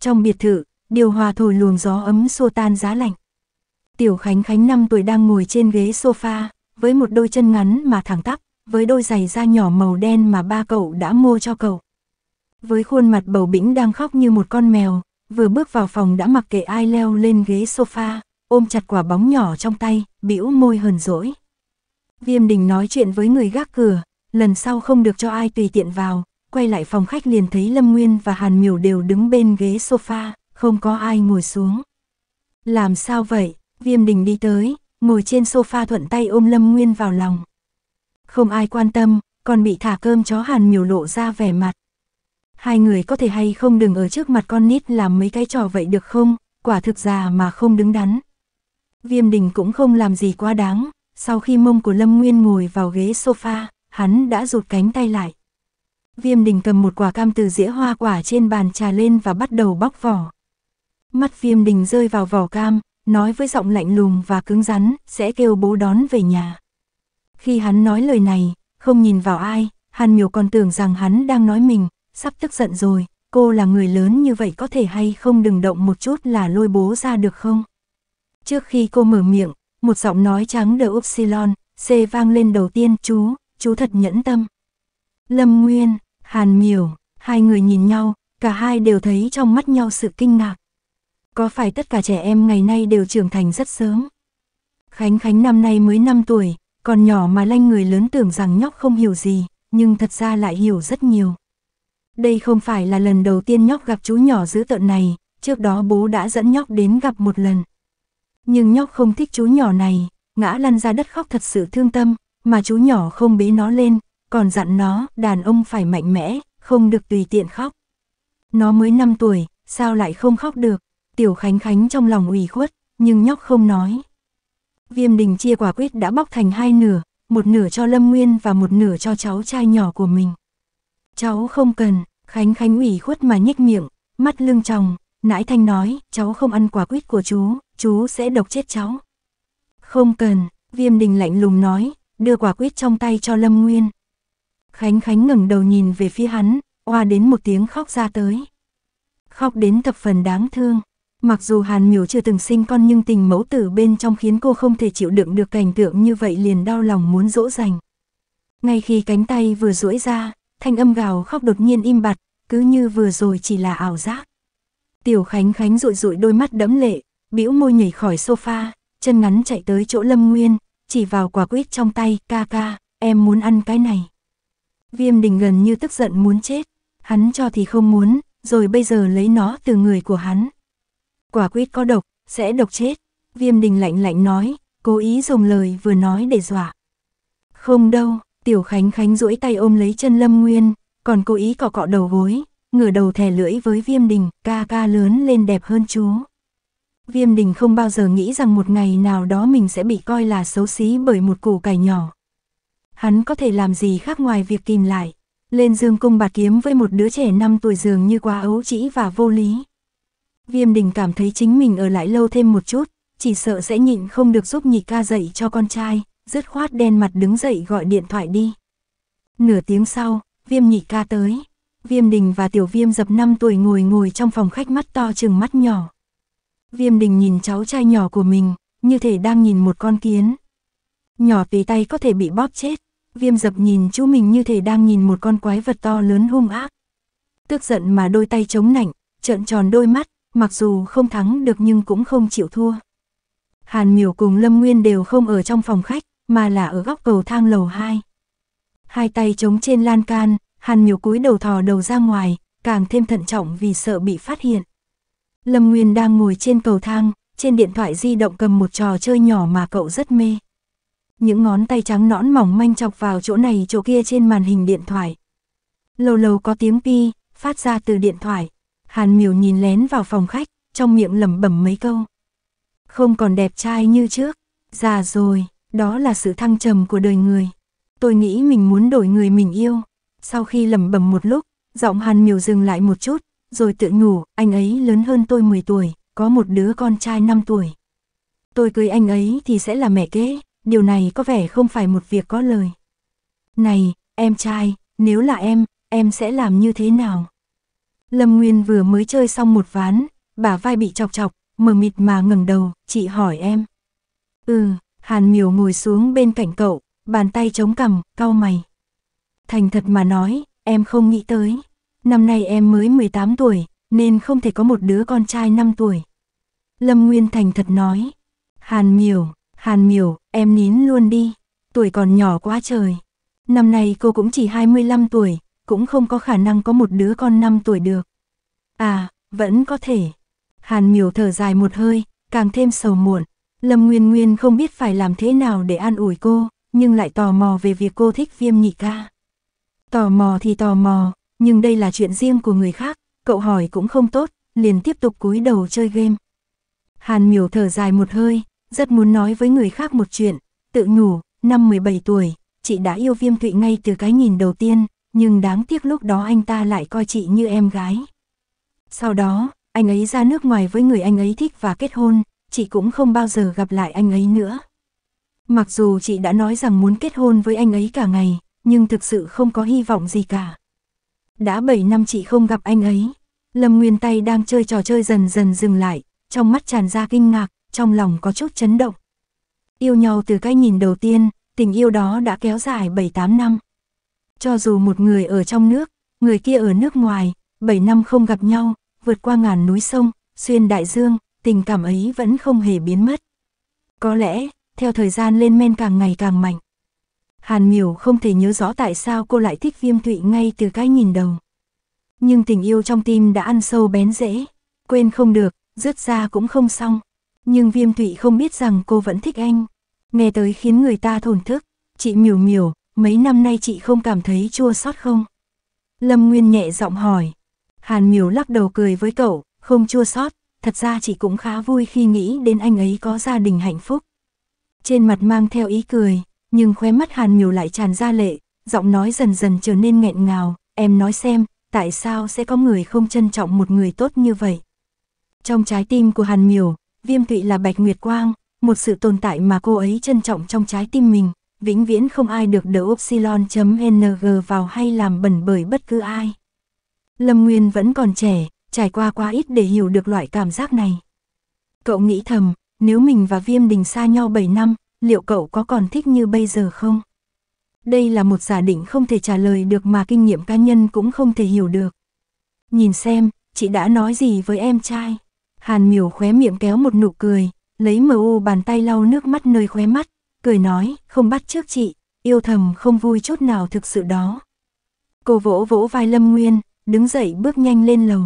Trong biệt thự, điều hòa thổi luồng gió ấm xua tan giá lạnh. Tiểu Khánh Khánh 5 tuổi đang ngồi trên ghế sofa, với một đôi chân ngắn mà thẳng tắp, với đôi giày da nhỏ màu đen mà ba cậu đã mua cho cậu. Với khuôn mặt bầu bĩnh đang khóc như một con mèo, vừa bước vào phòng đã mặc kệ ai leo lên ghế sofa, ôm chặt quả bóng nhỏ trong tay, bĩu môi hờn dỗi. Viêm đình nói chuyện với người gác cửa, lần sau không được cho ai tùy tiện vào, quay lại phòng khách liền thấy Lâm Nguyên và Hàn Miểu đều đứng bên ghế sofa, không có ai ngồi xuống. Làm sao vậy? Viêm đình đi tới, ngồi trên sofa thuận tay ôm Lâm Nguyên vào lòng. Không ai quan tâm, còn bị thả cơm chó Hàn Miểu lộ ra vẻ mặt. Hai người có thể hay không đừng ở trước mặt con nít làm mấy cái trò vậy được không, quả thực già mà không đứng đắn. Viêm đình cũng không làm gì quá đáng, sau khi mông của Lâm Nguyên ngồi vào ghế sofa, hắn đã rụt cánh tay lại. Viêm đình cầm một quả cam từ dĩa hoa quả trên bàn trà lên và bắt đầu bóc vỏ. Mắt viêm đình rơi vào vỏ cam, nói với giọng lạnh lùng và cứng rắn, sẽ kêu bố đón về nhà. Khi hắn nói lời này, không nhìn vào ai, Hàn Miểu còn tưởng rằng hắn đang nói mình, sắp tức giận rồi, cô là người lớn như vậy có thể hay không đừng động một chút là lôi bố ra được không? Trước khi cô mở miệng, một giọng nói trắng đờ upsilon, C vang lên đầu tiên chú, chú thật nhẫn tâm. Lâm Nguyên, Hàn Miểu, hai người nhìn nhau, cả hai đều thấy trong mắt nhau sự kinh ngạc. Có phải tất cả trẻ em ngày nay đều trưởng thành rất sớm? Khánh Khánh năm nay mới 5 tuổi, còn nhỏ mà lanh người lớn tưởng rằng nhóc không hiểu gì, nhưng thật ra lại hiểu rất nhiều. Đây không phải là lần đầu tiên nhóc gặp chú nhỏ dữ tợn này, trước đó bố đã dẫn nhóc đến gặp một lần. Nhưng nhóc không thích chú nhỏ này, ngã lăn ra đất khóc thật sự thương tâm, mà chú nhỏ không bế nó lên, còn dặn nó, đàn ông phải mạnh mẽ, không được tùy tiện khóc. Nó mới 5 tuổi, sao lại không khóc được? Tiểu Khánh Khánh trong lòng ủy khuất, nhưng nhóc không nói. Viêm đình chia quả quyết đã bóc thành hai nửa, một nửa cho Lâm Nguyên và một nửa cho cháu trai nhỏ của mình. Cháu không cần, Khánh Khánh ủy khuất mà nhếch miệng, mắt lưng tròng, nãi thanh nói, cháu không ăn quả quýt của chú, chú sẽ độc chết cháu. Không cần, viêm đình lạnh lùng nói, đưa quả quýt trong tay cho Lâm Nguyên. Khánh Khánh ngẩng đầu nhìn về phía hắn, oa đến một tiếng khóc ra tới. Khóc đến thập phần đáng thương. Mặc dù Hàn Miểu chưa từng sinh con nhưng tình mẫu tử bên trong khiến cô không thể chịu đựng được cảnh tượng như vậy liền đau lòng muốn dỗ dành. Ngay khi cánh tay vừa duỗi ra, thanh âm gào khóc đột nhiên im bặt, cứ như vừa rồi chỉ là ảo giác. Tiểu Khánh Khánh rụi rụi đôi mắt đẫm lệ, bĩu môi nhảy khỏi sofa, chân ngắn chạy tới chỗ Lâm Nguyên, chỉ vào quả quýt trong tay, ca ca, em muốn ăn cái này. Viêm đình gần như tức giận muốn chết, hắn cho thì không muốn, rồi bây giờ lấy nó từ người của hắn, quả quýt có độc, sẽ độc chết. Viêm đình lạnh lạnh nói, cố ý dùng lời vừa nói để dọa. Không đâu, Tiểu Khánh Khánh duỗi tay ôm lấy chân Lâm Nguyên, còn cố ý cọ cọ đầu gối, ngửa đầu thè lưỡi với Viêm Đình, ca ca lớn lên đẹp hơn chú. Viêm Đình không bao giờ nghĩ rằng một ngày nào đó mình sẽ bị coi là xấu xí bởi một củ cải nhỏ. Hắn có thể làm gì khác ngoài việc tìm lại, lên dương cung bạt kiếm với một đứa trẻ 5 tuổi dường như quá ấu trĩ và vô lý. Viêm đình cảm thấy chính mình ở lại lâu thêm một chút, chỉ sợ sẽ nhịn không được giúp nhị ca dạy cho con trai, dứt khoát đen mặt đứng dậy gọi điện thoại đi. Nửa tiếng sau, viêm nhị ca tới. Viêm đình và tiểu viêm dập 5 tuổi ngồi ngồi trong phòng khách mắt to chừng mắt nhỏ. Viêm đình nhìn cháu trai nhỏ của mình, như thể đang nhìn một con kiến. Nhỏ tùy tay có thể bị bóp chết, viêm dập nhìn chú mình như thể đang nhìn một con quái vật to lớn hung ác. Tức giận mà đôi tay chống nạnh, trợn tròn đôi mắt, mặc dù không thắng được nhưng cũng không chịu thua. Hàn Miểu cùng Lâm Nguyên đều không ở trong phòng khách, mà là ở góc cầu thang lầu 2. Hai tay chống trên lan can, Hàn Miểu cúi đầu thò đầu ra ngoài, càng thêm thận trọng vì sợ bị phát hiện. Lâm Nguyên đang ngồi trên cầu thang, trên điện thoại di động cầm một trò chơi nhỏ mà cậu rất mê. Những ngón tay trắng nõn mỏng manh chọc vào chỗ này chỗ kia trên màn hình điện thoại. Lâu lâu có tiếng pi, phát ra từ điện thoại, Hàn miểu nhìn lén vào phòng khách, trong miệng lẩm bẩm mấy câu. Không còn đẹp trai như trước, già rồi, đó là sự thăng trầm của đời người. Tôi nghĩ mình muốn đổi người mình yêu. Sau khi lẩm bẩm một lúc, giọng Hàn miểu dừng lại một chút, rồi tự nhủ, anh ấy lớn hơn tôi 10 tuổi, có một đứa con trai 5 tuổi. Tôi cưới anh ấy thì sẽ là mẹ kế, điều này có vẻ không phải một việc có lời. Này, em trai, nếu là em, em sẽ làm như thế nào? Lâm Nguyên vừa mới chơi xong một ván, bả vai bị chọc chọc, mờ mịt mà ngẩng đầu, chị hỏi em. Ừ, Hàn Miểu ngồi xuống bên cạnh cậu, bàn tay chống cằm, cau mày. Thành thật mà nói, em không nghĩ tới. Năm nay em mới 18 tuổi, nên không thể có một đứa con trai 5 tuổi. Lâm Nguyên thành thật nói. Hàn Miểu, Hàn Miểu, em nín luôn đi. Tuổi còn nhỏ quá trời. Năm nay cô cũng chỉ 25 tuổi, cũng không có khả năng có một đứa con 5 tuổi được. À, vẫn có thể. Hàn miểu thở dài một hơi, càng thêm sầu muộn. Lâm Nguyên Nguyên không biết phải làm thế nào để an ủi cô, nhưng lại tò mò về việc cô thích viêm nhị ca. Tò mò thì tò mò, nhưng đây là chuyện riêng của người khác, cậu hỏi cũng không tốt, liền tiếp tục cúi đầu chơi game. Hàn miểu thở dài một hơi, rất muốn nói với người khác một chuyện, tự nhủ, năm 17 tuổi, chị đã yêu viêm thụy ngay từ cái nhìn đầu tiên, nhưng đáng tiếc lúc đó anh ta lại coi chị như em gái. Sau đó, anh ấy ra nước ngoài với người anh ấy thích và kết hôn, chị cũng không bao giờ gặp lại anh ấy nữa. Mặc dù chị đã nói rằng muốn kết hôn với anh ấy cả ngày, nhưng thực sự không có hy vọng gì cả. Đã 7 năm chị không gặp anh ấy, Lâm Nguyên Tay đang chơi trò chơi dần dần dừng lại, trong mắt tràn ra kinh ngạc, trong lòng có chút chấn động. Yêu nhau từ cái nhìn đầu tiên, tình yêu đó đã kéo dài 7-8 năm. Cho dù một người ở trong nước, người kia ở nước ngoài, 7 năm không gặp nhau, vượt qua ngàn núi sông, xuyên đại dương, tình cảm ấy vẫn không hề biến mất. Có lẽ, theo thời gian lên men càng ngày càng mạnh. Hàn miểu không thể nhớ rõ tại sao cô lại thích viêm Thụy ngay từ cái nhìn đầu. Nhưng tình yêu trong tim đã ăn sâu bén rễ, quên không được, rớt ra cũng không xong. Nhưng viêm Thụy không biết rằng cô vẫn thích anh. Nghe tới khiến người ta thổn thức, chị miểu miểu, mấy năm nay chị không cảm thấy chua xót không? Lâm Nguyên nhẹ giọng hỏi. Hàn Miểu lắc đầu cười với cậu, không chua xót, thật ra chị cũng khá vui khi nghĩ đến anh ấy có gia đình hạnh phúc. Trên mặt mang theo ý cười, nhưng khóe mắt Hàn Miểu lại tràn ra lệ, giọng nói dần dần trở nên nghẹn ngào, em nói xem, tại sao sẽ có người không trân trọng một người tốt như vậy? Trong trái tim của Hàn Miểu, Viêm Thụy là Bạch Nguyệt Quang, một sự tồn tại mà cô ấy trân trọng trong trái tim mình, vĩnh viễn không ai được đỡ Upsilon.ng vào hay làm bẩn bởi bất cứ ai. Lâm Nguyên vẫn còn trẻ, trải qua quá ít để hiểu được loại cảm giác này. Cậu nghĩ thầm, nếu mình và Viêm Đình xa nhau 7 năm, liệu cậu có còn thích như bây giờ không? Đây là một giả định không thể trả lời được mà kinh nghiệm cá nhân cũng không thể hiểu được. Nhìn xem, chị đã nói gì với em trai? Hàn miểu khóe miệng kéo một nụ cười, lấy mu bàn tay lau nước mắt nơi khóe mắt, cười nói, không bắt trước chị, yêu thầm không vui chút nào thực sự đó. Cô vỗ vỗ vai Lâm Nguyên, đứng dậy bước nhanh lên lầu.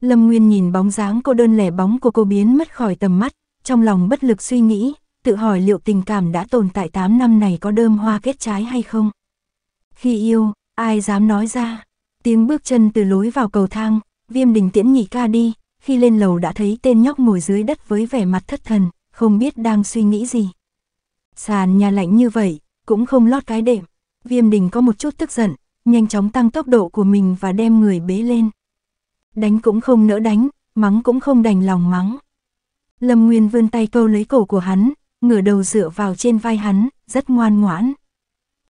Lâm Nguyên nhìn bóng dáng cô đơn lẻ bóng của cô biến mất khỏi tầm mắt, trong lòng bất lực suy nghĩ, tự hỏi liệu tình cảm đã tồn tại 8 năm này có đơm hoa kết trái hay không. Khi yêu, ai dám nói ra, tiếng bước chân từ lối vào cầu thang, viêm đình tiễn nhị ca đi, khi lên lầu đã thấy tên nhóc ngồi dưới đất với vẻ mặt thất thần, không biết đang suy nghĩ gì. Sàn nhà lạnh như vậy, cũng không lót cái đệm. Viêm đình có một chút tức giận, nhanh chóng tăng tốc độ của mình và đem người bế lên. Đánh cũng không nỡ đánh, mắng cũng không đành lòng mắng. Lâm Nguyên vươn tay câu lấy cổ của hắn, ngửa đầu dựa vào trên vai hắn, rất ngoan ngoãn.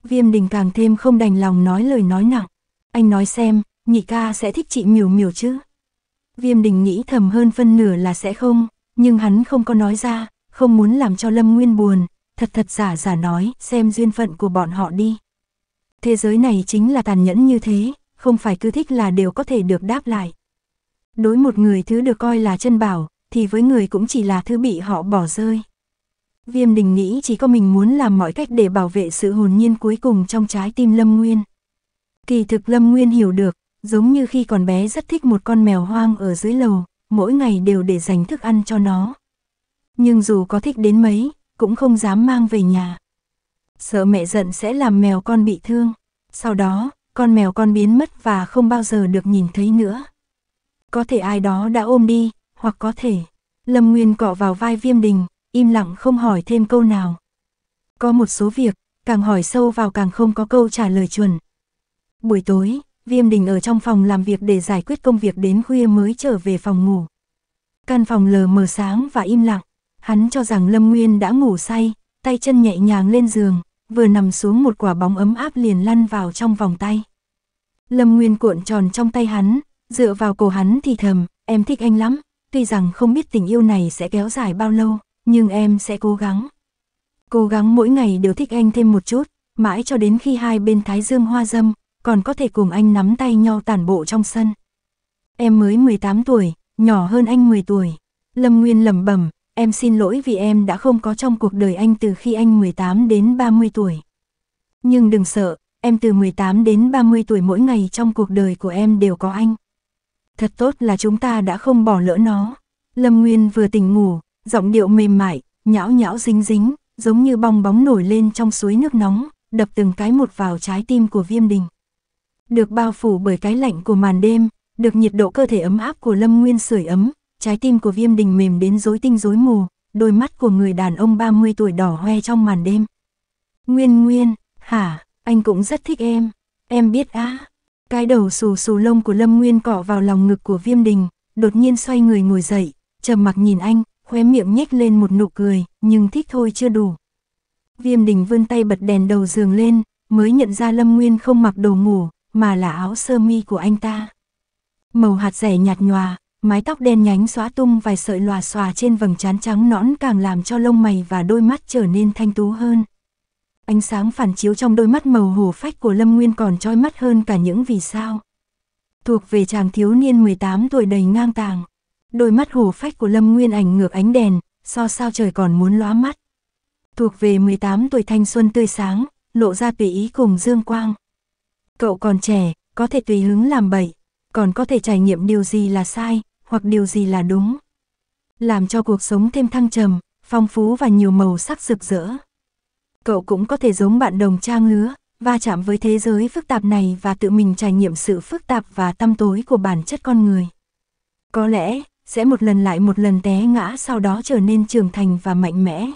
Viêm đình càng thêm không đành lòng nói lời nói nặng. Anh nói xem, nhị ca sẽ thích chị miều miều chứ. Viêm đình nghĩ thầm hơn phân nửa là sẽ không, nhưng hắn không có nói ra, không muốn làm cho Lâm Nguyên buồn, thật thật giả giả nói, xem duyên phận của bọn họ đi. Thế giới này chính là tàn nhẫn như thế, không phải cứ thích là đều có thể được đáp lại. Đối một người thứ được coi là chân bảo, thì với người cũng chỉ là thứ bị họ bỏ rơi. Viêm đình nghĩ chỉ có mình muốn làm mọi cách để bảo vệ sự hồn nhiên cuối cùng trong trái tim Lâm Nguyên. Kỳ thực Lâm Nguyên hiểu được, giống như khi còn bé rất thích một con mèo hoang ở dưới lầu, mỗi ngày đều để dành thức ăn cho nó. Nhưng dù có thích đến mấy, cũng không dám mang về nhà. Sợ mẹ giận sẽ làm mèo con bị thương. Sau đó, con mèo con biến mất và không bao giờ được nhìn thấy nữa. Có thể ai đó đã ôm đi, hoặc có thể. Lâm Nguyên cọ vào vai viêm đình, im lặng không hỏi thêm câu nào. Có một số việc, càng hỏi sâu vào càng không có câu trả lời chuẩn. Buổi tối, Viêm Đình ở trong phòng làm việc để giải quyết công việc đến khuya mới trở về phòng ngủ. Căn phòng lờ mờ sáng và im lặng, Hắn cho rằng Lâm Nguyên đã ngủ say, tay chân nhẹ nhàng lên giường, vừa nằm xuống một quả bóng ấm áp liền lăn vào trong vòng tay. Lâm Nguyên cuộn tròn trong tay hắn, dựa vào cổ hắn thì thầm, em thích anh lắm, tuy rằng không biết tình yêu này sẽ kéo dài bao lâu, nhưng em sẽ cố gắng. Cố gắng mỗi ngày đều thích anh thêm một chút, mãi cho đến khi hai bên thái dương hoa dâm, còn có thể cùng anh nắm tay nhau tản bộ trong sân. Em mới 18 tuổi, nhỏ hơn anh 10 tuổi. Lâm Nguyên lẩm bẩm, em xin lỗi vì em đã không có trong cuộc đời anh từ khi anh 18 đến 30 tuổi. Nhưng đừng sợ, em từ 18 đến 30 tuổi mỗi ngày trong cuộc đời của em đều có anh. Thật tốt là chúng ta đã không bỏ lỡ nó. Lâm Nguyên vừa tỉnh ngủ, giọng điệu mềm mại, nhão nhão dính dính, giống như bong bóng nổi lên trong suối nước nóng, đập từng cái một vào trái tim của viêm đình. Được bao phủ bởi cái lạnh của màn đêm, được nhiệt độ cơ thể ấm áp của Lâm Nguyên sưởi ấm, trái tim của viêm đình mềm đến rối tinh rối mù, đôi mắt của người đàn ông 30 tuổi đỏ hoe trong màn đêm. Nguyên Nguyên, hả, anh cũng rất thích em, em biết á. Cái đầu xù xù lông của Lâm Nguyên cọ vào lòng ngực của viêm đình, đột nhiên xoay người ngồi dậy, trầm mặc nhìn anh, khóe miệng nhếch lên một nụ cười, nhưng thích thôi chưa đủ. Viêm đình vươn tay bật đèn đầu giường lên, mới nhận ra Lâm Nguyên không mặc đồ ngủ, mà là áo sơ mi của anh ta. Màu hạt rẻ nhạt nhòa, mái tóc đen nhánh xóa tung vài sợi lòa xòa trên vầng trán trắng nõn càng làm cho lông mày và đôi mắt trở nên thanh tú hơn. Ánh sáng phản chiếu trong đôi mắt màu hồ phách của Lâm Nguyên còn trói mắt hơn cả những vì sao. Thuộc về chàng thiếu niên 18 tuổi đầy ngang tàng. Đôi mắt hồ phách của Lâm Nguyên ảnh ngược ánh đèn, so sao trời còn muốn lóa mắt. Thuộc về 18 tuổi thanh xuân tươi sáng, lộ ra tùy ý cùng dương quang. Cậu còn trẻ, có thể tùy hứng làm bậy, còn có thể trải nghiệm điều gì là sai, hoặc điều gì là đúng. Làm cho cuộc sống thêm thăng trầm, phong phú và nhiều màu sắc rực rỡ. Cậu cũng có thể giống bạn đồng trang lứa, va chạm với thế giới phức tạp này và tự mình trải nghiệm sự phức tạp và tăm tối của bản chất con người. Có lẽ, sẽ một lần lại một lần té ngã sau đó trở nên trưởng thành và mạnh mẽ.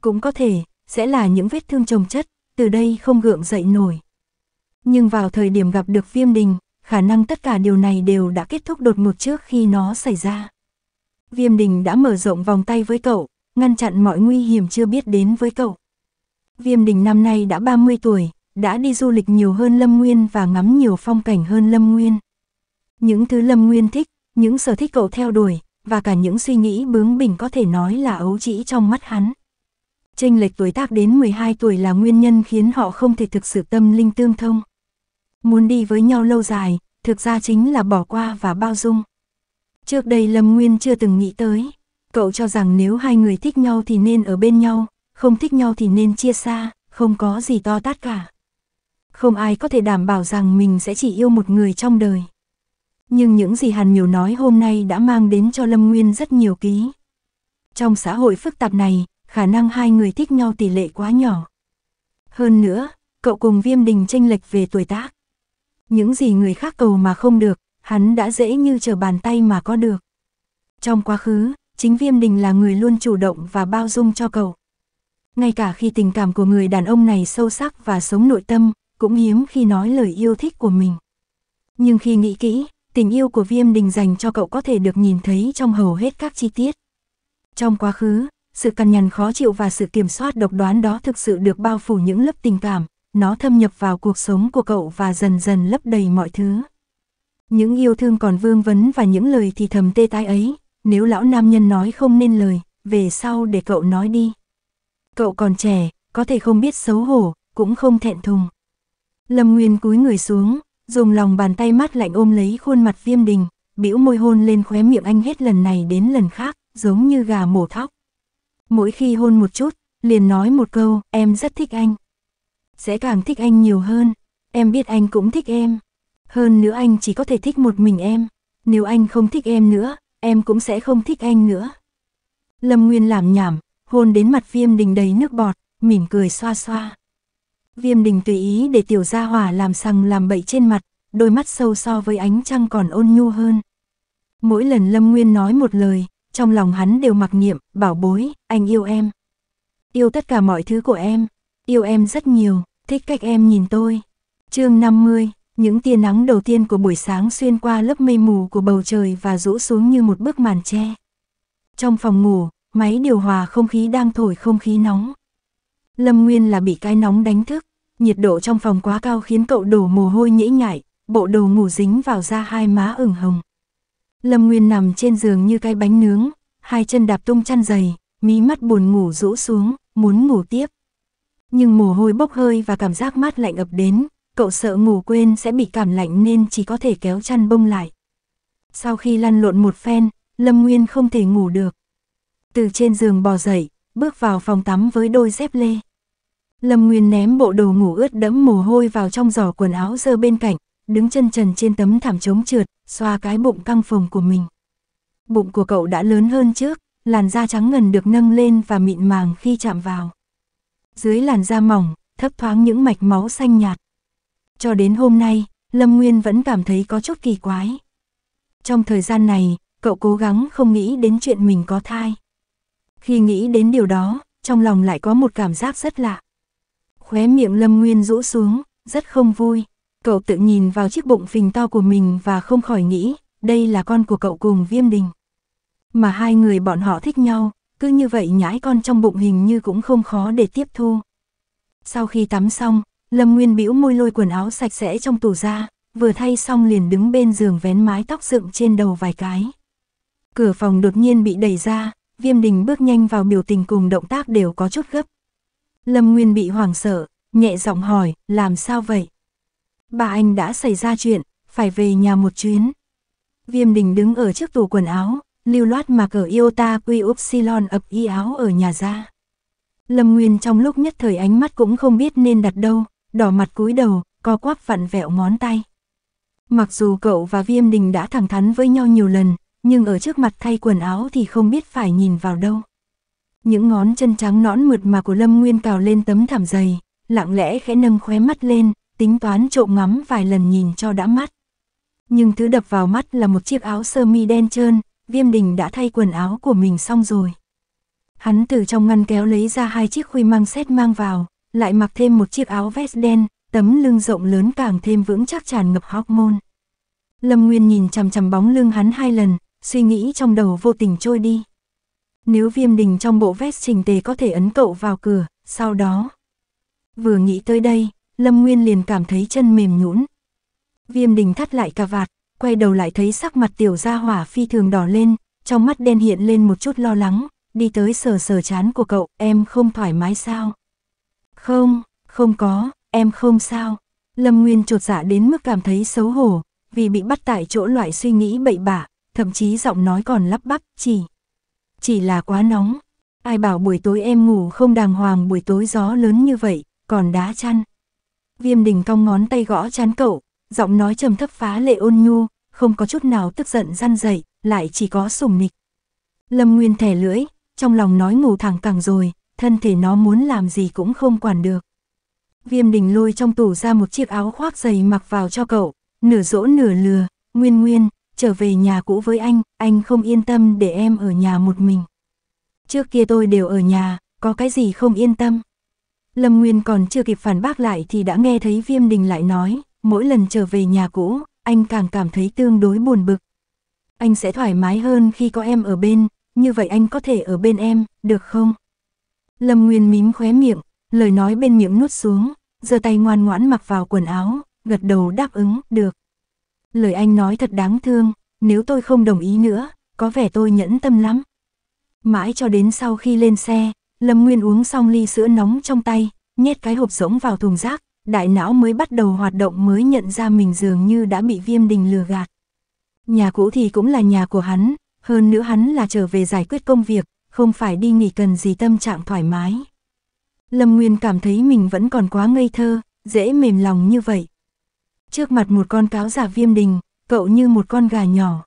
Cũng có thể, sẽ là những vết thương trồng chất, từ đây không gượng dậy nổi. Nhưng vào thời điểm gặp được viêm đình, khả năng tất cả điều này đều đã kết thúc đột ngột trước khi nó xảy ra. Viêm đình đã mở rộng vòng tay với cậu, ngăn chặn mọi nguy hiểm chưa biết đến với cậu. Viêm đình năm nay đã 30 tuổi, đã đi du lịch nhiều hơn Lâm Nguyên và ngắm nhiều phong cảnh hơn Lâm Nguyên. Những thứ Lâm Nguyên thích, những sở thích cậu theo đuổi, và cả những suy nghĩ bướng bỉnh có thể nói là ấu trĩ trong mắt hắn. Chênh lệch tuổi tác đến 12 tuổi là nguyên nhân khiến họ không thể thực sự tâm linh tương thông. Muốn đi với nhau lâu dài, thực ra chính là bỏ qua và bao dung. Trước đây Lâm Nguyên chưa từng nghĩ tới. Cậu cho rằng nếu hai người thích nhau thì nên ở bên nhau, không thích nhau thì nên chia xa, không có gì to tát cả. Không ai có thể đảm bảo rằng mình sẽ chỉ yêu một người trong đời. Nhưng những gì Hàn Miểu nói hôm nay đã mang đến cho Lâm Nguyên rất nhiều ký. Trong xã hội phức tạp này, khả năng hai người thích nhau tỷ lệ quá nhỏ. Hơn nữa, cậu cùng Viêm Đình tranh lệch về tuổi tác. Những gì người khác cầu mà không được, hắn đã dễ như trở bàn tay mà có được. Trong quá khứ, chính Viêm Đình là người luôn chủ động và bao dung cho cậu. Ngay cả khi tình cảm của người đàn ông này sâu sắc và sống nội tâm, cũng hiếm khi nói lời yêu thích của mình. Nhưng khi nghĩ kỹ, tình yêu của Viêm Đình dành cho cậu có thể được nhìn thấy trong hầu hết các chi tiết. Trong quá khứ, sự cằn nhằn khó chịu và sự kiểm soát độc đoán đó thực sự được bao phủ những lớp tình cảm, nó thâm nhập vào cuộc sống của cậu và dần dần lấp đầy mọi thứ. Những yêu thương còn vương vấn và những lời thì thầm tê tai ấy, nếu lão nam nhân nói không nên lời, về sau để cậu nói đi. Cậu còn trẻ, có thể không biết xấu hổ, cũng không thẹn thùng. Lâm Nguyên cúi người xuống, dùng lòng bàn tay mát lạnh ôm lấy khuôn mặt viêm đình, bĩu môi hôn lên khóe miệng anh hết lần này đến lần khác, giống như gà mổ thóc. Mỗi khi hôn một chút, liền nói một câu, em rất thích anh sẽ càng thích anh nhiều hơn. Em biết anh cũng thích em. Hơn nữa anh chỉ có thể thích một mình em. Nếu anh không thích em nữa, em cũng sẽ không thích anh nữa. Lâm Nguyên làm nhảm, hôn đến mặt viêm đình đầy nước bọt, mỉm cười xoa xoa. Viêm đình tùy ý để tiểu gia hỏa làm sằng làm bậy trên mặt, đôi mắt sâu so với ánh trăng còn ôn nhu hơn. Mỗi lần Lâm Nguyên nói một lời, trong lòng hắn đều mặc niệm, bảo bối, anh yêu em. Yêu tất cả mọi thứ của em, yêu em rất nhiều, thích cách em nhìn tôi. chương 50, những tia nắng đầu tiên của buổi sáng xuyên qua lớp mây mù của bầu trời và rũ xuống như một bức màn tre. Trong phòng ngủ, máy điều hòa không khí đang thổi không khí nóng. Lâm Nguyên là bị cái nóng đánh thức, nhiệt độ trong phòng quá cao khiến cậu đổ mồ hôi nhễ nhại, bộ đồ ngủ dính vào da hai má ửng hồng. Lâm Nguyên nằm trên giường như cái bánh nướng, hai chân đạp tung chăn dày, mí mắt buồn ngủ rũ xuống, muốn ngủ tiếp nhưng mồ hôi bốc hơi và cảm giác mát lạnh ập đến, cậu sợ ngủ quên sẽ bị cảm lạnh nên chỉ có thể kéo chăn bông lại. Sau khi lăn lộn một phen, Lâm Nguyên không thể ngủ được. Từ trên giường bò dậy, bước vào phòng tắm với đôi dép lê. Lâm Nguyên ném bộ đồ ngủ ướt đẫm mồ hôi vào trong giỏ quần áo dơ bên cạnh, đứng chân trần trên tấm thảm chống trượt, xoa cái bụng căng phồng của mình. Bụng của cậu đã lớn hơn trước, làn da trắng ngần được nâng lên và mịn màng khi chạm vào dưới làn da mỏng, thấp thoáng những mạch máu xanh nhạt. Cho đến hôm nay, Lâm Nguyên vẫn cảm thấy có chút kỳ quái. Trong thời gian này, cậu cố gắng không nghĩ đến chuyện mình có thai. Khi nghĩ đến điều đó, trong lòng lại có một cảm giác rất lạ. Khóe miệng Lâm Nguyên rũ xuống, rất không vui. Cậu tự nhìn vào chiếc bụng phình to của mình và không khỏi nghĩ, đây là con của cậu cùng Viêm Đình. Mà hai người bọn họ thích nhau, cứ như vậy nhãi con trong bụng hình như cũng không khó để tiếp thu. Sau khi tắm xong, Lâm Nguyên bĩu môi lôi quần áo sạch sẽ trong tủ ra, vừa thay xong liền đứng bên giường vén mái tóc dựng trên đầu vài cái. Cửa phòng đột nhiên bị đẩy ra, Viêm Đình bước nhanh vào biểu tình cùng động tác đều có chút gấp. Lâm Nguyên bị hoảng sợ, nhẹ giọng hỏi, làm sao vậy? Bà anh đã xảy ra chuyện, phải về nhà một chuyến. Viêm Đình đứng ở trước tủ quần áo, lưu loát mà cờ Iota Quy Upsilon ập y áo ở nhà ra. Lâm Nguyên trong lúc nhất thời ánh mắt cũng không biết nên đặt đâu, đỏ mặt cúi đầu, co quắp vặn vẹo ngón tay. Mặc dù cậu và Viêm Đình đã thẳng thắn với nhau nhiều lần, nhưng ở trước mặt thay quần áo thì không biết phải nhìn vào đâu. Những ngón chân trắng nõn mượt mà của Lâm Nguyên cào lên tấm thảm dày, lặng lẽ khẽ nâng khóe mắt lên, tính toán trộm ngắm vài lần nhìn cho đã mắt. Nhưng thứ đập vào mắt là một chiếc áo sơ mi đen trơn, Viêm Đình đã thay quần áo của mình xong rồi. Hắn từ trong ngăn kéo lấy ra hai chiếc khuy mang xét mang vào, lại mặc thêm một chiếc áo vest đen, tấm lưng rộng lớn càng thêm vững chắc tràn ngập hormone. Lâm Nguyên nhìn chằm chằm bóng lưng hắn hai lần, suy nghĩ trong đầu vô tình trôi đi. Nếu viêm đình trong bộ vest trình tề có thể ấn cậu vào cửa, sau đó. Vừa nghĩ tới đây, Lâm Nguyên liền cảm thấy chân mềm nhũn. Viêm đình thắt lại cà vạt, quay đầu lại thấy sắc mặt tiểu gia hỏa phi thường đỏ lên, trong mắt đen hiện lên một chút lo lắng, đi tới sờ sờ chán của cậu, em không thoải mái sao? Không, không có, em không sao. Lâm Nguyên trột dạ đến mức cảm thấy xấu hổ, vì bị bắt tại chỗ loại suy nghĩ bậy bạ, thậm chí giọng nói còn lắp bắp, chỉ. Chỉ là quá nóng. Ai bảo buổi tối em ngủ không đàng hoàng buổi tối gió lớn như vậy, còn đá chăn. Viêm đình cong ngón tay gõ chán cậu, giọng nói trầm thấp phá lệ ôn nhu, không có chút nào tức giận răn dậy, lại chỉ có sủng nịch. Lâm Nguyên thẻ lưỡi, trong lòng nói ngủ thẳng càng rồi, thân thể nó muốn làm gì cũng không quản được. Viêm đình lôi trong tủ ra một chiếc áo khoác dày mặc vào cho cậu, nửa dỗ nửa lừa, nguyên nguyên, trở về nhà cũ với anh, anh không yên tâm để em ở nhà một mình. Trước kia tôi đều ở nhà, có cái gì không yên tâm. Lâm Nguyên còn chưa kịp phản bác lại thì đã nghe thấy Viêm Đình lại nói, mỗi lần trở về nhà cũ, anh càng cảm thấy tương đối buồn bực. Anh sẽ thoải mái hơn khi có em ở bên, như vậy anh có thể ở bên em, được không? Lâm Nguyên mím khóe miệng, lời nói bên miệng nuốt xuống, giơ tay ngoan ngoãn mặc vào quần áo, gật đầu đáp ứng, được. Lời anh nói thật đáng thương, nếu tôi không đồng ý nữa, có vẻ tôi nhẫn tâm lắm. Mãi cho đến sau khi lên xe, Lâm Nguyên uống xong ly sữa nóng trong tay, nhét cái hộp rỗng vào thùng rác, đại não mới bắt đầu hoạt động mới nhận ra mình dường như đã bị viêm đình lừa gạt. Nhà cũ thì cũng là nhà của hắn, hơn nữa hắn là trở về giải quyết công việc, không phải đi nghỉ cần gì tâm trạng thoải mái. Lâm Nguyên cảm thấy mình vẫn còn quá ngây thơ, dễ mềm lòng như vậy. Trước mặt một con cáo giả viêm đình, cậu như một con gà nhỏ.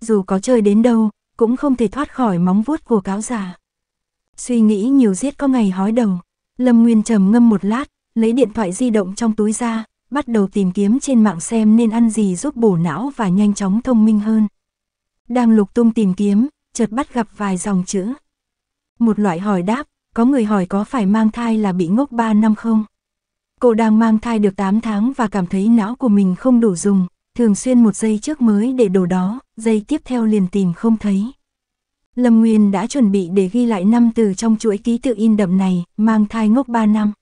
Dù có chơi đến đâu, cũng không thể thoát khỏi móng vuốt của cáo giả. Suy nghĩ nhiều giết có ngày hói đầu, Lâm Nguyên trầm ngâm một lát, lấy điện thoại di động trong túi ra, bắt đầu tìm kiếm trên mạng xem nên ăn gì giúp bổ não và nhanh chóng thông minh hơn. Đang lục tung tìm kiếm, chợt bắt gặp vài dòng chữ. Một loại hỏi đáp, có người hỏi có phải mang thai là bị ngốc 3 năm không? Cô đang mang thai được 8 tháng và cảm thấy não của mình không đủ dùng, thường xuyên một giây trước mới để đồ đó, giây tiếp theo liền tìm không thấy. Lâm Nguyên đã chuẩn bị để ghi lại năm từ trong chuỗi ký tự in đậm này, mang thai ngốc 3 năm.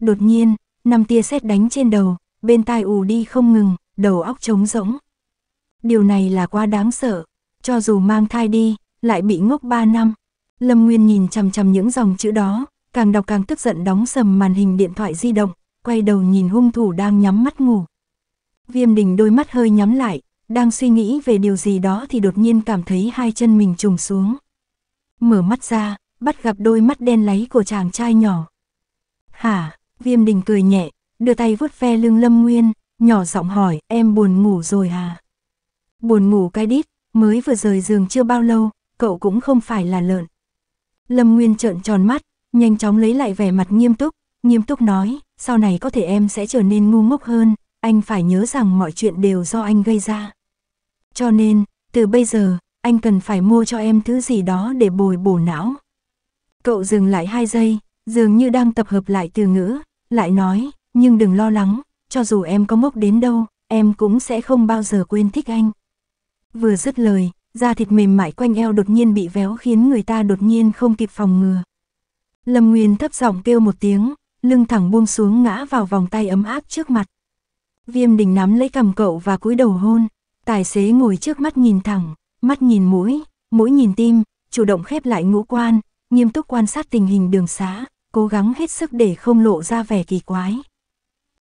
Đột nhiên, năm tia sét đánh trên đầu, bên tai ù đi không ngừng, đầu óc trống rỗng. Điều này là quá đáng sợ, cho dù mang thai đi, lại bị ngốc 3 năm. Lâm Nguyên nhìn chằm chằm những dòng chữ đó, càng đọc càng tức giận đóng sầm màn hình điện thoại di động, quay đầu nhìn hung thủ đang nhắm mắt ngủ. Viêm đình đôi mắt hơi nhắm lại, đang suy nghĩ về điều gì đó thì đột nhiên cảm thấy hai chân mình trùng xuống. Mở mắt ra, bắt gặp đôi mắt đen láy của chàng trai nhỏ. Hả? Viêm đình cười nhẹ, đưa tay vuốt ve lưng Lâm Nguyên, nhỏ giọng hỏi, em buồn ngủ rồi à? Buồn ngủ cái đít, mới vừa rời giường chưa bao lâu, cậu cũng không phải là lợn. Lâm Nguyên trợn tròn mắt, nhanh chóng lấy lại vẻ mặt nghiêm túc, nghiêm túc nói, sau này có thể em sẽ trở nên ngu ngốc hơn, anh phải nhớ rằng mọi chuyện đều do anh gây ra. Cho nên, từ bây giờ, anh cần phải mua cho em thứ gì đó để bồi bổ não. Cậu dừng lại hai giây, dường như đang tập hợp lại từ ngữ, lại nói, nhưng đừng lo lắng, cho dù em có mốc đến đâu, em cũng sẽ không bao giờ quên thích anh. Vừa dứt lời, da thịt mềm mại quanh eo đột nhiên bị véo khiến người ta đột nhiên không kịp phòng ngừa. Lâm Nguyên thấp giọng kêu một tiếng, lưng thẳng buông xuống ngã vào vòng tay ấm áp trước mặt. Viêm đình nắm lấy cầm cậu và cúi đầu hôn, tài xế ngồi trước mắt nhìn thẳng, mắt nhìn mũi, mũi nhìn tim, chủ động khép lại ngũ quan, nghiêm túc quan sát tình hình đường xá cố gắng hết sức để không lộ ra vẻ kỳ quái.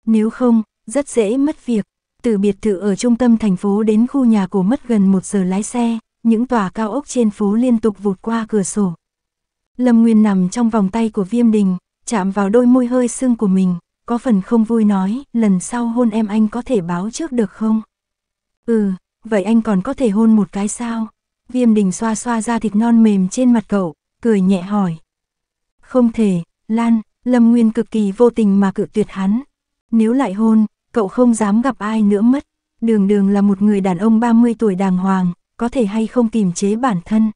Nếu không, rất dễ mất việc. Từ biệt thự ở trung tâm thành phố đến khu nhà cổ mất gần một giờ lái xe, những tòa cao ốc trên phố liên tục vụt qua cửa sổ. Lâm Nguyên nằm trong vòng tay của Viêm Đình, chạm vào đôi môi hơi sưng của mình, có phần không vui nói, lần sau hôn em anh có thể báo trước được không? Ừ, vậy anh còn có thể hôn một cái sao? Viêm Đình xoa xoa da thịt non mềm trên mặt cậu, cười nhẹ hỏi. Không thể, Lan, Lâm Nguyên cực kỳ vô tình mà cự tuyệt hắn. Nếu lại hôn, cậu không dám gặp ai nữa mất. Đường đường là một người đàn ông 30 tuổi đàng hoàng, có thể hay không kìm chế bản thân.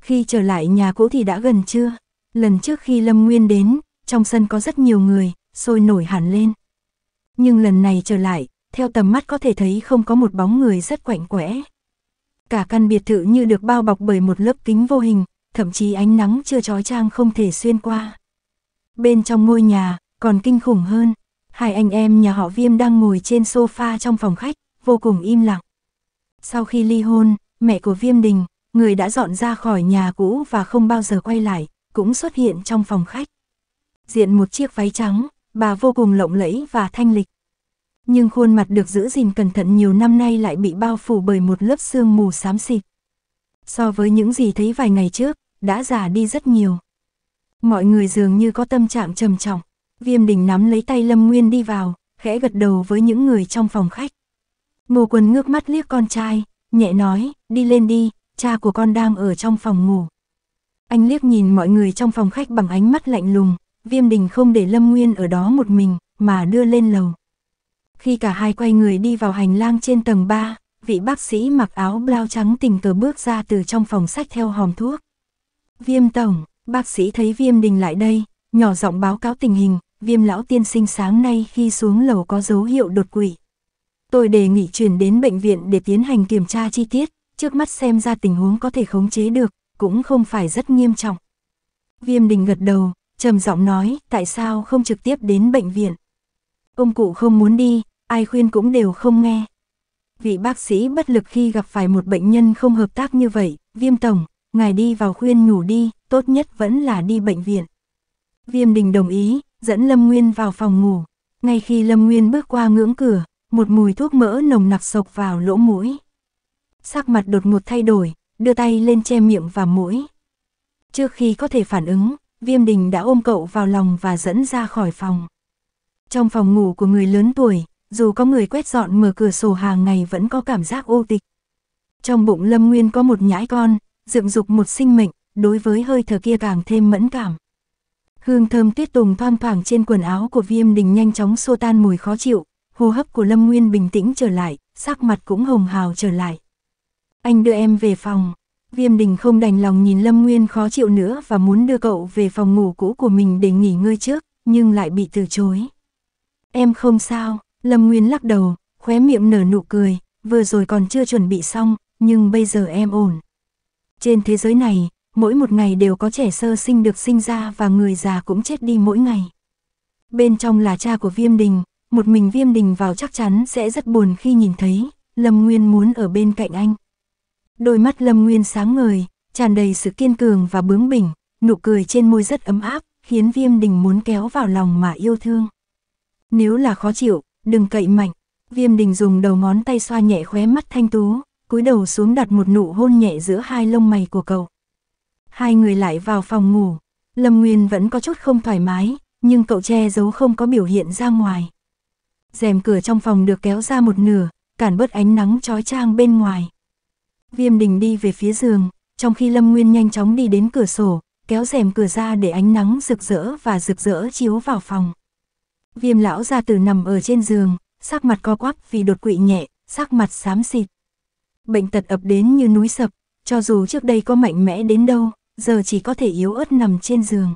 Khi trở lại nhà cũ thì đã gần chưa. Lần trước khi Lâm Nguyên đến, trong sân có rất nhiều người, sôi nổi hẳn lên. Nhưng lần này trở lại, theo tầm mắt có thể thấy không có một bóng người rất quạnh quẽ. Cả căn biệt thự như được bao bọc bởi một lớp kính vô hình, thậm chí ánh nắng chưa trói trang không thể xuyên qua. Bên trong ngôi nhà, còn kinh khủng hơn, hai anh em nhà họ Viêm đang ngồi trên sofa trong phòng khách, vô cùng im lặng. Sau khi ly hôn, mẹ của Viêm Đình, người đã dọn ra khỏi nhà cũ và không bao giờ quay lại, cũng xuất hiện trong phòng khách. Diện một chiếc váy trắng, bà vô cùng lộng lẫy và thanh lịch. Nhưng khuôn mặt được giữ gìn cẩn thận nhiều năm nay lại bị bao phủ bởi một lớp sương mù xám xịt. So với những gì thấy vài ngày trước, đã già đi rất nhiều. Mọi người dường như có tâm trạng trầm trọng. Viêm đình nắm lấy tay Lâm Nguyên đi vào, khẽ gật đầu với những người trong phòng khách. Ngô quân ngước mắt liếc con trai, nhẹ nói, đi lên đi, cha của con đang ở trong phòng ngủ. Anh liếc nhìn mọi người trong phòng khách bằng ánh mắt lạnh lùng, viêm đình không để Lâm Nguyên ở đó một mình, mà đưa lên lầu. Khi cả hai quay người đi vào hành lang trên tầng 3, vị bác sĩ mặc áo blau trắng tình cờ bước ra từ trong phòng sách theo hòm thuốc. Viêm tổng, Bác sĩ thấy viêm đình lại đây, nhỏ giọng báo cáo tình hình, viêm lão tiên sinh sáng nay khi xuống lầu có dấu hiệu đột quỵ. Tôi đề nghị chuyển đến bệnh viện để tiến hành kiểm tra chi tiết, trước mắt xem ra tình huống có thể khống chế được, cũng không phải rất nghiêm trọng. Viêm đình gật đầu, trầm giọng nói, tại sao không trực tiếp đến bệnh viện? Ông cụ không muốn đi, ai khuyên cũng đều không nghe. Vị bác sĩ bất lực khi gặp phải một bệnh nhân không hợp tác như vậy, viêm tổng, ngài đi vào khuyên nhủ đi, tốt nhất vẫn là đi bệnh viện. Viêm đình đồng ý, dẫn Lâm Nguyên vào phòng ngủ. Ngay khi Lâm Nguyên bước qua ngưỡng cửa, một mùi thuốc mỡ nồng nặc sộc vào lỗ mũi. Sắc mặt đột ngột thay đổi, đưa tay lên che miệng và mũi. Trước khi có thể phản ứng, Viêm Đình đã ôm cậu vào lòng và dẫn ra khỏi phòng. Trong phòng ngủ của người lớn tuổi, dù có người quét dọn mở cửa sổ hàng ngày vẫn có cảm giác ô tịch. Trong bụng Lâm Nguyên có một nhãi con, dựng dục một sinh mệnh, đối với hơi thở kia càng thêm mẫn cảm. Hương thơm tuyết tùng thoang thoảng trên quần áo của viêm đình nhanh chóng xô tan mùi khó chịu, hô hấp của Lâm Nguyên bình tĩnh trở lại, sắc mặt cũng hồng hào trở lại. Anh đưa em về phòng, viêm đình không đành lòng nhìn Lâm Nguyên khó chịu nữa và muốn đưa cậu về phòng ngủ cũ của mình để nghỉ ngơi trước, nhưng lại bị từ chối. Em không sao, Lâm Nguyên lắc đầu, khóe miệng nở nụ cười, vừa rồi còn chưa chuẩn bị xong, nhưng bây giờ em ổn. Trên thế giới này, mỗi một ngày đều có trẻ sơ sinh được sinh ra và người già cũng chết đi mỗi ngày. Bên trong là cha của Viêm Đình, một mình Viêm Đình vào chắc chắn sẽ rất buồn khi nhìn thấy, Lâm Nguyên muốn ở bên cạnh anh. Đôi mắt Lâm Nguyên sáng ngời, tràn đầy sự kiên cường và bướng bỉnh, nụ cười trên môi rất ấm áp, khiến Viêm Đình muốn kéo vào lòng mà yêu thương. Nếu là khó chịu, đừng cậy mạnh, Viêm Đình dùng đầu ngón tay xoa nhẹ khóe mắt Thanh Tú, cúi đầu xuống đặt một nụ hôn nhẹ giữa hai lông mày của cậu. Hai người lại vào phòng ngủ, Lâm Nguyên vẫn có chút không thoải mái, nhưng cậu che giấu không có biểu hiện ra ngoài. rèm cửa trong phòng được kéo ra một nửa, cản bớt ánh nắng trói trang bên ngoài. Viêm đình đi về phía giường, trong khi Lâm Nguyên nhanh chóng đi đến cửa sổ, kéo rèm cửa ra để ánh nắng rực rỡ và rực rỡ chiếu vào phòng. Viêm lão ra từ nằm ở trên giường, sắc mặt co quắp vì đột quỵ nhẹ, sắc mặt xám xịt. Bệnh tật ập đến như núi sập, cho dù trước đây có mạnh mẽ đến đâu, giờ chỉ có thể yếu ớt nằm trên giường.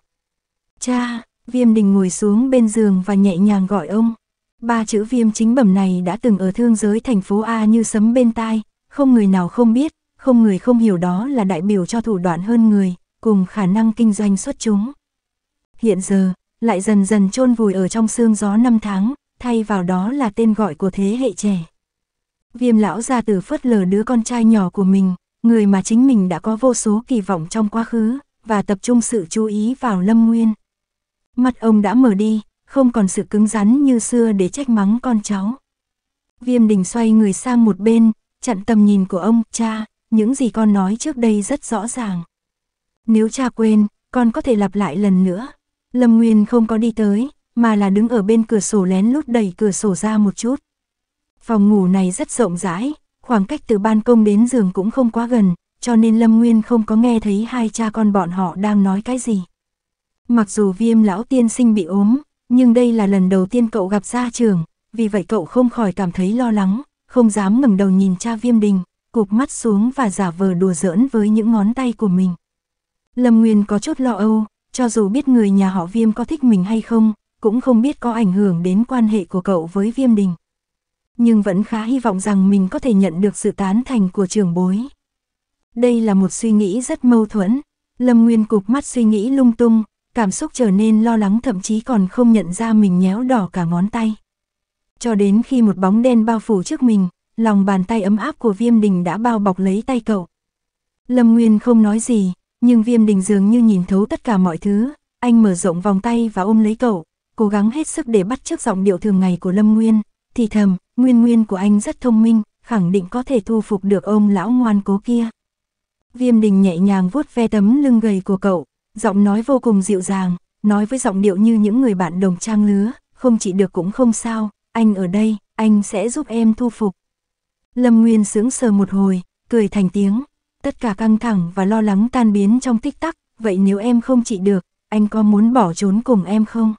Cha, viêm đình ngồi xuống bên giường và nhẹ nhàng gọi ông. Ba chữ viêm chính bẩm này đã từng ở thương giới thành phố A như sấm bên tai, không người nào không biết, không người không hiểu đó là đại biểu cho thủ đoạn hơn người, cùng khả năng kinh doanh xuất chúng. Hiện giờ, lại dần dần chôn vùi ở trong xương gió năm tháng, thay vào đó là tên gọi của thế hệ trẻ. Viêm lão gia tử phớt lờ đứa con trai nhỏ của mình, người mà chính mình đã có vô số kỳ vọng trong quá khứ, và tập trung sự chú ý vào Lâm Nguyên. Mặt ông đã mở đi, không còn sự cứng rắn như xưa để trách mắng con cháu. Viêm đình xoay người sang một bên, chặn tầm nhìn của ông, cha, những gì con nói trước đây rất rõ ràng. Nếu cha quên, con có thể lặp lại lần nữa. Lâm Nguyên không có đi tới, mà là đứng ở bên cửa sổ lén lút đẩy cửa sổ ra một chút. Phòng ngủ này rất rộng rãi, khoảng cách từ ban công đến giường cũng không quá gần, cho nên Lâm Nguyên không có nghe thấy hai cha con bọn họ đang nói cái gì. Mặc dù viêm lão tiên sinh bị ốm, nhưng đây là lần đầu tiên cậu gặp gia trường, vì vậy cậu không khỏi cảm thấy lo lắng, không dám ngẩng đầu nhìn cha viêm đình, cụp mắt xuống và giả vờ đùa giỡn với những ngón tay của mình. Lâm Nguyên có chút lo âu, cho dù biết người nhà họ viêm có thích mình hay không, cũng không biết có ảnh hưởng đến quan hệ của cậu với viêm đình nhưng vẫn khá hy vọng rằng mình có thể nhận được sự tán thành của trưởng bối. Đây là một suy nghĩ rất mâu thuẫn. Lâm Nguyên cục mắt suy nghĩ lung tung, cảm xúc trở nên lo lắng thậm chí còn không nhận ra mình nhéo đỏ cả ngón tay. Cho đến khi một bóng đen bao phủ trước mình, lòng bàn tay ấm áp của Viêm Đình đã bao bọc lấy tay cậu. Lâm Nguyên không nói gì, nhưng Viêm Đình dường như nhìn thấu tất cả mọi thứ, anh mở rộng vòng tay và ôm lấy cậu, cố gắng hết sức để bắt chước giọng điệu thường ngày của Lâm Nguyên, thì thầm, Nguyên nguyên của anh rất thông minh, khẳng định có thể thu phục được ông lão ngoan cố kia. Viêm đình nhẹ nhàng vuốt ve tấm lưng gầy của cậu, giọng nói vô cùng dịu dàng, nói với giọng điệu như những người bạn đồng trang lứa, không chỉ được cũng không sao, anh ở đây, anh sẽ giúp em thu phục. Lâm Nguyên sướng sờ một hồi, cười thành tiếng, tất cả căng thẳng và lo lắng tan biến trong tích tắc, vậy nếu em không trị được, anh có muốn bỏ trốn cùng em không?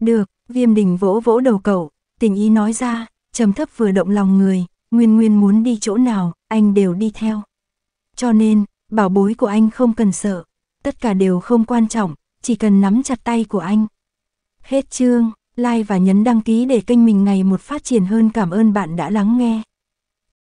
Được, viêm đình vỗ vỗ đầu cậu, tình ý nói ra, trầm thấp vừa động lòng người, Nguyên Nguyên muốn đi chỗ nào, anh đều đi theo. Cho nên, bảo bối của anh không cần sợ, tất cả đều không quan trọng, chỉ cần nắm chặt tay của anh. Hết chương, like và nhấn đăng ký để kênh mình ngày một phát triển hơn cảm ơn bạn đã lắng nghe.